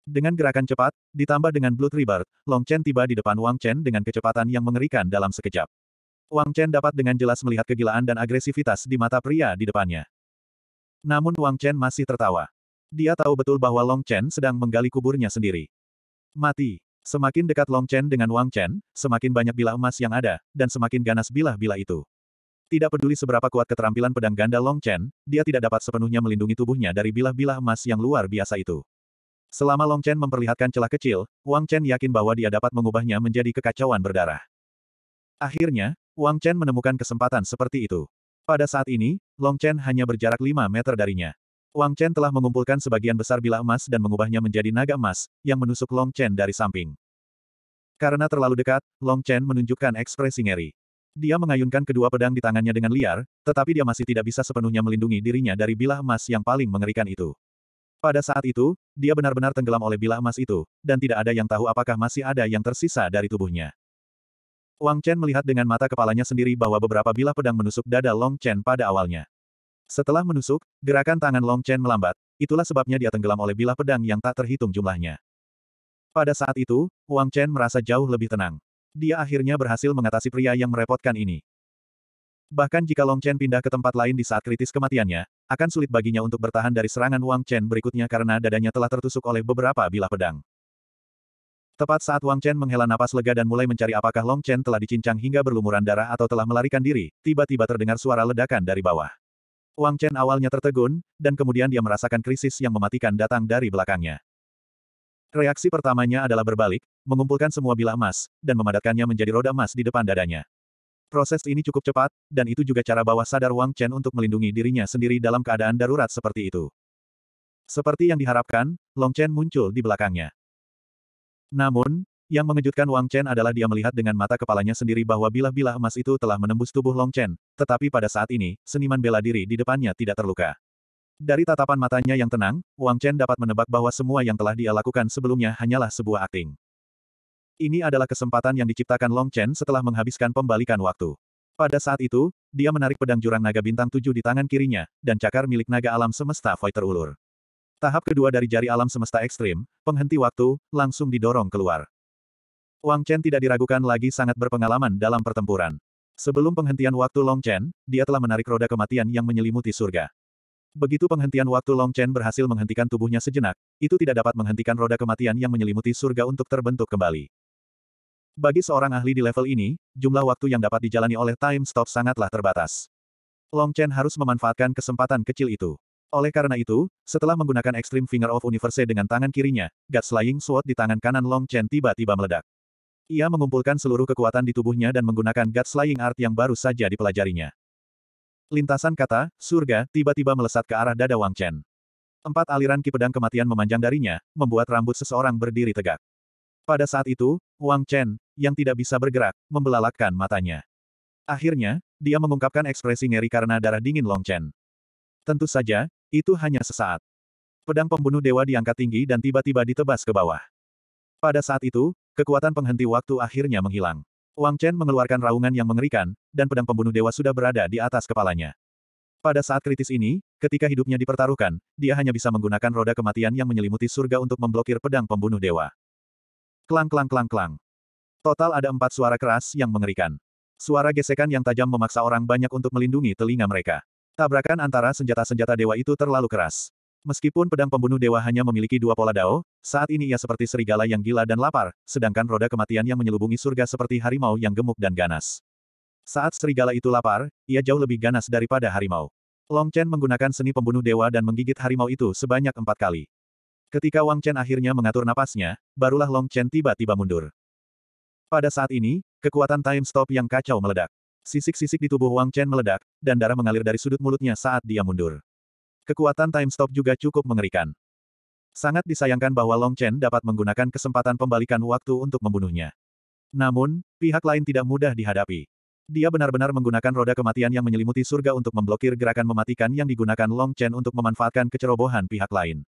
Dengan gerakan cepat, ditambah dengan Blood Rebirth, Long Chen tiba di depan Wang Chen dengan kecepatan yang mengerikan dalam sekejap. Wang Chen dapat dengan jelas melihat kegilaan dan agresivitas di mata pria di depannya. Namun Wang Chen masih tertawa. Dia tahu betul bahwa Long Chen sedang menggali kuburnya sendiri. Mati. Semakin dekat Long Chen dengan Wang Chen, semakin banyak bilah emas yang ada, dan semakin ganas bilah-bilah itu. Tidak peduli seberapa kuat keterampilan pedang ganda Long Chen, dia tidak dapat sepenuhnya melindungi tubuhnya dari bilah-bilah emas yang luar biasa itu. Selama Long Chen memperlihatkan celah kecil, Wang Chen yakin bahwa dia dapat mengubahnya menjadi kekacauan berdarah. Akhirnya, Wang Chen menemukan kesempatan seperti itu. Pada saat ini, Long Chen hanya berjarak 5 meter darinya. Wang Chen telah mengumpulkan sebagian besar bilah emas dan mengubahnya menjadi naga emas, yang menusuk Long Chen dari samping. Karena terlalu dekat, Long Chen menunjukkan ekspresi ngeri. Dia mengayunkan kedua pedang di tangannya dengan liar, tetapi dia masih tidak bisa sepenuhnya melindungi dirinya dari bilah emas yang paling mengerikan itu. Pada saat itu, dia benar-benar tenggelam oleh bilah emas itu, dan tidak ada yang tahu apakah masih ada yang tersisa dari tubuhnya. Wang Chen melihat dengan mata kepalanya sendiri bahwa beberapa bilah pedang menusuk dada Long Chen pada awalnya. Setelah menusuk, gerakan tangan Long Chen melambat, itulah sebabnya dia tenggelam oleh bilah pedang yang tak terhitung jumlahnya. Pada saat itu, Wang Chen merasa jauh lebih tenang dia akhirnya berhasil mengatasi pria yang merepotkan ini. Bahkan jika Long Chen pindah ke tempat lain di saat kritis kematiannya, akan sulit baginya untuk bertahan dari serangan Wang Chen berikutnya karena dadanya telah tertusuk oleh beberapa bilah pedang. Tepat saat Wang Chen menghela napas lega dan mulai mencari apakah Long Chen telah dicincang hingga berlumuran darah atau telah melarikan diri, tiba-tiba terdengar suara ledakan dari bawah. Wang Chen awalnya tertegun, dan kemudian dia merasakan krisis yang mematikan datang dari belakangnya. Reaksi pertamanya adalah berbalik, mengumpulkan semua bilah emas, dan memadatkannya menjadi roda emas di depan dadanya. Proses ini cukup cepat, dan itu juga cara bawah sadar Wang Chen untuk melindungi dirinya sendiri dalam keadaan darurat seperti itu. Seperti yang diharapkan, Long Chen muncul di belakangnya. Namun, yang mengejutkan Wang Chen adalah dia melihat dengan mata kepalanya sendiri bahwa bilah-bilah emas itu telah menembus tubuh Long Chen, tetapi pada saat ini, seniman bela diri di depannya tidak terluka. Dari tatapan matanya yang tenang, Wang Chen dapat menebak bahwa semua yang telah dia lakukan sebelumnya hanyalah sebuah akting. Ini adalah kesempatan yang diciptakan Long Chen setelah menghabiskan pembalikan waktu. Pada saat itu, dia menarik pedang jurang naga bintang tujuh di tangan kirinya, dan cakar milik naga alam semesta Void terulur. Tahap kedua dari jari alam semesta ekstrim, penghenti waktu, langsung didorong keluar. Wang Chen tidak diragukan lagi sangat berpengalaman dalam pertempuran. Sebelum penghentian waktu Long Chen, dia telah menarik roda kematian yang menyelimuti surga. Begitu penghentian waktu Long Chen berhasil menghentikan tubuhnya sejenak, itu tidak dapat menghentikan roda kematian yang menyelimuti surga untuk terbentuk kembali. Bagi seorang ahli di level ini, jumlah waktu yang dapat dijalani oleh time stop sangatlah terbatas. Long Chen harus memanfaatkan kesempatan kecil itu. Oleh karena itu, setelah menggunakan Extreme Finger of Universe dengan tangan kirinya, God Slaying Sword di tangan kanan Long Chen tiba-tiba meledak. Ia mengumpulkan seluruh kekuatan di tubuhnya dan menggunakan God Slaying Art yang baru saja dipelajarinya. Lintasan kata, surga, tiba-tiba melesat ke arah dada Wang Chen. Empat aliran ki pedang kematian memanjang darinya, membuat rambut seseorang berdiri tegak. Pada saat itu, Wang Chen, yang tidak bisa bergerak, membelalakkan matanya. Akhirnya, dia mengungkapkan ekspresi ngeri karena darah dingin Long Chen. Tentu saja, itu hanya sesaat. Pedang pembunuh dewa diangkat tinggi dan tiba-tiba ditebas ke bawah. Pada saat itu, kekuatan penghenti waktu akhirnya menghilang. Wang Chen mengeluarkan raungan yang mengerikan, dan pedang pembunuh dewa sudah berada di atas kepalanya. Pada saat kritis ini, ketika hidupnya dipertaruhkan, dia hanya bisa menggunakan roda kematian yang menyelimuti surga untuk memblokir pedang pembunuh dewa. Klang klang klang klang. Total ada empat suara keras yang mengerikan. Suara gesekan yang tajam memaksa orang banyak untuk melindungi telinga mereka. Tabrakan antara senjata-senjata dewa itu terlalu keras. Meskipun pedang pembunuh dewa hanya memiliki dua pola dao, saat ini ia seperti serigala yang gila dan lapar, sedangkan roda kematian yang menyelubungi surga seperti harimau yang gemuk dan ganas. Saat serigala itu lapar, ia jauh lebih ganas daripada harimau. Long Chen menggunakan seni pembunuh dewa dan menggigit harimau itu sebanyak empat kali. Ketika Wang Chen akhirnya mengatur napasnya, barulah Long Chen tiba-tiba mundur. Pada saat ini, kekuatan time stop yang kacau meledak. Sisik-sisik di tubuh Wang Chen meledak, dan darah mengalir dari sudut mulutnya saat dia mundur. Kekuatan time stop juga cukup mengerikan. Sangat disayangkan bahwa Long Chen dapat menggunakan kesempatan pembalikan waktu untuk membunuhnya. Namun, pihak lain tidak mudah dihadapi. Dia benar-benar menggunakan roda kematian yang menyelimuti surga untuk memblokir gerakan mematikan yang digunakan Long Chen untuk memanfaatkan kecerobohan pihak lain.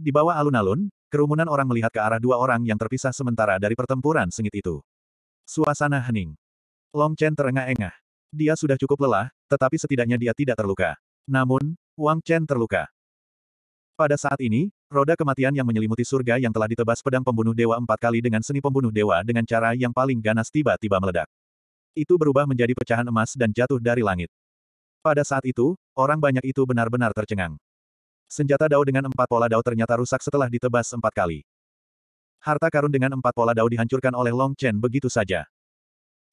Di bawah alun-alun, kerumunan orang melihat ke arah dua orang yang terpisah sementara dari pertempuran sengit itu. Suasana hening. Long Chen terengah-engah. Dia sudah cukup lelah, tetapi setidaknya dia tidak terluka. Namun, Wang Chen terluka. Pada saat ini, roda kematian yang menyelimuti surga yang telah ditebas pedang pembunuh dewa empat kali dengan seni pembunuh dewa dengan cara yang paling ganas tiba-tiba meledak. Itu berubah menjadi pecahan emas dan jatuh dari langit. Pada saat itu, orang banyak itu benar-benar tercengang. Senjata dao dengan empat pola dao ternyata rusak setelah ditebas empat kali. Harta karun dengan empat pola dao dihancurkan oleh Long Chen begitu saja.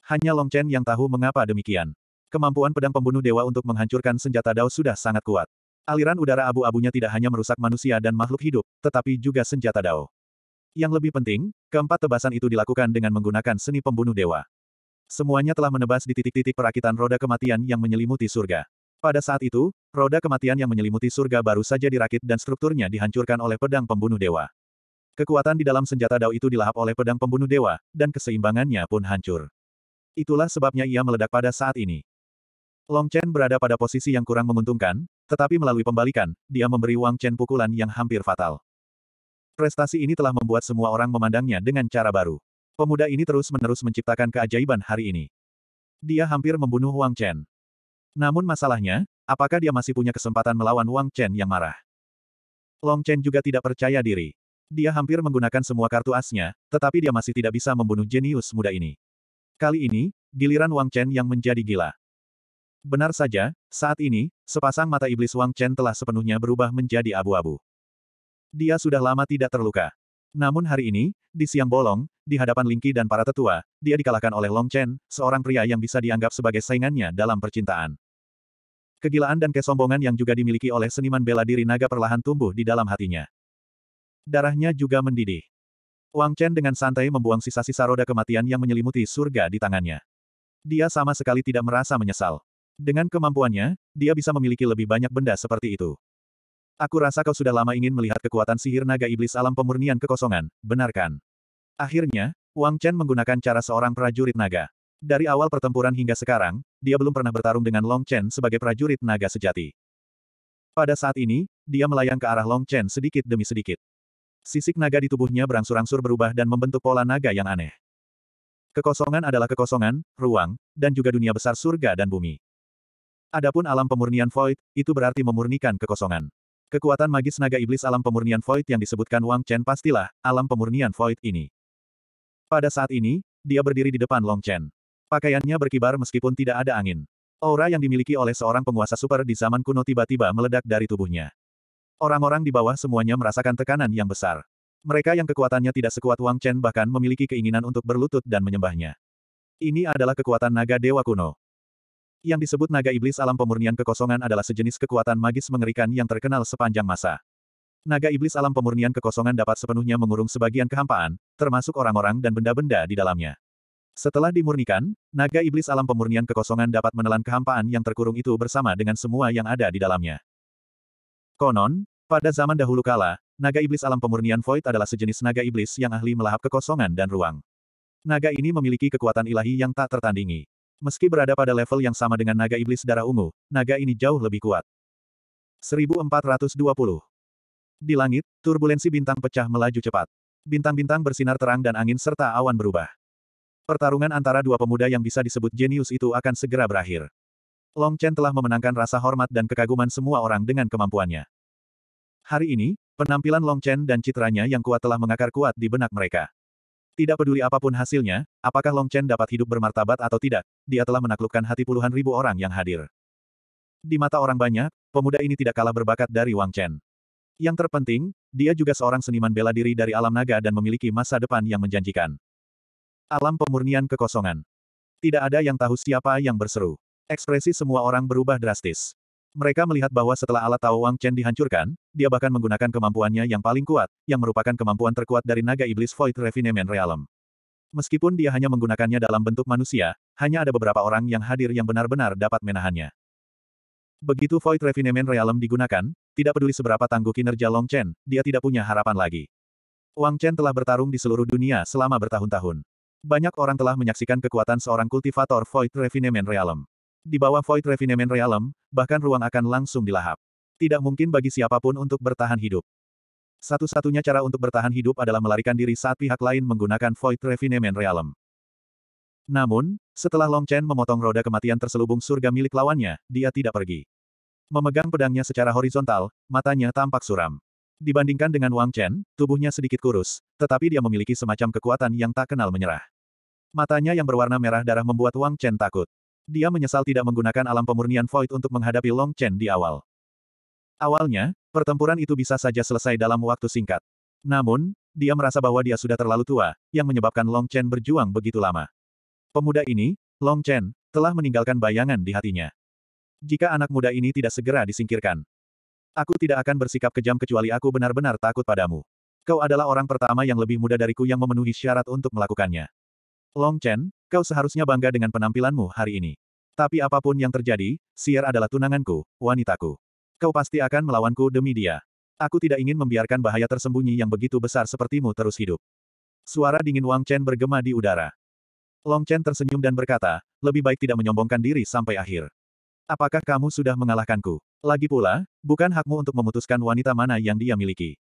Hanya Long Chen yang tahu mengapa demikian. Kemampuan pedang pembunuh dewa untuk menghancurkan senjata Dao sudah sangat kuat. Aliran udara abu-abunya tidak hanya merusak manusia dan makhluk hidup, tetapi juga senjata Dao. Yang lebih penting, keempat tebasan itu dilakukan dengan menggunakan seni pembunuh dewa. Semuanya telah menebas di titik-titik perakitan roda kematian yang menyelimuti surga. Pada saat itu, roda kematian yang menyelimuti surga baru saja dirakit dan strukturnya dihancurkan oleh pedang pembunuh dewa. Kekuatan di dalam senjata Dao itu dilahap oleh pedang pembunuh dewa, dan keseimbangannya pun hancur. Itulah sebabnya ia meledak pada saat ini. Long Chen berada pada posisi yang kurang menguntungkan, tetapi melalui pembalikan, dia memberi Wang Chen pukulan yang hampir fatal. Prestasi ini telah membuat semua orang memandangnya dengan cara baru. Pemuda ini terus-menerus menciptakan keajaiban hari ini. Dia hampir membunuh Wang Chen. Namun masalahnya, apakah dia masih punya kesempatan melawan Wang Chen yang marah? Long Chen juga tidak percaya diri. Dia hampir menggunakan semua kartu asnya, tetapi dia masih tidak bisa membunuh jenius muda ini. Kali ini, giliran Wang Chen yang menjadi gila. Benar saja, saat ini, sepasang mata iblis Wang Chen telah sepenuhnya berubah menjadi abu-abu. Dia sudah lama tidak terluka. Namun hari ini, di siang bolong, di hadapan Lingqi dan para tetua, dia dikalahkan oleh Long Chen, seorang pria yang bisa dianggap sebagai saingannya dalam percintaan. Kegilaan dan kesombongan yang juga dimiliki oleh seniman bela diri naga perlahan tumbuh di dalam hatinya. Darahnya juga mendidih. Wang Chen dengan santai membuang sisa-sisa roda kematian yang menyelimuti surga di tangannya. Dia sama sekali tidak merasa menyesal. Dengan kemampuannya, dia bisa memiliki lebih banyak benda seperti itu. Aku rasa kau sudah lama ingin melihat kekuatan sihir naga iblis alam pemurnian kekosongan, benarkan? Akhirnya, Wang Chen menggunakan cara seorang prajurit naga. Dari awal pertempuran hingga sekarang, dia belum pernah bertarung dengan Long Chen sebagai prajurit naga sejati. Pada saat ini, dia melayang ke arah Long Chen sedikit demi sedikit. Sisik naga di tubuhnya berangsur-angsur berubah dan membentuk pola naga yang aneh. Kekosongan adalah kekosongan, ruang, dan juga dunia besar surga dan bumi. Adapun alam pemurnian void, itu berarti memurnikan kekosongan. Kekuatan magis naga iblis alam pemurnian void yang disebutkan Wang Chen pastilah alam pemurnian void ini. Pada saat ini, dia berdiri di depan Long Chen. Pakaiannya berkibar meskipun tidak ada angin. Aura yang dimiliki oleh seorang penguasa super di zaman kuno tiba-tiba meledak dari tubuhnya. Orang-orang di bawah semuanya merasakan tekanan yang besar. Mereka yang kekuatannya tidak sekuat Wang Chen bahkan memiliki keinginan untuk berlutut dan menyembahnya. Ini adalah kekuatan naga dewa kuno. Yang disebut naga iblis alam pemurnian kekosongan adalah sejenis kekuatan magis mengerikan yang terkenal sepanjang masa. Naga iblis alam pemurnian kekosongan dapat sepenuhnya mengurung sebagian kehampaan, termasuk orang-orang dan benda-benda di dalamnya. Setelah dimurnikan, naga iblis alam pemurnian kekosongan dapat menelan kehampaan yang terkurung itu bersama dengan semua yang ada di dalamnya. Konon, pada zaman dahulu kala, naga iblis alam pemurnian void adalah sejenis naga iblis yang ahli melahap kekosongan dan ruang. Naga ini memiliki kekuatan ilahi yang tak tertandingi. Meski berada pada level yang sama dengan naga iblis darah ungu, naga ini jauh lebih kuat. 1420. Di langit, turbulensi bintang pecah melaju cepat. Bintang-bintang bersinar terang dan angin serta awan berubah. Pertarungan antara dua pemuda yang bisa disebut jenius itu akan segera berakhir. Long Chen telah memenangkan rasa hormat dan kekaguman semua orang dengan kemampuannya. Hari ini, penampilan Long Chen dan citranya yang kuat telah mengakar kuat di benak mereka. Tidak peduli apapun hasilnya, apakah Long Chen dapat hidup bermartabat atau tidak, dia telah menaklukkan hati puluhan ribu orang yang hadir. Di mata orang banyak, pemuda ini tidak kalah berbakat dari Wang Chen. Yang terpenting, dia juga seorang seniman bela diri dari alam naga dan memiliki masa depan yang menjanjikan. Alam pemurnian kekosongan. Tidak ada yang tahu siapa yang berseru. Ekspresi semua orang berubah drastis. Mereka melihat bahwa setelah alat Tao Wang Chen dihancurkan, dia bahkan menggunakan kemampuannya yang paling kuat, yang merupakan kemampuan terkuat dari naga iblis Void Refinement Realm. Meskipun dia hanya menggunakannya dalam bentuk manusia, hanya ada beberapa orang yang hadir yang benar-benar dapat menahannya. Begitu Void Refinement Realm digunakan, tidak peduli seberapa tangguh kinerja Long Chen, dia tidak punya harapan lagi. Wang Chen telah bertarung di seluruh dunia selama bertahun-tahun. Banyak orang telah menyaksikan kekuatan seorang kultivator Void Refinement Realm. Di bawah Void Refinement Realm, bahkan ruang akan langsung dilahap. Tidak mungkin bagi siapapun untuk bertahan hidup. Satu-satunya cara untuk bertahan hidup adalah melarikan diri saat pihak lain menggunakan Void Refinement Realm. Namun, setelah Long Chen memotong roda kematian terselubung surga milik lawannya, dia tidak pergi. Memegang pedangnya secara horizontal, matanya tampak suram. Dibandingkan dengan Wang Chen, tubuhnya sedikit kurus, tetapi dia memiliki semacam kekuatan yang tak kenal menyerah. Matanya yang berwarna merah darah membuat Wang Chen takut. Dia menyesal tidak menggunakan alam pemurnian Void untuk menghadapi Long Chen di awal. Awalnya, pertempuran itu bisa saja selesai dalam waktu singkat. Namun, dia merasa bahwa dia sudah terlalu tua, yang menyebabkan Long Chen berjuang begitu lama. Pemuda ini, Long Chen, telah meninggalkan bayangan di hatinya. Jika anak muda ini tidak segera disingkirkan, aku tidak akan bersikap kejam kecuali aku benar-benar takut padamu. Kau adalah orang pertama yang lebih muda dariku yang memenuhi syarat untuk melakukannya. Long Chen, Kau seharusnya bangga dengan penampilanmu hari ini. Tapi apapun yang terjadi, Sier adalah tunanganku, wanitaku. Kau pasti akan melawanku demi dia. Aku tidak ingin membiarkan bahaya tersembunyi yang begitu besar sepertimu terus hidup. Suara dingin Wang Chen bergema di udara. Long Chen tersenyum dan berkata, lebih baik tidak menyombongkan diri sampai akhir. Apakah kamu sudah mengalahkanku? Lagi pula, bukan hakmu untuk memutuskan wanita mana yang dia miliki.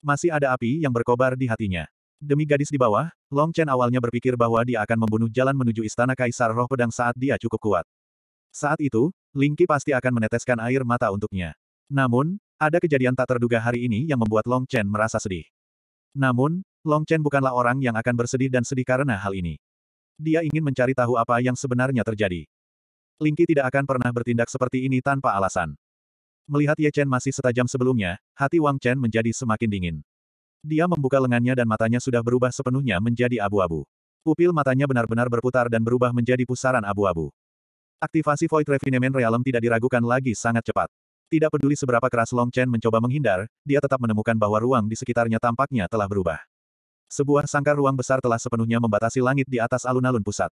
Masih ada api yang berkobar di hatinya. Demi gadis di bawah, Long Chen awalnya berpikir bahwa dia akan membunuh jalan menuju istana Kaisar Roh Pedang saat dia cukup kuat. Saat itu, Ling Lingqi pasti akan meneteskan air mata untuknya. Namun, ada kejadian tak terduga hari ini yang membuat Long Chen merasa sedih. Namun, Long Chen bukanlah orang yang akan bersedih dan sedih karena hal ini. Dia ingin mencari tahu apa yang sebenarnya terjadi. Ling Lingqi tidak akan pernah bertindak seperti ini tanpa alasan. Melihat Ye Chen masih setajam sebelumnya, hati Wang Chen menjadi semakin dingin. Dia membuka lengannya dan matanya sudah berubah sepenuhnya menjadi abu-abu. Pupil matanya benar-benar berputar dan berubah menjadi pusaran abu-abu. Aktivasi Void Refinement Realm tidak diragukan lagi sangat cepat. Tidak peduli seberapa keras Long Chen mencoba menghindar, dia tetap menemukan bahwa ruang di sekitarnya tampaknya telah berubah. Sebuah sangkar ruang besar telah sepenuhnya membatasi langit di atas alun-alun pusat.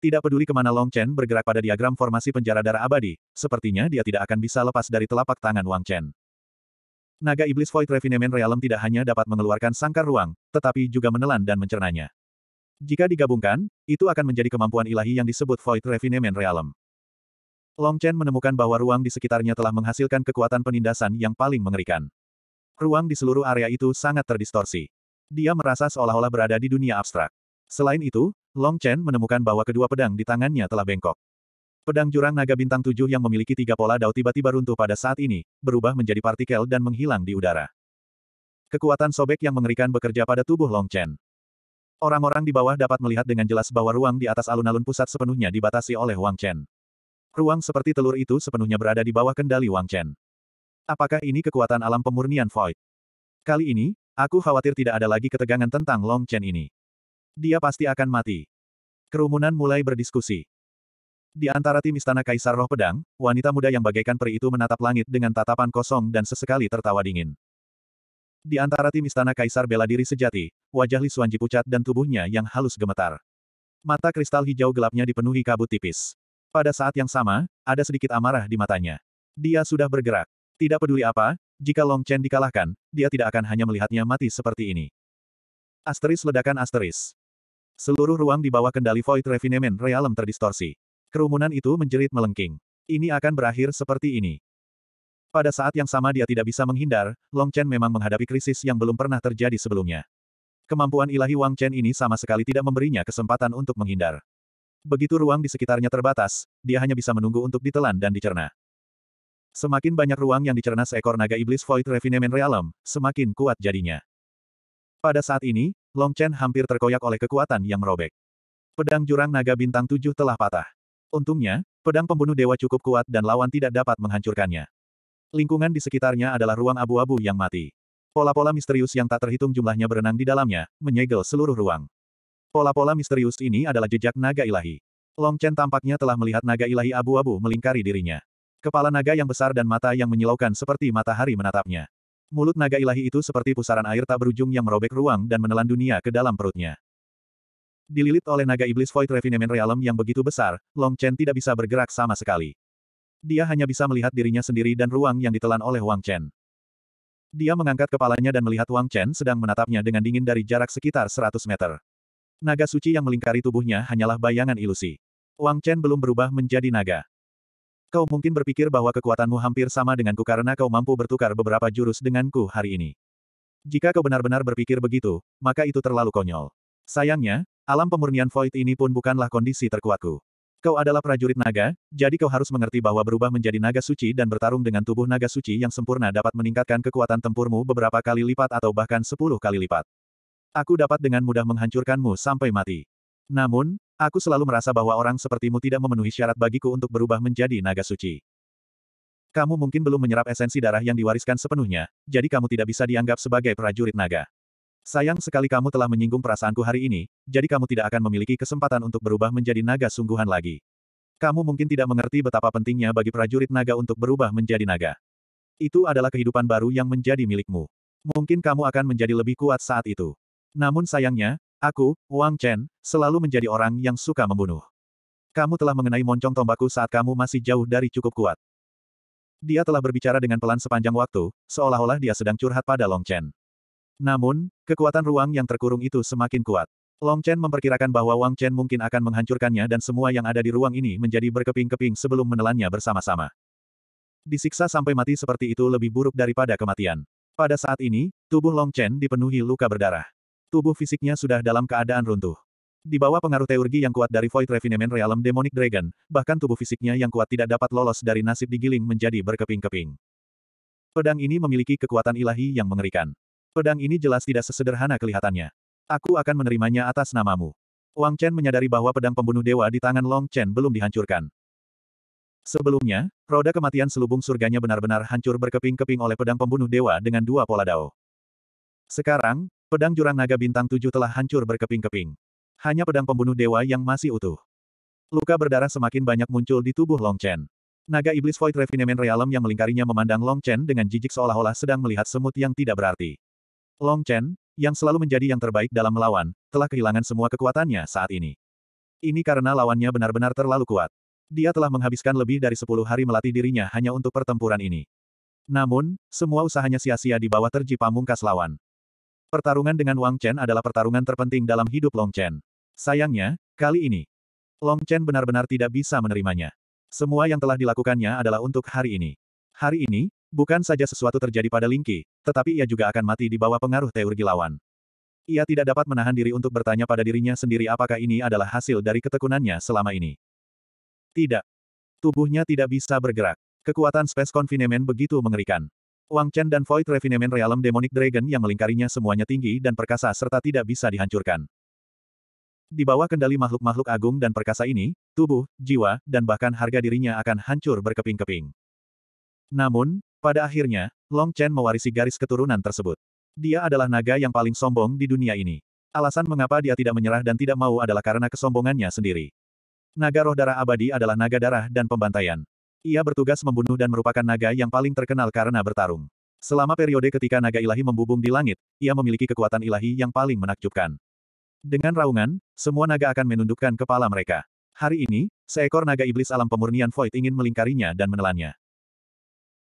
Tidak peduli kemana Long Chen bergerak pada diagram formasi penjara darah abadi, sepertinya dia tidak akan bisa lepas dari telapak tangan Wang Chen. Naga Iblis Void Refinement Realm tidak hanya dapat mengeluarkan sangkar ruang, tetapi juga menelan dan mencernanya. Jika digabungkan, itu akan menjadi kemampuan ilahi yang disebut Void Refinement Realm. Long Chen menemukan bahwa ruang di sekitarnya telah menghasilkan kekuatan penindasan yang paling mengerikan. Ruang di seluruh area itu sangat terdistorsi. Dia merasa seolah-olah berada di dunia abstrak. Selain itu, Long Chen menemukan bahwa kedua pedang di tangannya telah bengkok. Pedang jurang naga bintang tujuh yang memiliki tiga pola dao tiba-tiba runtuh pada saat ini, berubah menjadi partikel dan menghilang di udara. Kekuatan sobek yang mengerikan bekerja pada tubuh Long Chen. Orang-orang di bawah dapat melihat dengan jelas bahwa ruang di atas alun-alun pusat sepenuhnya dibatasi oleh Wang Chen. Ruang seperti telur itu sepenuhnya berada di bawah kendali Wang Chen. Apakah ini kekuatan alam pemurnian Void? Kali ini, aku khawatir tidak ada lagi ketegangan tentang Long Chen ini. Dia pasti akan mati. Kerumunan mulai berdiskusi. Di antara tim istana Kaisar Roh Pedang, wanita muda yang bagaikan peri itu menatap langit dengan tatapan kosong dan sesekali tertawa dingin. Di antara tim istana Kaisar bela diri sejati, wajah Li Xuanji pucat dan tubuhnya yang halus gemetar. Mata kristal hijau gelapnya dipenuhi kabut tipis. Pada saat yang sama, ada sedikit amarah di matanya. Dia sudah bergerak. Tidak peduli apa, jika Long Chen dikalahkan, dia tidak akan hanya melihatnya mati seperti ini. Asteris ledakan asteris. Seluruh ruang di bawah kendali Void Refinement Realm terdistorsi. Kerumunan itu menjerit melengking. Ini akan berakhir seperti ini. Pada saat yang sama dia tidak bisa menghindar, Long Chen memang menghadapi krisis yang belum pernah terjadi sebelumnya. Kemampuan ilahi Wang Chen ini sama sekali tidak memberinya kesempatan untuk menghindar. Begitu ruang di sekitarnya terbatas, dia hanya bisa menunggu untuk ditelan dan dicerna. Semakin banyak ruang yang dicerna seekor naga iblis Void Refinement Realm, semakin kuat jadinya. Pada saat ini, Long Chen hampir terkoyak oleh kekuatan yang merobek. Pedang jurang naga bintang tujuh telah patah. Untungnya, pedang pembunuh dewa cukup kuat dan lawan tidak dapat menghancurkannya. Lingkungan di sekitarnya adalah ruang abu-abu yang mati. Pola-pola misterius yang tak terhitung jumlahnya berenang di dalamnya, menyegel seluruh ruang. Pola-pola misterius ini adalah jejak naga ilahi. Long Chen tampaknya telah melihat naga ilahi abu-abu melingkari dirinya. Kepala naga yang besar dan mata yang menyilaukan seperti matahari menatapnya. Mulut naga ilahi itu seperti pusaran air tak berujung yang merobek ruang dan menelan dunia ke dalam perutnya. Dililit oleh naga iblis Void Refinement Realm yang begitu besar, Long Chen tidak bisa bergerak sama sekali. Dia hanya bisa melihat dirinya sendiri dan ruang yang ditelan oleh Wang Chen. Dia mengangkat kepalanya dan melihat Wang Chen sedang menatapnya dengan dingin dari jarak sekitar 100 meter. Naga suci yang melingkari tubuhnya hanyalah bayangan ilusi. Wang Chen belum berubah menjadi naga. Kau mungkin berpikir bahwa kekuatanmu hampir sama denganku karena kau mampu bertukar beberapa jurus denganku hari ini. Jika kau benar-benar berpikir begitu, maka itu terlalu konyol. Sayangnya, Alam pemurnian void ini pun bukanlah kondisi terkuatku. Kau adalah prajurit naga, jadi kau harus mengerti bahwa berubah menjadi naga suci dan bertarung dengan tubuh naga suci yang sempurna dapat meningkatkan kekuatan tempurmu beberapa kali lipat atau bahkan sepuluh kali lipat. Aku dapat dengan mudah menghancurkanmu sampai mati. Namun, aku selalu merasa bahwa orang sepertimu tidak memenuhi syarat bagiku untuk berubah menjadi naga suci. Kamu mungkin belum menyerap esensi darah yang diwariskan sepenuhnya, jadi kamu tidak bisa dianggap sebagai prajurit naga. Sayang sekali kamu telah menyinggung perasaanku hari ini, jadi kamu tidak akan memiliki kesempatan untuk berubah menjadi naga sungguhan lagi. Kamu mungkin tidak mengerti betapa pentingnya bagi prajurit naga untuk berubah menjadi naga. Itu adalah kehidupan baru yang menjadi milikmu. Mungkin kamu akan menjadi lebih kuat saat itu. Namun sayangnya, aku, Wang Chen, selalu menjadi orang yang suka membunuh. Kamu telah mengenai moncong tombakku saat kamu masih jauh dari cukup kuat. Dia telah berbicara dengan pelan sepanjang waktu, seolah-olah dia sedang curhat pada Long Chen. Namun, kekuatan ruang yang terkurung itu semakin kuat. Long Chen memperkirakan bahwa Wang Chen mungkin akan menghancurkannya dan semua yang ada di ruang ini menjadi berkeping-keping sebelum menelannya bersama-sama. Disiksa sampai mati seperti itu lebih buruk daripada kematian. Pada saat ini, tubuh Long Chen dipenuhi luka berdarah. Tubuh fisiknya sudah dalam keadaan runtuh. Di bawah pengaruh teurgi yang kuat dari Void Refinement Realm Demonic Dragon, bahkan tubuh fisiknya yang kuat tidak dapat lolos dari nasib digiling menjadi berkeping-keping. Pedang ini memiliki kekuatan ilahi yang mengerikan. Pedang ini jelas tidak sesederhana kelihatannya. Aku akan menerimanya atas namamu. Wang Chen menyadari bahwa pedang pembunuh dewa di tangan Long Chen belum dihancurkan. Sebelumnya, roda kematian selubung surganya benar-benar hancur berkeping-keping oleh pedang pembunuh dewa dengan dua pola dao. Sekarang, pedang jurang naga bintang tujuh telah hancur berkeping-keping. Hanya pedang pembunuh dewa yang masih utuh. Luka berdarah semakin banyak muncul di tubuh Long Chen. Naga iblis Void Refinement Realm yang melingkarinya memandang Long Chen dengan jijik seolah-olah sedang melihat semut yang tidak berarti. Long Chen, yang selalu menjadi yang terbaik dalam melawan, telah kehilangan semua kekuatannya saat ini. Ini karena lawannya benar-benar terlalu kuat. Dia telah menghabiskan lebih dari 10 hari melatih dirinya hanya untuk pertempuran ini. Namun, semua usahanya sia-sia di bawah terji pamungkas lawan. Pertarungan dengan Wang Chen adalah pertarungan terpenting dalam hidup Long Chen. Sayangnya, kali ini, Long Chen benar-benar tidak bisa menerimanya. Semua yang telah dilakukannya adalah untuk hari ini. Hari ini, Bukan saja sesuatu terjadi pada Lingqi, tetapi ia juga akan mati di bawah pengaruh teurgi lawan. Ia tidak dapat menahan diri untuk bertanya pada dirinya sendiri apakah ini adalah hasil dari ketekunannya selama ini. Tidak. Tubuhnya tidak bisa bergerak. Kekuatan Space Confinement begitu mengerikan. Wang Chen dan Void Refinement Realm Demonic Dragon yang melingkarinya semuanya tinggi dan perkasa serta tidak bisa dihancurkan. Di bawah kendali makhluk-makhluk agung dan perkasa ini, tubuh, jiwa, dan bahkan harga dirinya akan hancur berkeping-keping. Namun, pada akhirnya, Long Chen mewarisi garis keturunan tersebut. Dia adalah naga yang paling sombong di dunia ini. Alasan mengapa dia tidak menyerah dan tidak mau adalah karena kesombongannya sendiri. Naga roh darah abadi adalah naga darah dan pembantaian. Ia bertugas membunuh dan merupakan naga yang paling terkenal karena bertarung. Selama periode ketika naga ilahi membubung di langit, ia memiliki kekuatan ilahi yang paling menakjubkan. Dengan raungan, semua naga akan menundukkan kepala mereka. Hari ini, seekor naga iblis alam pemurnian Void ingin melingkarinya dan menelannya.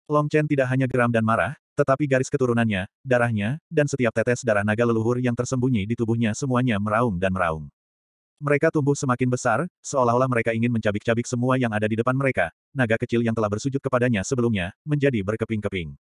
Long Chen tidak hanya geram dan marah, tetapi garis keturunannya, darahnya, dan setiap tetes darah naga leluhur yang tersembunyi di tubuhnya semuanya meraung dan meraung. Mereka tumbuh semakin besar, seolah-olah mereka ingin mencabik-cabik semua yang ada di depan mereka. Naga kecil yang telah bersujud kepadanya sebelumnya, menjadi berkeping-keping.